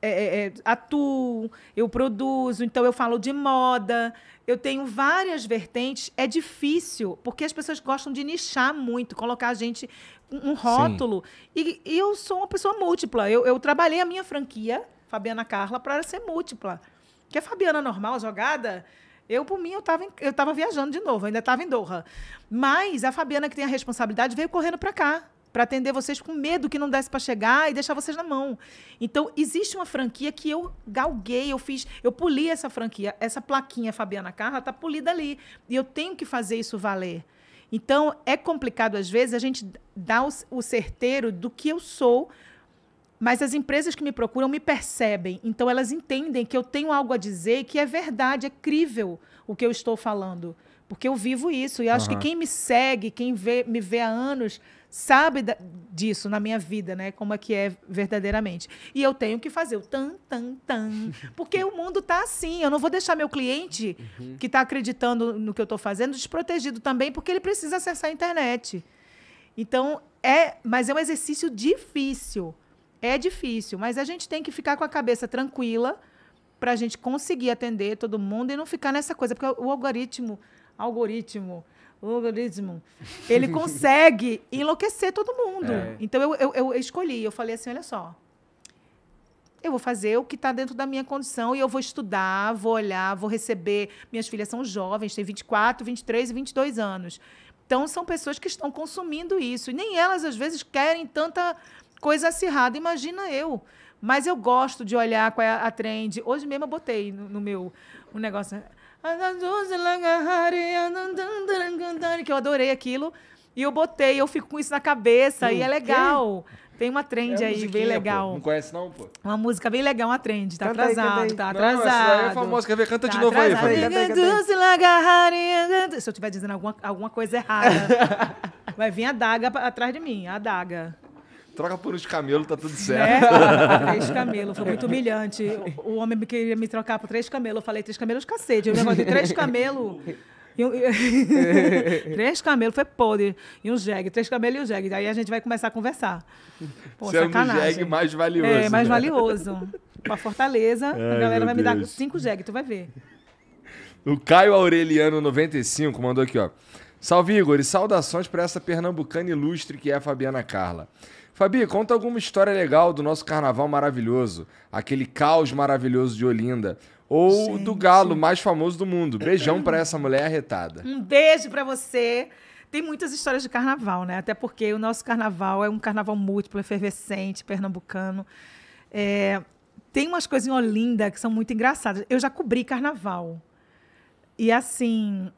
é, é, é, atuo, eu produzo, então eu falo de moda, eu tenho várias vertentes. É difícil, porque as pessoas gostam de nichar muito, colocar a gente um rótulo. E, e, eu sou uma pessoa múltipla. Eu, eu trabalhei a minha franquia, Fabiana Carla, para ser múltipla. Que a Fabiana normal, jogada, eu, por mim, eu estava viajando de novo, ainda estava em Doha. Mas a Fabiana, que tem a responsabilidade, veio correndo para cá para atender vocês com medo que não desse para chegar e deixar vocês na mão. Então, existe uma franquia que eu galguei, eu fiz, eu poli essa franquia, essa plaquinha Fabiana Carla tá polida ali, e eu tenho que fazer isso valer. Então, é complicado às vezes a gente dar o, o certeiro do que eu sou, mas as empresas que me procuram me percebem, então elas entendem que eu tenho algo a dizer que é verdade, é crível o que eu estou falando, porque eu vivo isso e acho que quem me segue, quem vê, me vê há anos, sabe da, disso na minha vida, né? Como é que é verdadeiramente. E eu tenho que fazer o tan, tan, tan. Porque o mundo tá assim. Eu não vou deixar meu cliente uhum. que está acreditando no que eu estou fazendo desprotegido também, porque ele precisa acessar a internet. Então, é, mas é um exercício difícil. É difícil, mas a gente tem que ficar com a cabeça tranquila para a gente conseguir atender todo mundo e não ficar nessa coisa, porque o algoritmo, algoritmo, o algoritmo, ele consegue enlouquecer todo mundo. É. Então eu, eu, eu, escolhi, eu falei assim: olha só, eu vou fazer o que está dentro da minha condição e eu vou estudar, vou olhar, vou receber. Minhas filhas são jovens, têm 24, 23 e 22 anos. Então são pessoas que estão consumindo isso. E nem elas, às vezes, querem tanta coisa acirrada, imagina eu. Mas eu gosto de olhar qual é a trend. Hoje mesmo eu botei no, no meu um negócio. Que eu adorei aquilo. E eu botei, eu fico com isso na cabeça hum, e é hum, legal. Que? Tem uma trend é aí, bem legal. Pô. Não conhece não, pô? Uma música bem legal, uma trend. Tá atrasado, tá atrasado. Não, essa é famosa, quer ver? Canta tá de novo atrasado. aí, canta Se eu estiver dizendo alguma, alguma coisa errada, vai vir a daga atrás de mim, a daga. Troca por uns camelos, tá tudo certo. É, três camelos, foi muito humilhante. O homem queria me trocar por três camelos. Eu falei, três camelos, cacete. Eu negócio de três camelos. três camelos, foi podre. E um jegue, três camelos e um jegue. Daí a gente vai começar a conversar. Pô, Sendo é sacanagem. jegue mais valioso. É, mais né? valioso. Pra Fortaleza, Ai, a galera vai Deus. me dar cinco jegue, tu vai ver. O Caio Aureliano 95 mandou aqui, ó. Salve, Igor, e saudações para essa pernambucana ilustre que é a Fabiana Carla. Fabi, conta alguma história legal do nosso carnaval maravilhoso, aquele caos maravilhoso de Olinda, ou Gente. do galo mais famoso do mundo. Beijão para essa mulher arretada. Um beijo para você. Tem muitas histórias de carnaval, né? Até porque o nosso carnaval é um carnaval múltiplo, efervescente, pernambucano. É... tem umas coisas em Olinda que são muito engraçadas. Eu já cobri carnaval. E assim,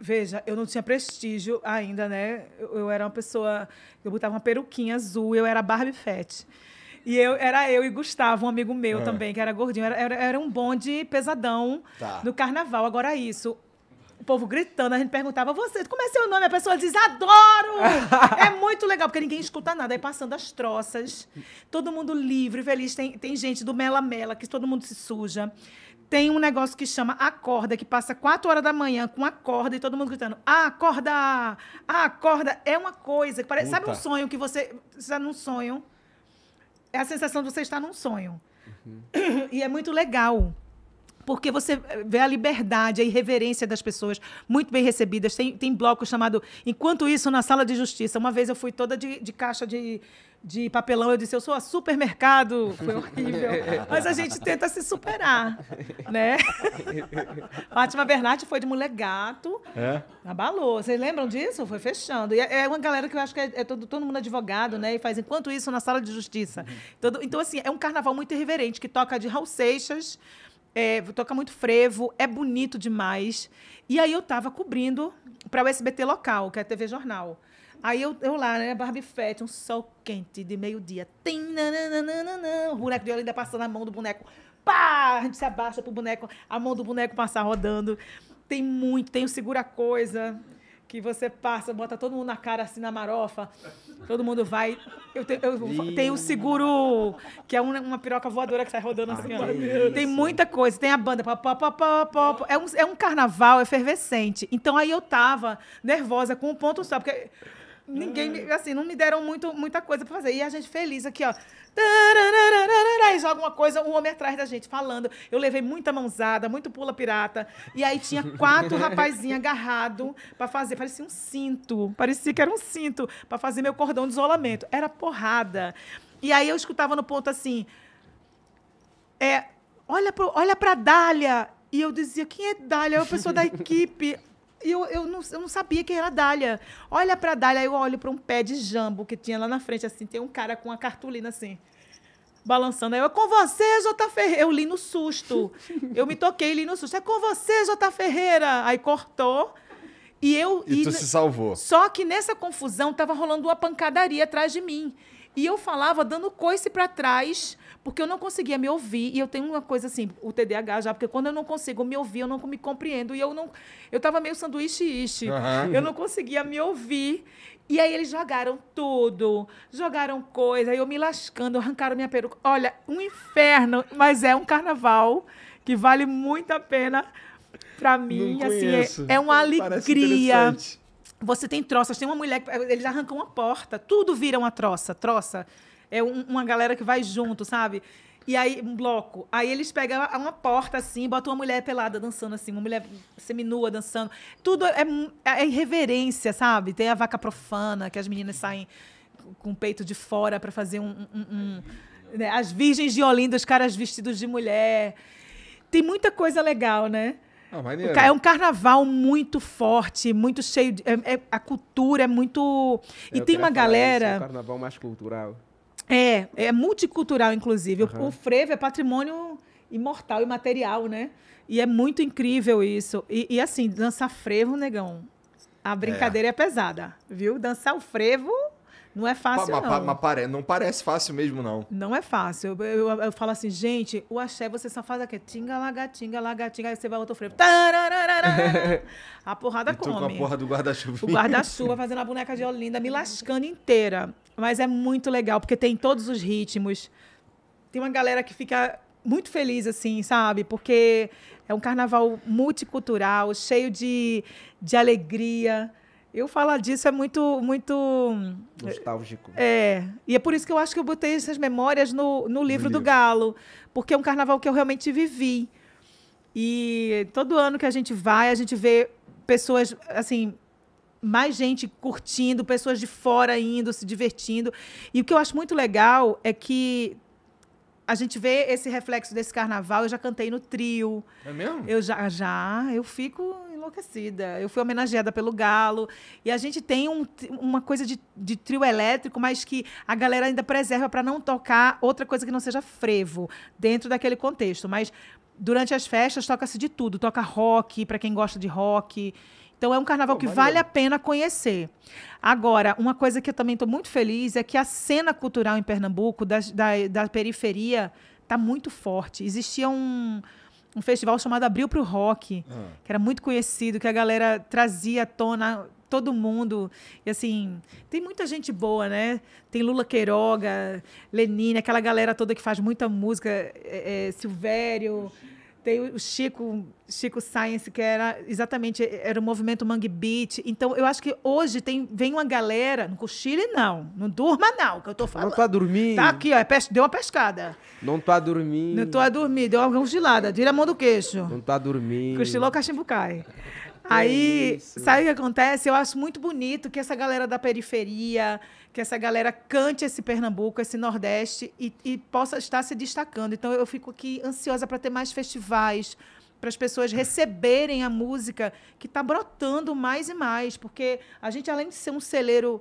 Veja, eu não tinha prestígio ainda, né? Eu, eu, era uma pessoa. Eu botava uma peruquinha azul, eu era Barbie Fett. E eu, era eu e Gustavo, um amigo meu é. também, que era gordinho. Era, era, era um bonde pesadão tá. do carnaval. Agora, é isso. O povo gritando, a gente perguntava, você, como é seu nome? A pessoa diz, adoro! é muito legal, porque ninguém escuta nada. Aí passando as troças, todo mundo livre, feliz. Tem, tem gente do Mela Mela, que todo mundo se suja tem um negócio que chama Acorda, que passa quatro horas da manhã com a corda e todo mundo gritando: Acorda! Acorda! É uma coisa. Que parece, Puta. sabe um sonho que você. Você está num sonho. É a sensação de você estar num sonho. Uhum. E é muito legal. Porque você vê a liberdade, a irreverência das pessoas, muito bem recebidas. Tem, tem bloco chamado Enquanto Isso na Sala de Justiça. Uma vez eu fui toda de, de caixa de, de papelão, eu disse, eu sou a supermercado, foi horrível. Mas a gente tenta se superar, né? Fátima Bernardi foi de mulher gato, é? abalou. Vocês lembram disso? Foi fechando. E é, é uma galera que eu acho que é, é todo, todo mundo advogado, né? E faz enquanto isso na sala de justiça. Todo, então, assim, é um carnaval muito irreverente, que toca de Raul Seixas, é, toca muito frevo, é bonito demais. E aí eu estava cobrindo para o SBT local, que é a TV Jornal. Aí eu, eu lá, né, Barbie Fett, um sol quente de meio-dia. Tem, o boneco de olho ainda passando a mão do boneco. Pá! A gente se abaixa pro boneco, a mão do boneco passar rodando. Tem muito, tem o segura coisa que você passa, bota todo mundo na cara assim na marofa, todo mundo vai. Eu, te, eu tenho o seguro, que é uma, uma piroca voadora que sai rodando assim. Ah, tem muita coisa, tem a banda. Pá, pá, pá, pá, pá, pá. É, um, é um carnaval efervescente. Então aí eu tava nervosa com o ponto só, porque ninguém, me, assim, não me deram muito, muita coisa pra fazer. E a gente feliz aqui, ó. E joga uma coisa, um homem atrás da gente falando. Eu levei muita mãozada, muito pula pirata. E aí tinha quatro rapazinhos agarrado pra fazer. Parecia um cinto. Parecia que era um cinto pra fazer meu cordão de isolamento. Era porrada. E aí eu escutava no ponto assim. É, olha, pro, olha pra Dália. E eu dizia, quem é Dália? É uma pessoa da equipe. E eu, eu, não, eu não sabia quem era a Dália. Olha para a Dália, eu olho para um pé de jambo que tinha lá na frente, assim, tem um cara com uma cartolina assim, balançando. Aí eu, é com você, Jota Ferreira. Eu li no susto. Eu me toquei, li no susto. É com você, Jota Ferreira. Aí cortou. E eu. E, e tu se salvou. Só que nessa confusão tava rolando uma pancadaria atrás de mim. E eu falava dando coice para trás, porque eu não conseguia me ouvir. E eu tenho uma coisa assim, o TDAH já, porque quando eu não consigo me ouvir, eu não me compreendo. E eu não. Eu tava meio sanduíche-iche. Uhum. Eu não conseguia me ouvir. E aí eles jogaram tudo, jogaram coisa, eu me lascando, arrancaram minha peruca. Olha, um inferno, mas é um carnaval que vale muito a pena para mim. Assim, é, é, uma alegria. Você tem troças, tem uma mulher eles arrancam uma porta, tudo vira uma troça, troça. É um, uma galera que vai junto, sabe? E aí, um bloco. Aí eles pegam uma porta assim, botam uma mulher pelada dançando assim, uma mulher seminua dançando. Tudo é, é, é irreverência, sabe? Tem a vaca profana, que as meninas saem com o peito de fora para fazer um. um, um né? As virgens de Olinda, os caras vestidos de mulher. Tem muita coisa legal, né? Ah, É um carnaval muito forte, muito cheio de. É, é, a cultura é muito. E é, tem uma galera. Isso, é um carnaval mais cultural. É, é multicultural, inclusive. Uhum. O, frevo é patrimônio imortal, imaterial, né? E é muito incrível isso. E, e assim, dançar frevo, negão. A brincadeira é. é pesada, viu? Dançar o frevo não é fácil, pa, não. Mas pare, não parece fácil mesmo, não. Não é fácil. Eu, eu, eu, eu falo assim, gente, o axé você só faz aqui, tinga, lagatinga, lagatinga, aí você vai outro freio. A porrada e tu Tô com a porra do guarda-chuva. O guarda-chuva fazendo a boneca de Olinda, me lascando inteira. Mas é muito legal, porque tem todos os ritmos. Tem uma galera que fica muito feliz, assim, sabe? Porque é um carnaval multicultural, cheio de, de alegria, eu falar disso é muito, muito. Hum, Nostálgico. É. E é por isso que eu acho que eu botei essas memórias no, no livro do Galo, porque é um carnaval que eu realmente vivi. E todo ano que a gente vai, a gente vê pessoas, assim, mais gente curtindo, pessoas de fora indo, se divertindo. E o que eu acho muito legal é que a gente vê esse reflexo desse carnaval. Eu já cantei no trio. É mesmo? Eu já, já eu fico enlouquecida. Eu fui homenageada pelo Galo. E a gente tem um, uma coisa de, de, trio elétrico, mas que a galera ainda preserva para não tocar outra coisa que não seja frevo, dentro daquele contexto. Mas durante as festas toca-se de tudo. Toca rock, para quem gosta de rock. Então é um carnaval oh, que vale a pena conhecer. Agora, uma coisa que eu também estou muito feliz é que a cena cultural em Pernambuco, da, da, da periferia, está muito forte. Existia um um festival chamado Abril para o Rock, ah. que era muito conhecido, que a galera trazia à tona todo mundo. E assim, tem muita gente boa, né? Tem Lula Queiroga, Lenine, aquela galera toda que faz muita música, é, é, Silvério tem o Chico, Chico Science, que era exatamente, era o movimento Mangue Beat. Então, eu acho que hoje tem, vem uma galera, não cochile não, não durma não, que eu tô falando. Não tô tá a dormir. Tá aqui, ó, é deu uma pescada. Não tô tá a dormir. Não tô a dormir, deu uma gongilada, tira a mão do queixo. Não tô tá a dormir. Cochilou, o cachimbo cai. Aí, Isso. sabe o que acontece? Eu acho muito bonito que essa galera da periferia, que essa galera cante esse Pernambuco, esse Nordeste e, e possa estar se destacando. Então, eu fico aqui ansiosa para ter mais festivais, para as pessoas receberem a música que está brotando mais e mais, porque a gente, além de ser um celeiro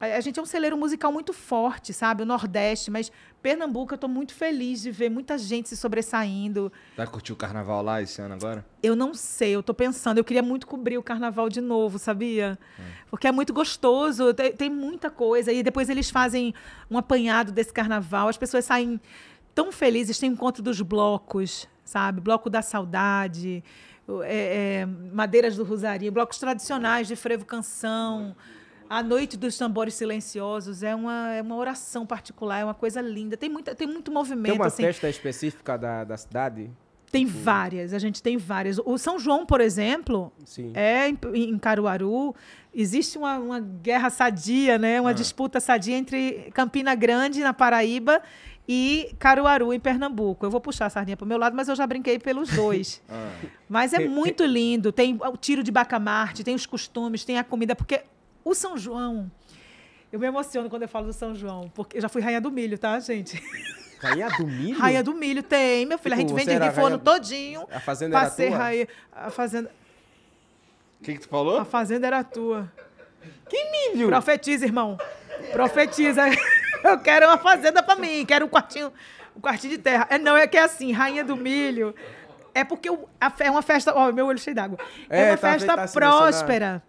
a gente é um celeiro musical muito forte, sabe? O Nordeste, mas Pernambuco, eu estou muito feliz de ver muita gente se sobressaindo. Vai curtir o carnaval lá esse ano agora? Eu não sei, eu estou pensando. Eu queria muito cobrir o carnaval de novo, sabia? É. Porque é muito gostoso, tem, tem muita coisa. E depois eles fazem um apanhado desse carnaval. As pessoas saem tão felizes, tem encontro dos blocos, sabe? Bloco da saudade. É, é, madeiras do rosário blocos tradicionais de frevo canção, a Noite dos Tambores Silenciosos é uma, é uma oração particular, é uma coisa linda. Tem, muita, tem muito movimento. Tem uma assim. festa específica da, da cidade? Tem várias, a gente tem várias. O São João, por exemplo, Sim. é em, em, Caruaru. Existe uma, uma guerra sadia, né? uma ah. disputa sadia entre Campina Grande, na Paraíba, e Caruaru, em Pernambuco. Eu vou puxar a sardinha para o meu lado, mas eu já brinquei pelos dois. ah. Mas é muito lindo. Tem o tiro de bacamarte, tem os costumes, tem a comida, porque o São João, eu me emociono quando eu falo do São João, porque eu já fui rainha do milho, tá, gente? Rainha do milho? Rainha do milho, tem, meu filho. a tipo, gente vende forno do... todinho. A fazenda era tua? Rainha, a fazenda... O que, que tu falou? A fazenda era tua. Que milho? Profetiza, irmão. Profetiza. Eu quero uma fazenda pra mim, quero um quartinho, um quartinho de terra. É, não, é que é assim, rainha do milho. É porque é uma festa... Ó, meu olho cheio d'água. É, é uma tá festa tá próspera.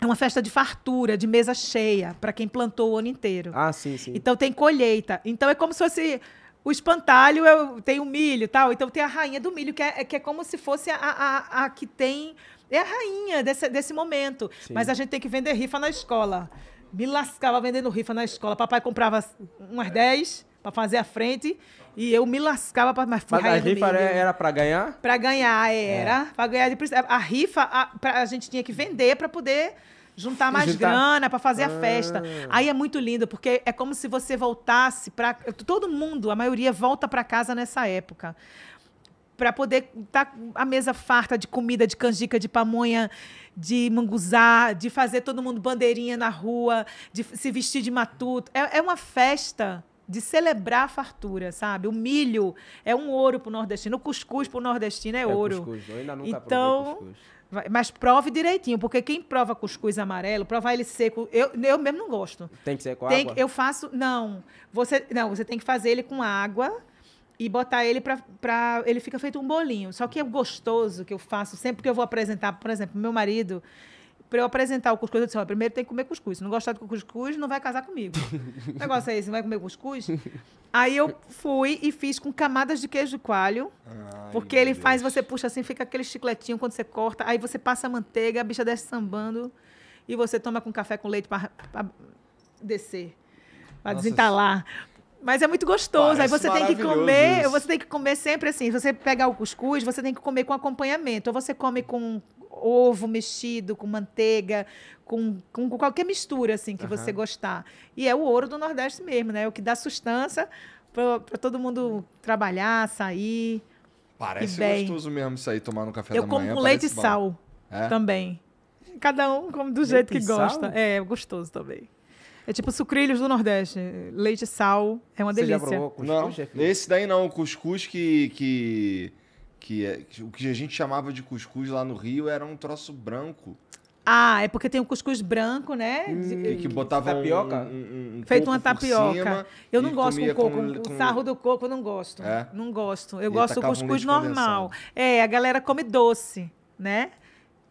É uma festa de fartura, de mesa cheia, para quem plantou o ano inteiro. Ah, sim, sim. Então tem colheita. Então é como se fosse o espantalho, eu, tem o milho e tal. Então tem a rainha do milho, que é, que é como se fosse a, a, a que tem. É a rainha desse, desse momento. Sim. Mas a gente tem que vender rifa na escola. Me lascava vendendo rifa na escola. Papai comprava umas 10 para fazer a frente. E eu me lascava para mais Mas a rifa era para ganhar? Para ganhar, é. era. É. Para ganhar de A rifa, a, pra, a gente tinha que vender para poder juntar mais juntar... grana para fazer ah. a festa. Ah. Aí é muito lindo, porque é como se você voltasse para todo mundo, a maioria volta para casa nessa época. Para poder estar tá a mesa farta de comida, de canjica, de pamonha, de manguzá, de fazer todo mundo bandeirinha na rua, de se vestir de matuto. É, é uma festa de celebrar a fartura, sabe? O milho é um ouro para o nordestino, o cuscuz para o nordestino é, é ouro. Cuscuz. Eu ainda nunca então, cuscuz. Mas prove direitinho, porque quem prova cuscuz amarelo, provar ele seco, eu, eu mesmo não gosto. Tem que ser com tem água? eu faço, não. Você, não, você tem que fazer ele com água e botar ele para ele fica feito um bolinho. Só que é gostoso que eu faço sempre que eu vou apresentar, por exemplo, meu marido, para eu apresentar o cuscuz, eu disse, olha, primeiro tem que comer cuscuz. Se não gostar de cuscuz, não vai casar comigo. o negócio é esse, não vai comer cuscuz? Aí eu fui e fiz com camadas de queijo coalho, Ai, porque ele Deus. faz, você puxa assim, fica aquele chicletinho quando você corta, aí você passa a manteiga, a bicha desce sambando, e você toma com café com leite para descer, para desentalar. Mas é muito gostoso. Parece Aí você tem que comer, isso. você tem que comer sempre assim. Se você pegar o cuscuz, você tem que comer com acompanhamento. Ou você come com ovo mexido, com manteiga, com, com, com qualquer mistura assim que uhum. você gostar. E é o ouro do Nordeste mesmo, né? É o que dá sustância para todo mundo trabalhar, sair. Parece gostoso mesmo sair tomar no café Eu da manhã. Eu como leite e sal é? também. Cada um come do leite jeito que gosta. Sal? É, é, gostoso também. É tipo sucrilhos do Nordeste. Leite e sal. É uma delícia. já provou cuscuz, não, chefe? esse daí não. O cuscuz que, que que é, o que a gente chamava de cuscuz lá no Rio era um troço branco. Ah, é porque tem o um cuscuz branco, né? Hum, e que botava tapioca. Um, um, Feito uma tapioca. Cima, eu não gosto com coco. Com, O sarro do coco eu não gosto. É? Não gosto. Eu e gosto do cuscuz normal. É, a galera come doce, né?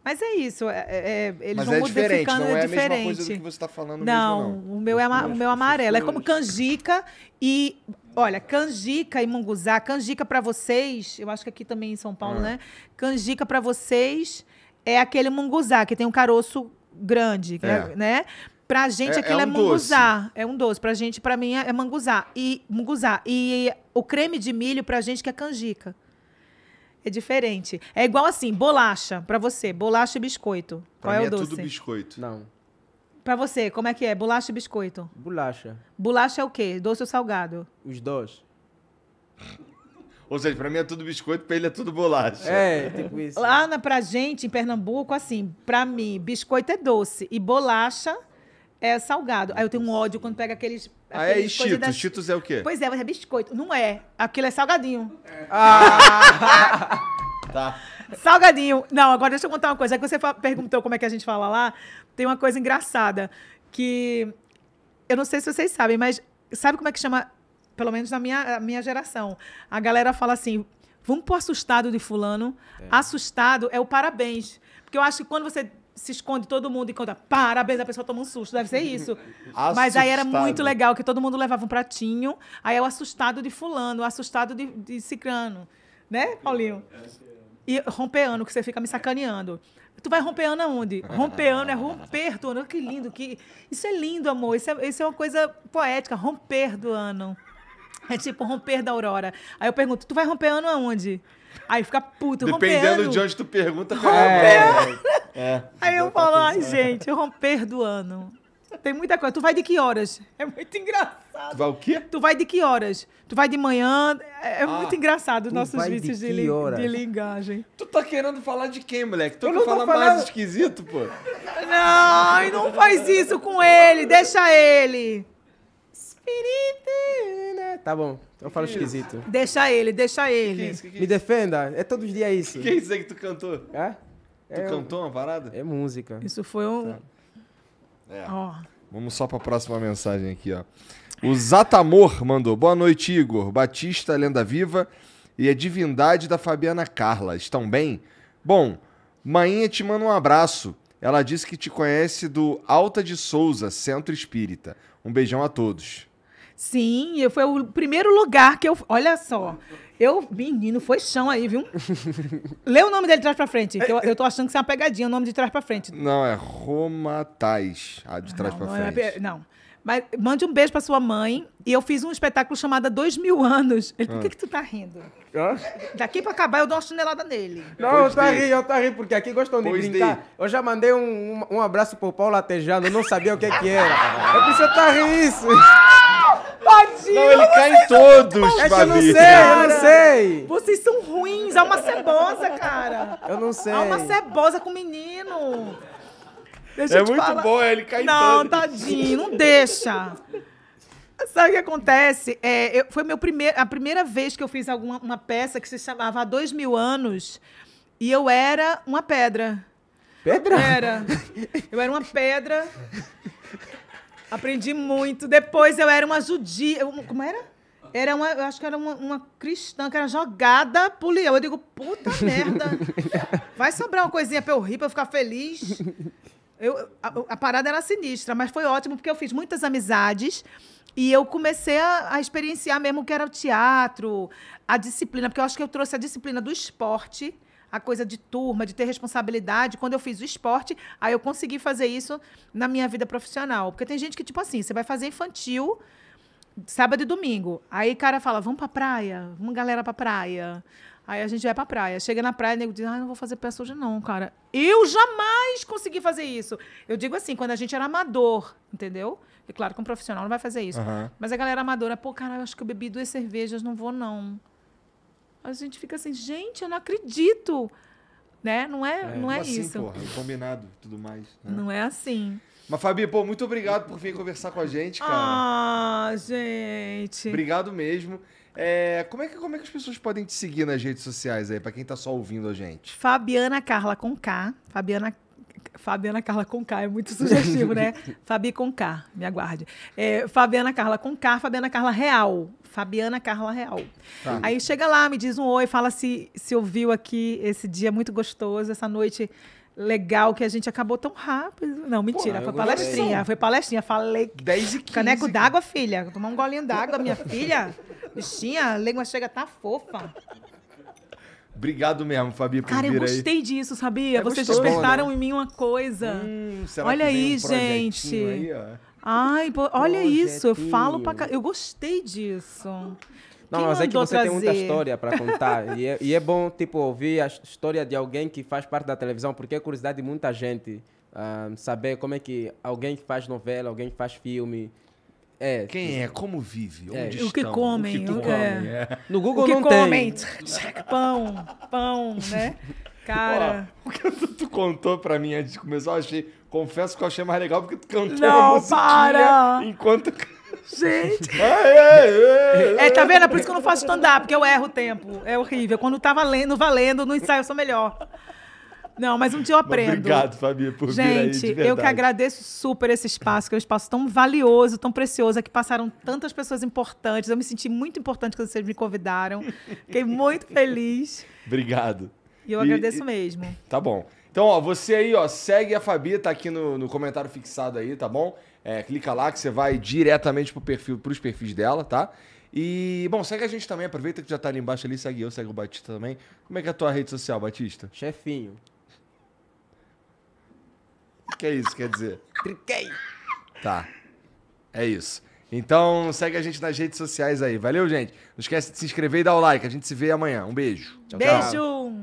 Mas é isso, é, é, é eles Mas vão é modificando, é não é, é a mesma coisa do que você está falando Não, mesmo, não. O, meu é, o é meu amarelo, é como canjica e Olha, canjica e munguzá, canjica para vocês, eu acho que aqui também em São Paulo, é. né? Canjica para vocês é aquele munguzá que tem um caroço grande, é, é. né? Pra gente é, aquilo é, é, um munguzá, doce. é um doce. Pra gente, pra mim é manguzá e munguzá. E o creme de milho pra gente que é canjica. É diferente. É igual assim, bolacha pra você, bolacha e biscoito. Pra Qual é o doce? É tudo biscoito. Não. Pra você, como é que é? Bolacha e biscoito? Bolacha. Bolacha é o quê? Doce ou salgado? Os dois. Ou seja, pra mim é tudo biscoito, pra ele é tudo bolacha. É, tipo isso. Lá na, pra gente, em Pernambuco, assim, pra mim, biscoito é doce e bolacha é salgado. Aí eu tenho um ódio quando pega aqueles. Ah, é, e Cheetos? Das... Cheetos é o quê? Pois é, mas é biscoito. Não é. Aquilo é salgadinho. É. Ah! tá. Salgadinho. Não, agora deixa eu contar uma coisa. É que você perguntou como é que a gente fala lá. Tem uma coisa engraçada que eu não sei se vocês sabem, mas sabe como é que chama, pelo menos na minha, minha geração? A galera fala assim: vamos pro assustado de fulano. É. Assustado é o parabéns. Porque eu acho que quando você se esconde todo mundo e conta parabéns, a pessoa toma um susto, deve ser isso. Mas aí era muito legal, que todo mundo levava um pratinho, aí é o assustado de fulano, o assustado de, de Né, Paulinho? É, é, é. E ano, que você fica me sacaneando. Tu vai romper ano aonde? Romper ano é romper do ano. Que lindo, que isso é lindo, amor. Isso é, isso é uma coisa poética, romper do ano. É tipo romper da aurora. Aí eu pergunto, tu vai romper ano aonde? Aí fica puto, Dependendo de onde tu pergunta, romper. É, é, é. Aí eu então tá falo, ai, gente, romper do ano. Tem muita coisa. Tu vai de que horas? É muito engraçado. Tu vai o quê? Tu vai de que horas? Tu vai de manhã? É, é ah, muito engraçado os nossos vícios de, li horas? de linguagem. Tu tá querendo falar de quem, moleque? Tu eu não fala falando... mais esquisito, pô. Não, e não faz isso com ele. Deixa ele. Espírito. Né? Tá bom. Eu falo esquisito. Deixa ele, deixa ele. Que isso, que que Me isso? defenda. É todos os dias isso. Que, que é isso aí que tu cantou? É? Tu é, cantou uma parada? É música. Isso foi um... Tá. É. Oh. Vamos só para a próxima mensagem aqui, ó. O Zatamor mandou: Boa noite, Igor. Batista, lenda viva e a divindade da Fabiana Carla. Estão bem? Bom, Mainha te manda um abraço. Ela disse que te conhece do Alta de Souza, Centro Espírita. Um beijão a todos. Sim, eu foi o primeiro lugar que eu. Olha só. Eu, menino, foi chão aí, viu? Lê o nome dele de trás pra frente, que eu, é, é. eu tô achando que isso é uma pegadinha, o nome de trás pra frente. Não, é Romatais, a de trás não, pra não é frente. É, não. Mas mande um beijo pra sua mãe. E eu fiz um espetáculo chamado Dois Mil Anos. Ele, por ah. que, que tu tá rindo? Ah? Daqui pra acabar, eu dou uma chinelada nele. Não, pois eu tô tá rindo, eu tô tá rindo, porque aqui gostam de pois brincar. Dei. Eu já mandei um, um, um abraço pro Paulo Latejano, não sabia o que que era. Eu você tá rindo isso. Tadinho! Não, ele cai em todos, É que eu não sei, cara, eu não sei. Vocês são ruins. é uma cebosa, cara. Eu não sei. É uma cebosa com o menino. Deixa é muito falar. bom, ele cai Não, tadinho, não deixa. Sabe o que acontece? É, eu, foi meu primeir, a primeira vez que eu fiz alguma, uma peça que se chamava Há Dois Mil Anos e eu era uma pedra. Pedra? Era. Eu era uma pedra Aprendi muito. Depois eu era uma judia. Como era? Era uma, eu acho que era uma, uma cristã que era jogada pro leão. Eu digo, puta merda. Vai sobrar uma coisinha pra eu rir, pra eu ficar feliz. Eu, a, a parada era sinistra, mas foi ótimo porque eu fiz muitas amizades e eu comecei a, a experienciar mesmo o que era o teatro, a disciplina, porque eu acho que eu trouxe a disciplina do esporte a coisa de turma, de ter responsabilidade. Quando eu fiz o esporte, aí eu consegui fazer isso na minha vida profissional. Porque tem gente que, tipo assim, você vai fazer infantil sábado e domingo. Aí o cara fala, vamos pra praia, vamos galera pra praia. Aí a gente vai pra praia. Chega na praia, o nego diz, ah, não vou fazer peça hoje não, cara. Eu jamais consegui fazer isso. Eu digo assim, quando a gente era amador, entendeu? E claro que um profissional não vai fazer isso. Uhum. Mas a galera amadora, pô, cara, eu acho que eu bebi duas cervejas, não vou não. A gente fica assim, gente, eu não acredito. Né? Não é, é não é assim, isso. Porra, combinado tudo mais. Né? Não é assim. Mas, Fabi, pô, muito obrigado por vir conversar com a gente, cara. Ah, gente. Obrigado mesmo. É, como, é que, como é que as pessoas podem te seguir nas redes sociais aí, para quem tá só ouvindo a gente? Fabiana Carla com K. Fabiana Fabiana Carla com K, é muito sugestivo, né? Fabi com K, me aguarde. É, Fabiana Carla com K, Fabiana Carla Real. Fabiana Carla Real. Tá. Aí chega lá, me diz um oi, fala se, se ouviu aqui esse dia muito gostoso, essa noite legal que a gente acabou tão rápido. Não, mentira, Pô, foi palestrinha. Foi palestrinha. Falei. 10 e 15. Caneco d'água, filha. Tomar um golinho d'água, minha filha. Bichinha, a língua chega tá fofa. Obrigado mesmo, Fabi, por Cara, vir eu gostei aí. disso, sabia? É Vocês gostoso, despertaram né? em mim uma coisa. Hum, olha aí, um gente. Aí, Ai, pô, olha isso. Eu falo pra Eu gostei disso. Não, Quem mas é que você trazer? tem muita história para contar. e, é, e, é, bom, tipo, ouvir a história de alguém que faz parte da televisão, porque é curiosidade de muita gente. Uh, saber como é que alguém que faz novela, alguém que faz filme, é, Quem é? Como vive? É, o que comem? O que comem? É? é. No Google o que não comem? tem. Pão, pão, né? Cara. Ó, o que tu, tu, contou pra mim antes de começar, eu achei. Confesso que eu achei mais legal porque tu cantou não, a para! enquanto. Gente! É, é, é, tá vendo? É por isso que eu não faço stand-up, porque eu erro o tempo. É horrível. Quando tá valendo, lendo, valendo, no ensaio eu sou melhor. Não, mas um dia eu aprendo. Obrigado, Fabi, por Gente, vir aí, eu que agradeço super esse espaço, que é um espaço tão valioso, tão precioso, que passaram tantas pessoas importantes. Eu me senti muito importante quando vocês me convidaram. Fiquei muito feliz. Obrigado. E eu e, agradeço e... mesmo. Tá bom. Então, ó, você aí, ó, segue a Fabi, tá aqui no, no comentário fixado aí, tá bom? É, clica lá que você vai diretamente pro perfil, pros perfis dela, tá? E, bom, segue a gente também, aproveita que já tá ali embaixo ali, segue eu, segue o Batista também. Como é que é a tua rede social, Batista? Chefinho que é isso, quer dizer? Triquei. Tá. É isso. Então segue a gente nas redes sociais aí. Valeu, gente. Não esquece de se inscrever e dar o like. A gente se vê amanhã. Um beijo. Tchau, beijo. Tchau.